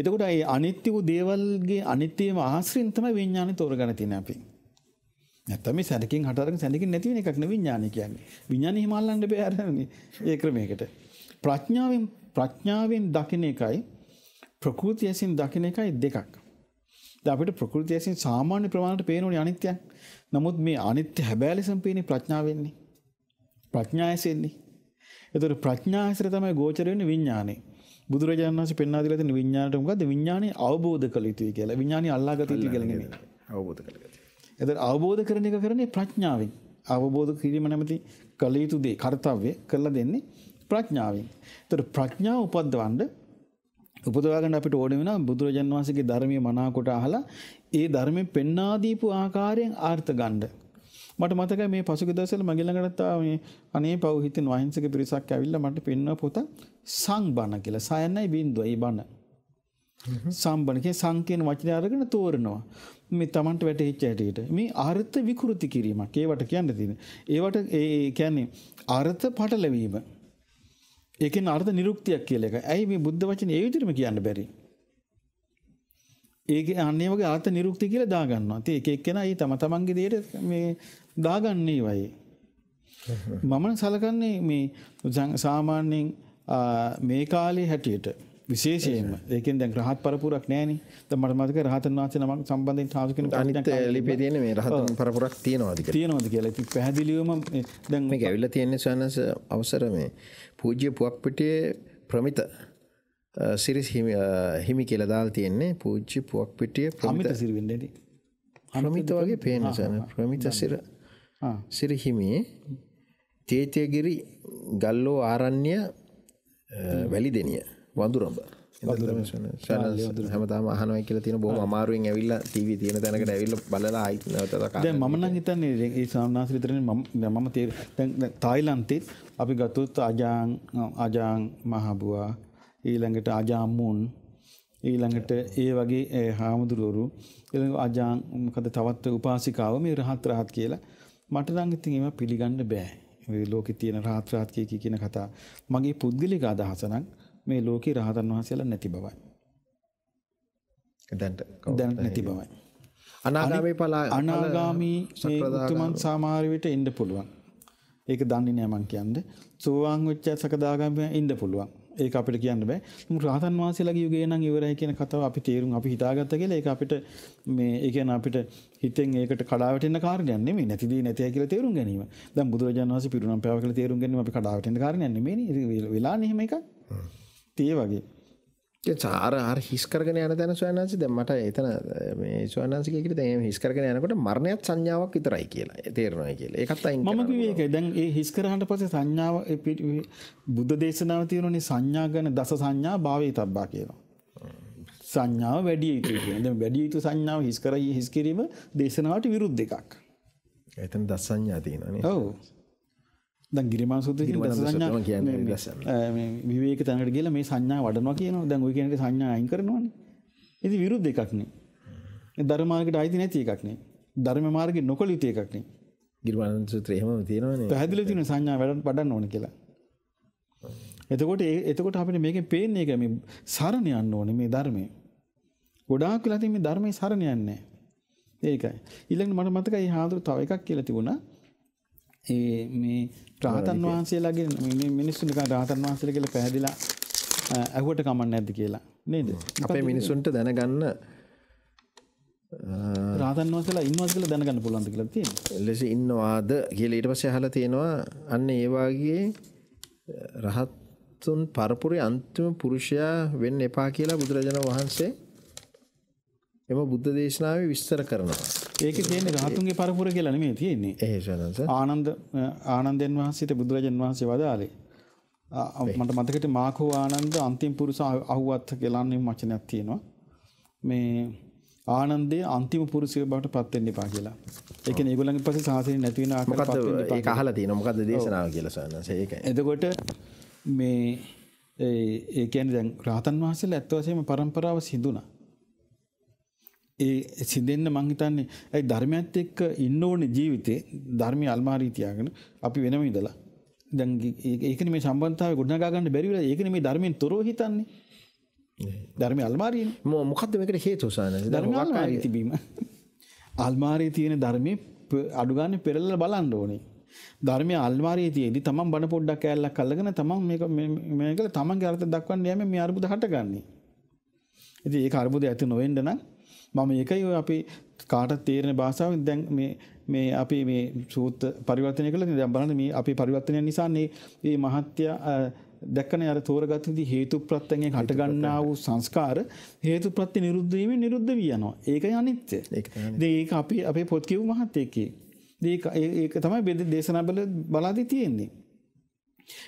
එතකොට අයි අනිත්‍ය වූ දේවල්ගේ අනිත්‍යම ආශ්‍රයෙන් තමයි විඥානේ තෝරගන්න තියෙන්නේ අපි. නැත්තම් මේ සැනකින් හතරකින් සැනකින් නැති වෙන එකක් නෙවෙයි විඥානය කියන්නේ. විඥානේ හිම අල්ලන්න බෑ අරන්නේ. ඒ ක්‍රමයකට. ප්‍රඥාවෙන් ප්‍රඥාවෙන් දකින එකයි ප්‍රകൃති ඇසින් දකින එකයි දෙකක්. දැන් අපිට ප්‍රകൃති ඇසින් සාමාන්‍ය ප්‍රමාණයට පේනෝනේ අනිත්‍යයන්. නමුත් මේ අනිත්‍ය හැබෑ ලෙසම පේන්නේ ප්‍රඥාවෙන්නේ. ප්‍රඥායසෙන්නේ. ඒතර ප්‍රඥායසර තමයි ගෝචර වෙන්නේ විඥානේ. බුදුරජාන් වන්සේ පෙන්වා දීලා තියෙන විඥාණයට මොකද්ද විඥාණය අවබෝධ කළ යුතුයි කියලා. විඥාණය අල්ලා ගත යුතුයි කියලා නෙමෙයි. අවබෝධ කළ යුතුයි. එතන අවබෝධ කරන එක කරන්නේ ප්‍රඥාවෙන්. අවබෝධ කිරීම නැමැති කළ යුතු දේ කාර්යය කරලා දෙන්නේ ප්‍රඥාවෙන්. එතන ප්‍රඥාව උපද්දවන්න උපදවා ගන්න අපිට ඕන වෙනවා බුදුරජාන් වහන්සේගේ ධර්මයේ මනාකොට අහලා ඒ ධර්මයෙන් පෙන්වා දීපු ආකාරයෙන් ආර්ථ ගන්න. මට මතක මේ පසුග දසල මගිලඟටත්තාව මේ අනේ පවහිතන් වහන්සක පිරිසක් ඇවිල්ල මට පෙන්ව පොත සංබණ කියල සයන්නයි බින්දුවයි බණ. සම්බනකේ සංකයෙන් වචනයාරගෙන තෝරනවා. මේ තමන්ට වැටහිච්ච ඇටට මේ අර්ථ විකෘති කිරීමක් ඒවට කියන්න තින. ඒවට ඒ කැන්නේ අර්ථ පටලවීම. ඒක අර්ථ නිරුක්තියක් කියල එක ඇයි මේ බුද්ධ වචන ඒ විතරම කියන්න බැරි. ඒක අන්නේමගේ ආත නිරුක්ති කියල දාගන්නවා ති එක එක්කෙනයි තම තමන්ගේ දේට මේ දාගන්නේ වයි. මම සලකන්නේ මේ සාමාන්‍යයෙන් මේ කාලේ හැටියට විශේෂයම ඒකෙන් දැන් රහත් පරපුරක් නෑන මට මතක රහතන් වන්ස නමක් සම්බන්ධින් තාසකන අනිත ලිපි තියන මේ රහත පරපුරක් තියෙනවාද තියෙනවාද කියලා ති පැදිලිවම දැන් මේ ඇවිල්ල තියෙන්නේ සන්නස අවසර මේ පූජ්‍ය පුවක්පිටිය ප්‍රමිත සිරිස් හිමි කෙලදාල් තියෙන්නේ පූච්චි පුවක් පිටිය ප්‍රමිත සිරිවෙන්නට අනමිත වගේ පේනසන ප්‍රමිත සිර සිරිහිමේ තේතයගිරි ගල්ලෝ ආරණ්‍ය වැලි දෙනිය වඳුරඹ හමතම හනව කියල තින බොම අමාරුවෙන් ඇවිල්ල ටීවී තියෙන තැනකට ඇවිල්ල බලලා අයිතක මන හිතන්නේ සාමනාස විතරන මම තේ තයිලන්තෙත් අපි ගතුත් අජාන් අජාන් මහබවා ඊළඟට අජාම්මුන් ඊළඟට ඒ වගේ හාමුදුරුවරු ඊළඟ අජාන් මොකද තවත් උපාසිකාව මේ රහත් රහත් කියලා මට නම් ඉතින් ඒව පිළිගන්න බෑ. මේ ලෝකේ තියෙන රහත් රහත් කී කියන කතා මගේ පුද්ගලික අදහස නම් මේ ලෝකේ රහතන් වහන්සේලා නැති බවයි. දැන්ට දැන් නැති බවයි. අනාගාමී ඵල අනාගාමී උතුමන් සාමාර විට ඉන්න පුළුවන්. ඒක දන්නේ නෑ මං කියන්නේ. සෝවාන් වෙච්ච සකදාගාමී ඉන්න පුළුවන්. ඒක අපිට කියන්න බෑ මුට රහතන් වහන්සේලගේ යුගයේ නම් ඉවරයි කියන කතාව අපි තේරුම් අපි හිතාගත්ත කියලා ඒක අපිට මේ ඒ කියන්නේ අපිට හිතෙන් ඒකට කඩාවැටෙන කාරණයක් නෙමෙයි නැතිදී නැතයි කියලා තේරුම් ගැනීම. දැන් බුදුරජාණන් වහන්සේ පිරුණම් පෑව කියලා තේරුම් ගැනීම අපි කඩාවැටෙන කාරණයක් නෙමෙයිනේ. වෙලානේ එහෙම එකක්. තේ වගේ. සාර හර හිස්කරගෙන යන තැන ස්වයනාසි දැ මට එතන මේ ස්වනාසිකට දැම හිස්කරගෙන යනකොට මරණයත් සංඥාවක් විතරයි කියලා තේරණය කියල එකත් මමක දැන් ඒ හිස්කරහට පස සංඥාව පිට බුද්ධ දේශනාව තියරුණ සංඥා ගැන දස සංඥා භාවය තබ්බා කියලා සංඥාව වැඩිය යුතු වැඩිය යුතු සංඥාව හිස්කරයි හිස්කිරීම දේශනාවට විරුද්ධ එකක් එතන දස් සංඥා තියනනේ ඔවු ද ගිරිමා සුද විවේක තැනට කියල මේ සංඥා වඩනවා කියන දැන් ඔය කියනට සංඥා අයින් කරනවාන ඇති විරුද්ධ එකක්නේ ධර්මාර්ගට අයිති නැති එකක්නේ ධර්ම මාර්ග නොකළ යුතු එකක්නේ ගිරිමාන සුත්‍රයහම තියෙනවාන පැදිල තින සංඥා වැඩට පඩන්න ඕන කියලා එතකොට එතකොට අපිට මේක පේන්නේ එක මේ සරණ යන්න ඕනේ මේ ධර්මයේ. ගොඩාක් වෙලා තියෙන මේ ධර්මයේ සරණ යන්නේ නැහැ. ඒකයි. ඊළඟට මට මතකයි හාඳුර තව එකක් කියලා තිබුණා. ඒ මේ ප්‍රාතන් වහන්සේලාගේ මිනිස්සුනික රාතන් වහන්සේල කියල පැහැදිලා ඇහුවට කමන්න ඇද කියලා නේද අපේ මිනිසුන්ට දැනගන්න රාතන් වහසලා ඉන්වසල දැනගන්න පුළන්ද කියලති ලෙස ඉන්නවාද කියල ඊට පස්ස හල තියෙනවා අන්න ඒවාගේ රහත්තුන් පරපුරි අන්තිම පුරුෂයා වෙන්න එපා කියලා බුදුරජාණන් වහන්සේ එම බුද්ධ දේශනාව විස්තර කරනවා. ඒක තියෙන්නේ රහතුන්ගේ පරපුර කියලා නෙමෙයි තියෙන්නේ. ඒ ශරණස. ආනන්ද ආනන්දයන් වහන්සේට බුදුරජාන් වහන්සේ වදාළේ මට මතකයි මාකෝ ආනන්ද අන්තිම පුරුෂ අහුවත් කියලා නම් වචනයක් තියෙනවා. මේ ආනන්දේ අන්තිම පුරුෂය බවට පත් වෙන්න එපා කියලා. ඒ කියන්නේ ඒගොල්ලන්ගේ පස්සේ සාසනෙ නැති වෙන ආකාරයට පත් වෙන්න එපා. ඒක අහලා තියෙනවා. මොකද්ද දේශනාව කියලා සාරණස. ඒකයි. එතකොට මේ ඒ කියන්නේ දැන් රහතන් වහන්සේලා ඇත්ත වශයෙන්ම પરම්පරාව සිදුනා. ඒ සිදෙන්න්න මංහිතන්නේ ඇයි ධර්මයක්ත් එක්ක ඉන්න ඕන ජීවිතේ ධර්මය අල්මාරීතියාගෙන අපි වෙනම ඉදලා දැන් ඒකන මේ සම්බන්ධාව ගොඩනාගන්න බැරිවල ඒකන මේ ධර්මයෙන් තොර හිතන්නේ ධර්ම අල්මාරීන් මොකක්ද මේකට හේතුසාන ධර්ම අල්මාරී තිබීම අල්මාරය තියෙන ධර්මය අඩුගාන්න පෙරල්ල බලන්න ඕනේ ධර්මය අල්වාරයේදී තමන් බණ පොඩ්ඩක් ඇල්ලක් කල්ලගෙන තමන් මේකල තමන් ගරත දක්වන්න යම මේ අර්බුද හටගන්නේ. ඉති ඒ අර්බුද ඇති නොවෙන්ඩනම් මම ඒකයි අපි කාට තේරණ භාසාාවෙන් දැන් මේ මේ අපි මේ සූත පරිවර්තනය කළ දැබලන මේ අපි පරිවර්තනය නිසාන්නේ ඒ මහත්‍ය දැක්කන අර තෝරගත්තිදි හේතු ප්‍රත්තයෙන් හටගන්නා වූ සංස්කාර හේතු ප්‍රත්ති නිරුද්ධීම නිරුද්ධ වියනවා ඒක අනිත්‍ය ඒ අපි අපේ පොත්කිව් මහත්තයකි ඒක තමයි බෙද දේශනබල බලාදී තියෙන්නේ.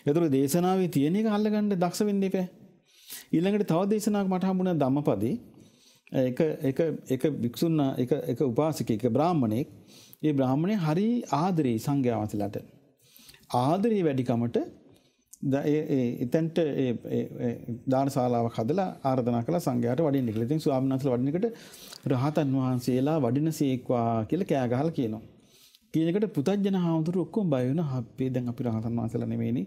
එතුළ දේශනාව තියනෙ අල්ලගන්නට දක්ෂ වෙන්න එපෑ. ඉල්ළඟට තව දේශනාවක් මට හමුණ දම්මපදී එක භික්‍ෂුන් එක උපාසක එක බ්‍රාහ්මණයෙක් ඒ බ්‍රහ්මණය හරි ආදරී සංඝ්‍යාවන්සලට. ආදරී වැඩිකමට එතැන්ට දාන ශලාව හදලා ආර්ධන කළ සංඝයාට වඩින් නිකලතින් ස්වාමිනාසල වඩිනකට රහතන් වහන්සේලා වඩින සේක්වා කියල කෑගහල් කියනවා. කියනකට පුතජන හාමුදුර ඔක්කොම් බයවන හපේ දැන් අපි රහතන් වහන්සල නෙවෙනි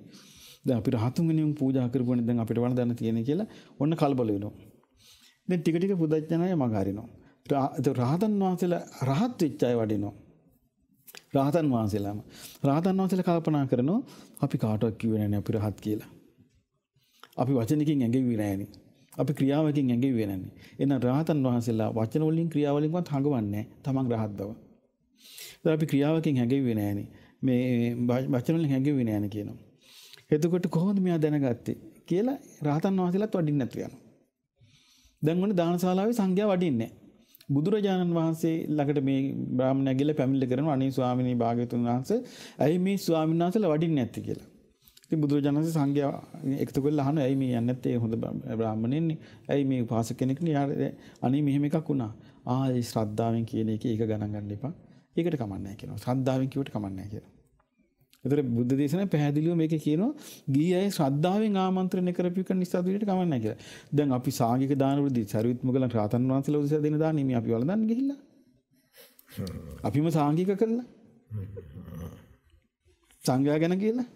ද අපි රහතුන්ගනිම් පූජාකරපුන දැන් අපිට වන දැන තියෙන කියලා ඔන්න කල්බල වෙනවා. දැන් ටික ටික පුදඥානය මග හරිනවා රහතන් වහන්සේලා රහත් වෙච්ච අය වඩිනවා රහතන් වහන්සේලාම රහතන් වහන්සේලා කල්පනා කරනවා අපි කාටවත් කිව්වේ නැහැ අපි රහත් කියලා අපි වචනකින් ඇඟෙවි නෑනේ අපි ක්‍රියාවකින් ඇඟෙවි නෑනේ එහෙනම් රහතන් වහන්සේලා වචන වලින් ක්‍රියාවලින්වත් හඟවන්නේ තමන් රහත් බව දැන් අපි ක්‍රියාවකින් හැඟෙවි නෑනේ මේ වචන වලින් හැඟෙවි නෑනේ කියනවා එතකොට කොහොමද මෙයා දැනගත්තේ කියලා රහතන් වහන්සේලාත් වඩින්න නැතුව යනවා දැන්වන දානශලාව සංඝයා වඩින්නේ. බුදුරජාණන් වහන්සේ ළඟට මේ බ්‍රාහ්මණය ගිල පැමිණිල කරන අනේ ස්වාමිනී භාග්‍යවතුන් වහන්සේ ඇයි මේ ස්වාමීන් වහන්සේලා වඩින්නේ නැත්තේ කියලා. ඉතින් බුදුරජාණන් වහන්සේ සංඝයා එකතු කරලා අහනවා ඇයි මේ යන්නේ නැත්තේ හොඳ බ්‍රාහ්මණෙන්නේ? ඇයි මේ උපාසක කෙනෙක්නේ? අනේ මෙහෙම එකක් වුණා. ආ ඒ ශ්‍රද්ධාවෙන් කියන එක ඒක ගණන් ගන්න එපා. ඒකට කමන්නේ නැහැ කියනවා. ශ්‍රද්ධාවෙන් කිව්වට කමන්නේ නැහැ කියනවා. එතර බුද්ධ දේශන පැහැදිලිව මේක කියනවා ගී අය ශ්‍රද්ධාවෙන් ආමන්ත්‍රණය කරපියක නිසා දිවිලට කමන්නේ නැහැ කියලා. දැන් අපි සාංගික දානවලදී සරියුත් මොගලන් රාතන් වහන්සේලා උදෙසා දෙන දානෙ මේ අපි වලඳන් ගිහිල්ලා. අපිම සාංගික කළා. සංඝයා ගැන කියලා.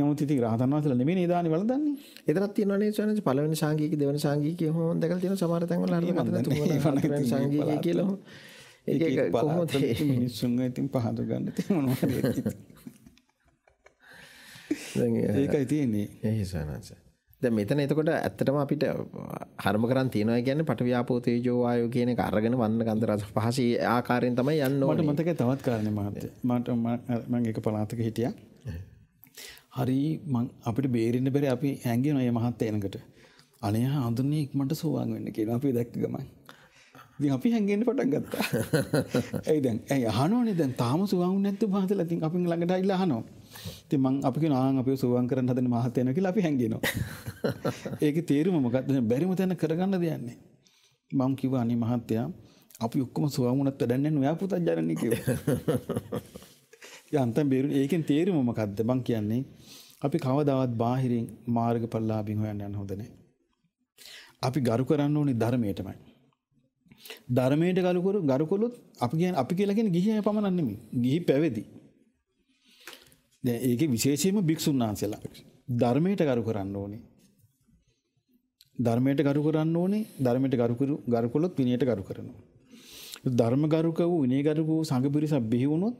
නමුත් ඉතින් රාතන් වහන්සේලා නෙමෙයි නේ දානෙ වලඳන්නේ. එතරම් තියෙනවා නේ සයන්ස් පළවෙනි සාංගික දෙවෙනි සාංගික කොහොමද දැකලා තියෙනවා සමහර තැන්වල අර මතක තුන සාංගික කියලා. ඒක කොහොමද මිනිස්සුන්ගේ ඉතින් පහඳ ගන්න තියෙනවා. ඒකයි තියන්නේ ඒසානස ද මෙතන එතකොට ඇත්තටම අපිට හරම කරන් තියෙනවා ගැන පටව්‍යාපෝ තේජෝවායෝ කියන එක අරගෙන වන්න ගන්දරස පහසි ආකාරයෙන් තමයි යන්න ඕට මතක තවත් කාරණ මහත මට මං එක පලාතක හිටිය හරි අපිට බේරෙන්න්න බැරි අපි ඇගේ නොය මහත්ත එනකට අනය හඳුන්නේ ඉක්මට සෝවාන් වෙන්න කියලා අපි දැක්ක ගමයි අපි හැගෙන් පටක් ගත්තා ඇයිදැන් ඇයි හනෝනේ දැන් තාම සුවන් නැත්තු පාතලතින් අපි ළඟට ඉල්ලා හනවා ති මං අපි නාන් අප සුවන් කරන්න හදන මහත්තයනක අපි හැගෙනවා ඒක තේරුම මොකක්ද බැරිම තැන කරගන්න දෙයන්නේ මං කිව අනි මහත්තයා අපි ඔක්කම සුවමුණත් වැඩන්න ඔයා පුතත් ජරණ කිය යන්තම් බේරු ඒකෙන් තේරුම මොකක්ද බං කියන්නේ අපි කවදාවත් බාහිරින් මාර්ග පල්ලාබින් හොයන්න යන්න හොඳනේ. අපි ගරු කරන්න ඕනි ධර්මයටමයි. ධර්මයට ගලුකරු ගරුකොලොත් අපි කිය අපි කියලගෙන ගිහිය පමණන්නෙමි ගිහි පැවෙදි. දැ ඒක විශේෂයම භික්‍ෂූන් වහන්සේලා ධර්මයට ගරු කරන්න ඕනේ ධර්මයට ගරු කරන්න ඕනේ ධර්මයට ගරුකරු ගරුකොලොත් විනියට ගරු කරනවා. ධර්ම ගරුක වූ විනේ ගරුකු සංග පිරිසක් බිහිවුණොත්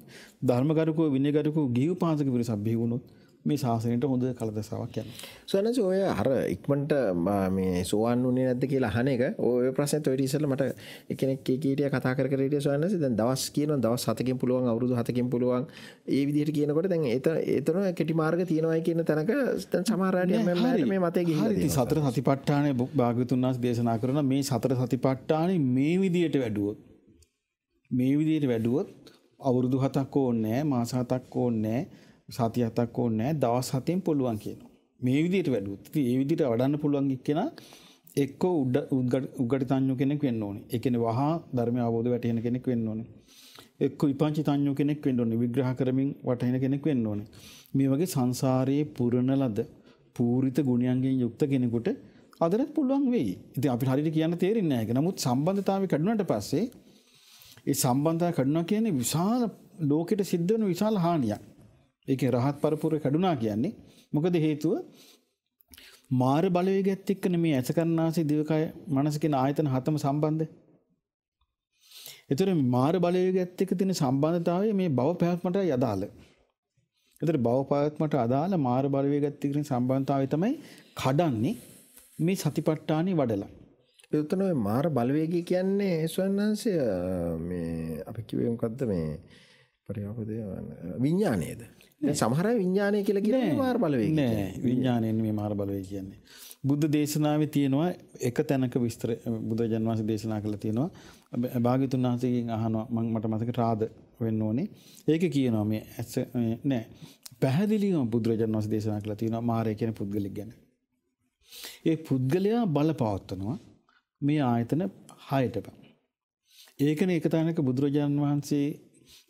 ධර්ම ගරුකෝ විනේ ගරුකු ගිහි පාසක පිරිසක් බිහිවුණොත් මේ ශාසනයට හොඳ කලදසාවක් යන සනස ඔය හර ඉක්මට මේ සුවන් වනේ නැද කියලා හනක ඔය ප්‍රසන් ටසල මට එකනෙක් කීටිය කතා කරට සවන්න ද දවස් කියන දවස් හතකින් පුළුවන් අවුරුදු හතකින් පුළුවන් ඒ විදිට කියනකොට දැන් එත එතන කෙටි මාර්ග තියෙනවයි කියන තැනක ස්තන් සමාරණය මේ මතය සතර සතිපට්ටානය භාගතුන්න්නස් දේශනා කරන මේ සතර සතිපට්ටාන මේ විදියට වැඩුවොත් මේ විදියට වැඩුවොත් අවුරුදු හතක් ඕන්නෑ මාසාතක් ඕන්නෑ සති හතක් ඕනේ නැහැ දවස් හතෙන් පුළුවන් කියනවා. මේ විදිහට වැඩුවොත්. ඉතින් ඒ විදිහට වඩන්න පුළුවන් එක්කෙනා එක්ක උඩ උගටිතඤ්ඤු කෙනෙක් වෙන්න ඕනේ. ඒ කියන්නේ වහා ධර්මය අවබෝධ වැටෙන කෙනෙක් වෙන්න ඕනේ. එක්ක විපංචිතඤ්ඤු කෙනෙක් වෙන්න ඕනේ. විග්‍රහ කරමින් වටහෙන කෙනෙක් වෙන්න ඕනේ. මේ වගේ සංසාරයේ පුරණ ලද පූරිත ගුණයන්ගෙන් යුක්ත කෙනෙකුට අදරත් පුළුවන් වෙයි. ඉතින් අපිට හරියට කියන්න තේරෙන්නේ නැහැ. නමුත් සම්බන්ධතාවය කඩුණාට පස්සේ ඒ සම්බන්ධතාවය කඩනවා කියන්නේ විශාල ලෝකෙට සිද්ධ වෙන විශාල හානියක්. ඒක රහත් පරපුර කැඩුනා කියන්නේ මොකද හේතුව මාර බලවේ ගැත්තෙක්කන මේ ඇස කරන්නාසේ දිවකය මනසකෙන ආයතන හතම සම්බන්ධ එතුර මාර බලවේ ගැත්තෙක තින සම්බන්ධතාවය මේ බව පැවත්මට යදාල එතට බව පවත්මට අදාළ මාර බලවේ ගත්තිකරින් සම්බන්ධාව තමයි කඩන්නේ මේ සතිපට්ටානි වඩලා යුතන මාර බලවේගී කියන්නේ ඒස්වන්හන්සය මේ අපි කිවමකක්ද මේ පරිපදය විඤ්ඥානයේද සමහර විඤ්ඥානය කියල කිය මාර බලවේ නෑ විඤ්ඥානයෙන් මේ මාර බලය කියන්නේ. බුද්ධ දේශනාව තියෙනවා එක තැනක විස්ත්‍ර බුදුජන් වන්ස දේශනා කළ තියෙනවා භාගිතුන් වහසකින් අහනවා මං මට මතක රාද වෙන්න ඕනේ ඒක කියනවා මේ ඇස නෑ පැහැදිලිව බුදුරජන් වන්ස දේශනා කළ තියෙනවා මාරය කියන පුද්ගලි ගැන. ඒ පුද්ගලයා බල පවත්වනවා මේ ආයතන හයටප. ඒකන එක තැනක බුදුරජාණන් වහන්සේ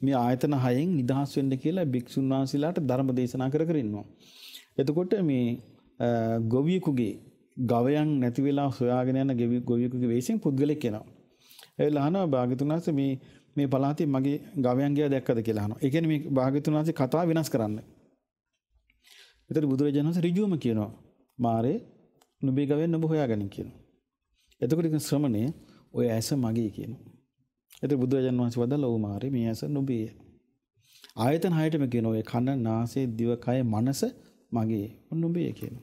මේ ආයතන හයෙන් නිදහස් වෙන්න කියලා භික්ෂුන් වහන්සේලාට ධර්ම දේශනා කර කර ඉන්නවා. එතකොට මේ ගොවියෙකුගේ ගවයන් නැති වෙලා හොයාගෙන යන ගොවියෙකුගේ වෙයිසෙන් පුද්ගලෙක් එනවා. ඒ ලහනවා භාග්‍යතුන් වහන්සේ මේ මේ පලාතේ මගේ ගවයන් ගියා දැක්කද කියලා අහනවා. ඒ කියන්නේ මේ භාග්‍යතුන් වහන්සේ කතාව වෙනස් කරන්න. ඒතර බුදුරජාණන් වහන්සේ ඍජුවම කියනවා මාරේ නුඹේ ගවයන් නුඹ හොයාගනින් කියනවා. එතකොට ශ්‍රමණේ ඔය ඇස මගේ කියනවා. ඇති බුදුරජන් වහන්ස වද ලෝමාරි මේ ඇස නොබිය. ආයතන හයටම කිය නොය කණ නාසේ දිවකය මනස මගේ නොබිය කියන.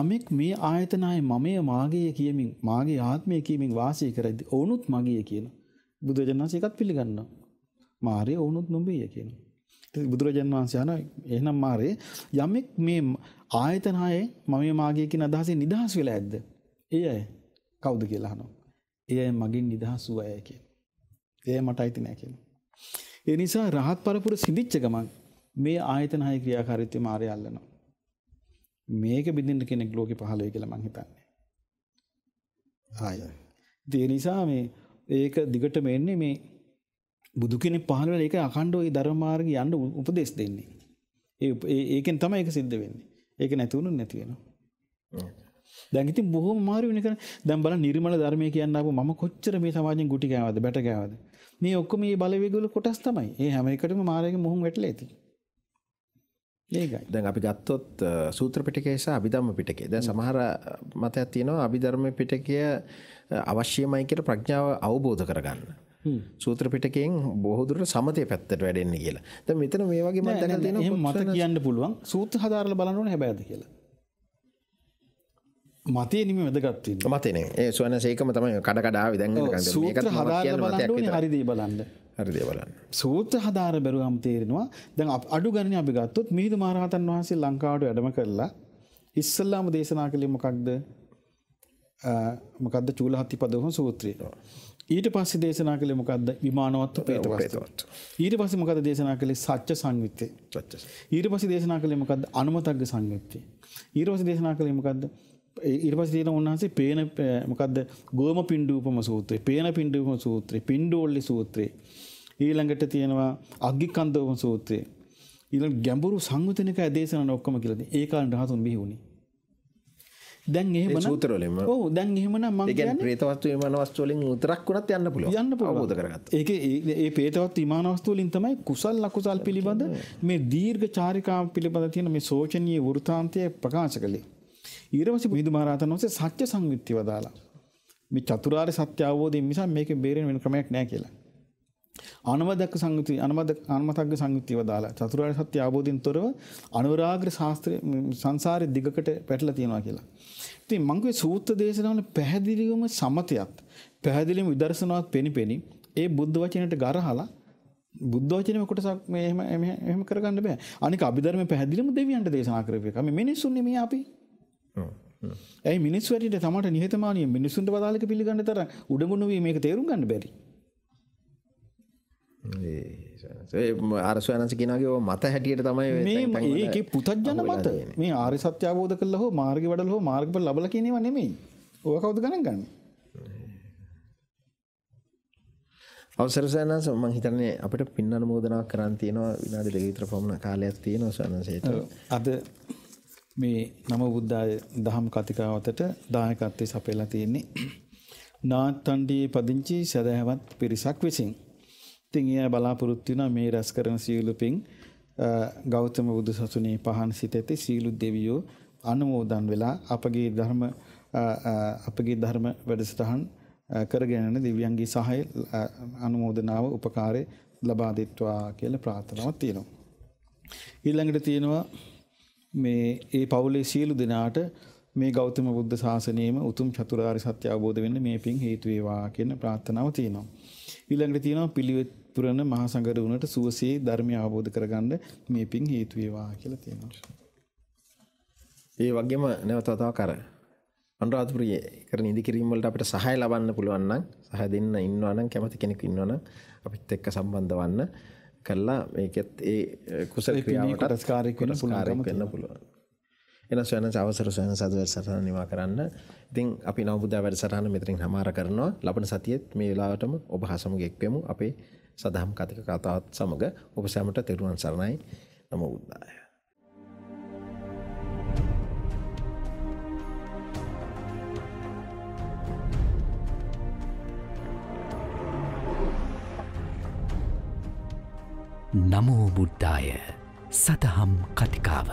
යමෙක් මේ ආයතනයි මමය මාගය කියමින් මාගේ ආත්මය කියමින් වාසය කරදි ඕනුත් මගේ කියන. බුදුරජන් වහන්සේ එකත් පිළිගන්න. මාරය ඕනුත් නොබිය කියන. බුදුරජන් වහන්සයන එහනම් මාරේ යමෙක් මේ ආයතනයේ මම මාගයකින් අදහසේ නිදහස් වෙලා ඇද්ද. ඒ අය කෞුද කියලානවා. ඒ අය මගින් නිදහස් වූ අය කියන. එය මට අයිති නෑ කියලා. ඒ නිසා රහත් පරපුර සිදිච්ච ගමන් මේ ආයතන හය ක්‍රියාකාරීත්වය මාරය අල්ලනවා. මේක බිඳින්න කෙනෙක් ලෝකෙ පහළයි කියලා මං හිතන්නේ. ආය. ඒ නිසා මේ ඒක දිගටම එන්නේ මේ බුදු කෙනෙක් පහළ වෙලා ඒක අඛණ්ඩව ඒ ධර්ම මාර්ගය යන්න උපදෙස් දෙන්නේ. ඒ ඒකෙන් තමයි ඒක සිද්ධ වෙන්නේ. ඒක නැති වුණොත් නැති වෙනවා. දැන් ඉතින් බොහොම මාරු වෙන කරන දැන් බලන්න නිර්මල ධර්මය කියන්න ආපු මම කොච්චර මේ සමාජෙන් ගුටි ගෑවද බැට ගෑවද මේ ඔක්කොම මේ බලවේගවල කොටස් තමයි. ඒ හැම එකටම මායාවේ මුහුන් වැටලා ඇති. ඒකයි. දැන් අපි ගත්තොත් සූත්‍ර පිටකය සහ අභිධර්ම පිටකය. දැන් සමහර මතයක් තියෙනවා අභිධර්ම පිටකය අවශ්‍යමයි කියලා ප්‍රඥාව අවබෝධ කරගන්න. සූත්‍ර පිටකයෙන් බොහෝ දුරට සමතේ පැත්තට වැඩෙන්නේ කියලා. දැන් මෙතන මේ වගේ මම දැකලා තියෙනවා මට කියන්න පුළුවන් සූත්‍ර හදාarලා බලන්න ඕනේ හැබැයිද කියලා. මතයනීම වැදගත්ව මතන ඒ සවන සේකම තමයි කඩකඩා විදග හරිදී බලන්න හරිදේ බලන්න සූත්‍ර හදාර බැරුවම් තේරෙනවා දැන් අඩු ගණන අපි ගත්තොත් මිහිද මහරහතන් වහන්සේ ලංකාවට වැඩම කරලා ඉස්සල්ලාම දේශනා කළේ මොකක්ද මොකක්ද චූලහත්ති පදහම සූත්‍රය ඊට පස්සේ දේශනා කළේ මොකක්ද විමානවත්ව ප්‍රේතවස්තුවත් ඊට පස්සේ මොකද දේශනා කළේ සත්‍ය සංයුත්තේ ඊට පස්සේ දේශනා කළේ මොකක්ද අනුමතග්ග සංයුත්තේ ඊට පස්සේ දේශනා කළේ මොකක්ද ඉර්වසිේන උන්හන්සේ පේන මොකක්ද ගෝම පින්ඩූපම සූත්‍රය පේන පින්ඩූපම සූත්‍රය පින්ඩෝල්ලි සූත්‍රයේ. ඊළඟට තියෙනවා අගිකන්දෝපම සූත්‍රය. ඉළ ගැඹුරු සංගතනක ඇදේශන ඔක්කම කියලද ඒකාල් රහතුන් බිහුණේ. දැන් ඒ සූතරලම ඕ දැන් එහමන ම ප්‍රේතවත් මනවස්තුවලින් උතරක් වුණත් යන්න පුල යන්න පබෝධ කරගත් ඒක ඒ පේතවත් ඉමානවස්තුවලින් තමයි කුසල් ලකුසල් පිළිබඳ මේ දීර්ඝ චාරිකා පිළිබඳ තියෙන මේ සෝචනයේ වෘතාන්තය ප්‍රකාශ කළේ ඊරවසි විදු මහරහතන් වහන්සේ සත්‍ය සංයුක්තිය වදාලා. මේ චතුරාර්ය සත්‍ය අවබෝධයෙන් මිස මේක බේරෙන වෙන ක්‍රමයක් නැහැ කියලා. අනවදක සංයුති අනවද අනමතග්ග සංයුක්තිය වදාලා චතුරාර්ය සත්‍ය අවබෝධයෙන් තොරව අනුරාග්‍ර ශාස්ත්‍රය සංසාරේ දිගකට පැටලලා තියෙනවා කියලා. ඉතින් මං කියේ සූත්‍ර දේශනාවල පැහැදිලිවම සමතයත් පැහැදිලිවම විදර්ශනාවත් පෙනිපෙනි ඒ බුද්ධ වචනයට ගරහලා බුද්ධ වචනය කොටසක් මේ එහෙම එහෙම කරගන්න බෑ. අනික අභිධර්ම පැහැදිලිම දෙවියන්ට දේශනා කරපු එක. මේ මිනිස්සුන්නේ මේ අපි ඇයි මිනිස්වැරට තමට නිහතමානය මිනිසුන්ට පදාලක පිළිගන්න තර උඩගුණුවී මේක තේරුම් ගන්න බැරි අරස්වයනස කෙනගේ මත හැටියට තමයි ඒ පුතජ්ජන මත මේ ආරි සත්‍යාවෝධ කල හෝ මාර්ග වඩල හෝ මාර්ගප ලබල කියනව නෙමෙයි ඕ කවුද ගණන් ගන්න අවසරසයනස මං හිතන්නේ අපට පින්න අනුමෝදනා කරන්තියනවා විනාද ලෙවිතර පොමණ කාලයක් තියෙනවා සනසේට අද මේ නම බුද්ධාය දහම් කතිකාවතට දායකත්වය සපයලා තියෙන්නේ. නාත්තණ්ඩියේ පදිංචි සදහැවත් පිරිසක් විසින්. ඉතින් එයා බලාපොරොත්තු වෙනා මේ රැස් කරන සියලු පින් ගෞතම බුදු සසුනේ පහන් සිට ඇති සියලු දෙවියෝ අනුමෝදන් වෙලා අපගේ ධර්ම අපගේ ධර්ම වැඩසටහන් කරගෙන දිව්‍යන්ගේ සහය අනුමෝදනාව උපකාරය ලබා දෙත්වා කියලා ප්‍රාර්ථනාවක් තියෙනවා. ඊළඟට තියෙනවා මේ ඒ පවුලේ සියලු දෙනාට මේ ගෞතම බුද්ධ ශාසනයේම උතුම් චතුරාර්ය සත්‍ය අවබෝධ වෙන්න මේ පින් හේතු වේවා කියන ප්‍රාර්ථනාව තියෙනවා. ඊළඟට තියෙනවා පිළිවෙත් පුරන මහ සංගරුණට සුවසේ ධර්මය අවබෝධ කරගන්න මේ පින් හේතු වේවා කියලා තියෙනවා. ඒ වගේම නැවත තව කර අනුරාධපුරයේ කරන ඉදිකිරීම වලට අපිට සහාය ලබන්න පුළුවන් නම් සහාය දෙන්න ඉන්නවා නම් කැමති කෙනෙක් ඉන්නවා නම් අපිත් එක්ක සම්බන්ධ වන්න කරලා මේකෙත් ඒ කුසල ක්‍රියාවට ස්කාරයක් වෙන්න පුළුවන් වෙන්න පුළුවන්. එනස් වෙන අවසර සයන සදවැ සටහන නිවා කරන්න. ඉතින් අපි නවබුදා වැඩසටහන මෙතනින් හමාර කරනවා. ලබන සතියෙත් මේ වෙලාවටම ඔබ හා සමග එක්වෙමු. අපේ සදහම් කතික කතාවත් සමග ඔබ සැමට තෙරුවන් සරණයි. නමෝ බුද්දාය. නමෝබුද්ධාය සතහම් කතිකාව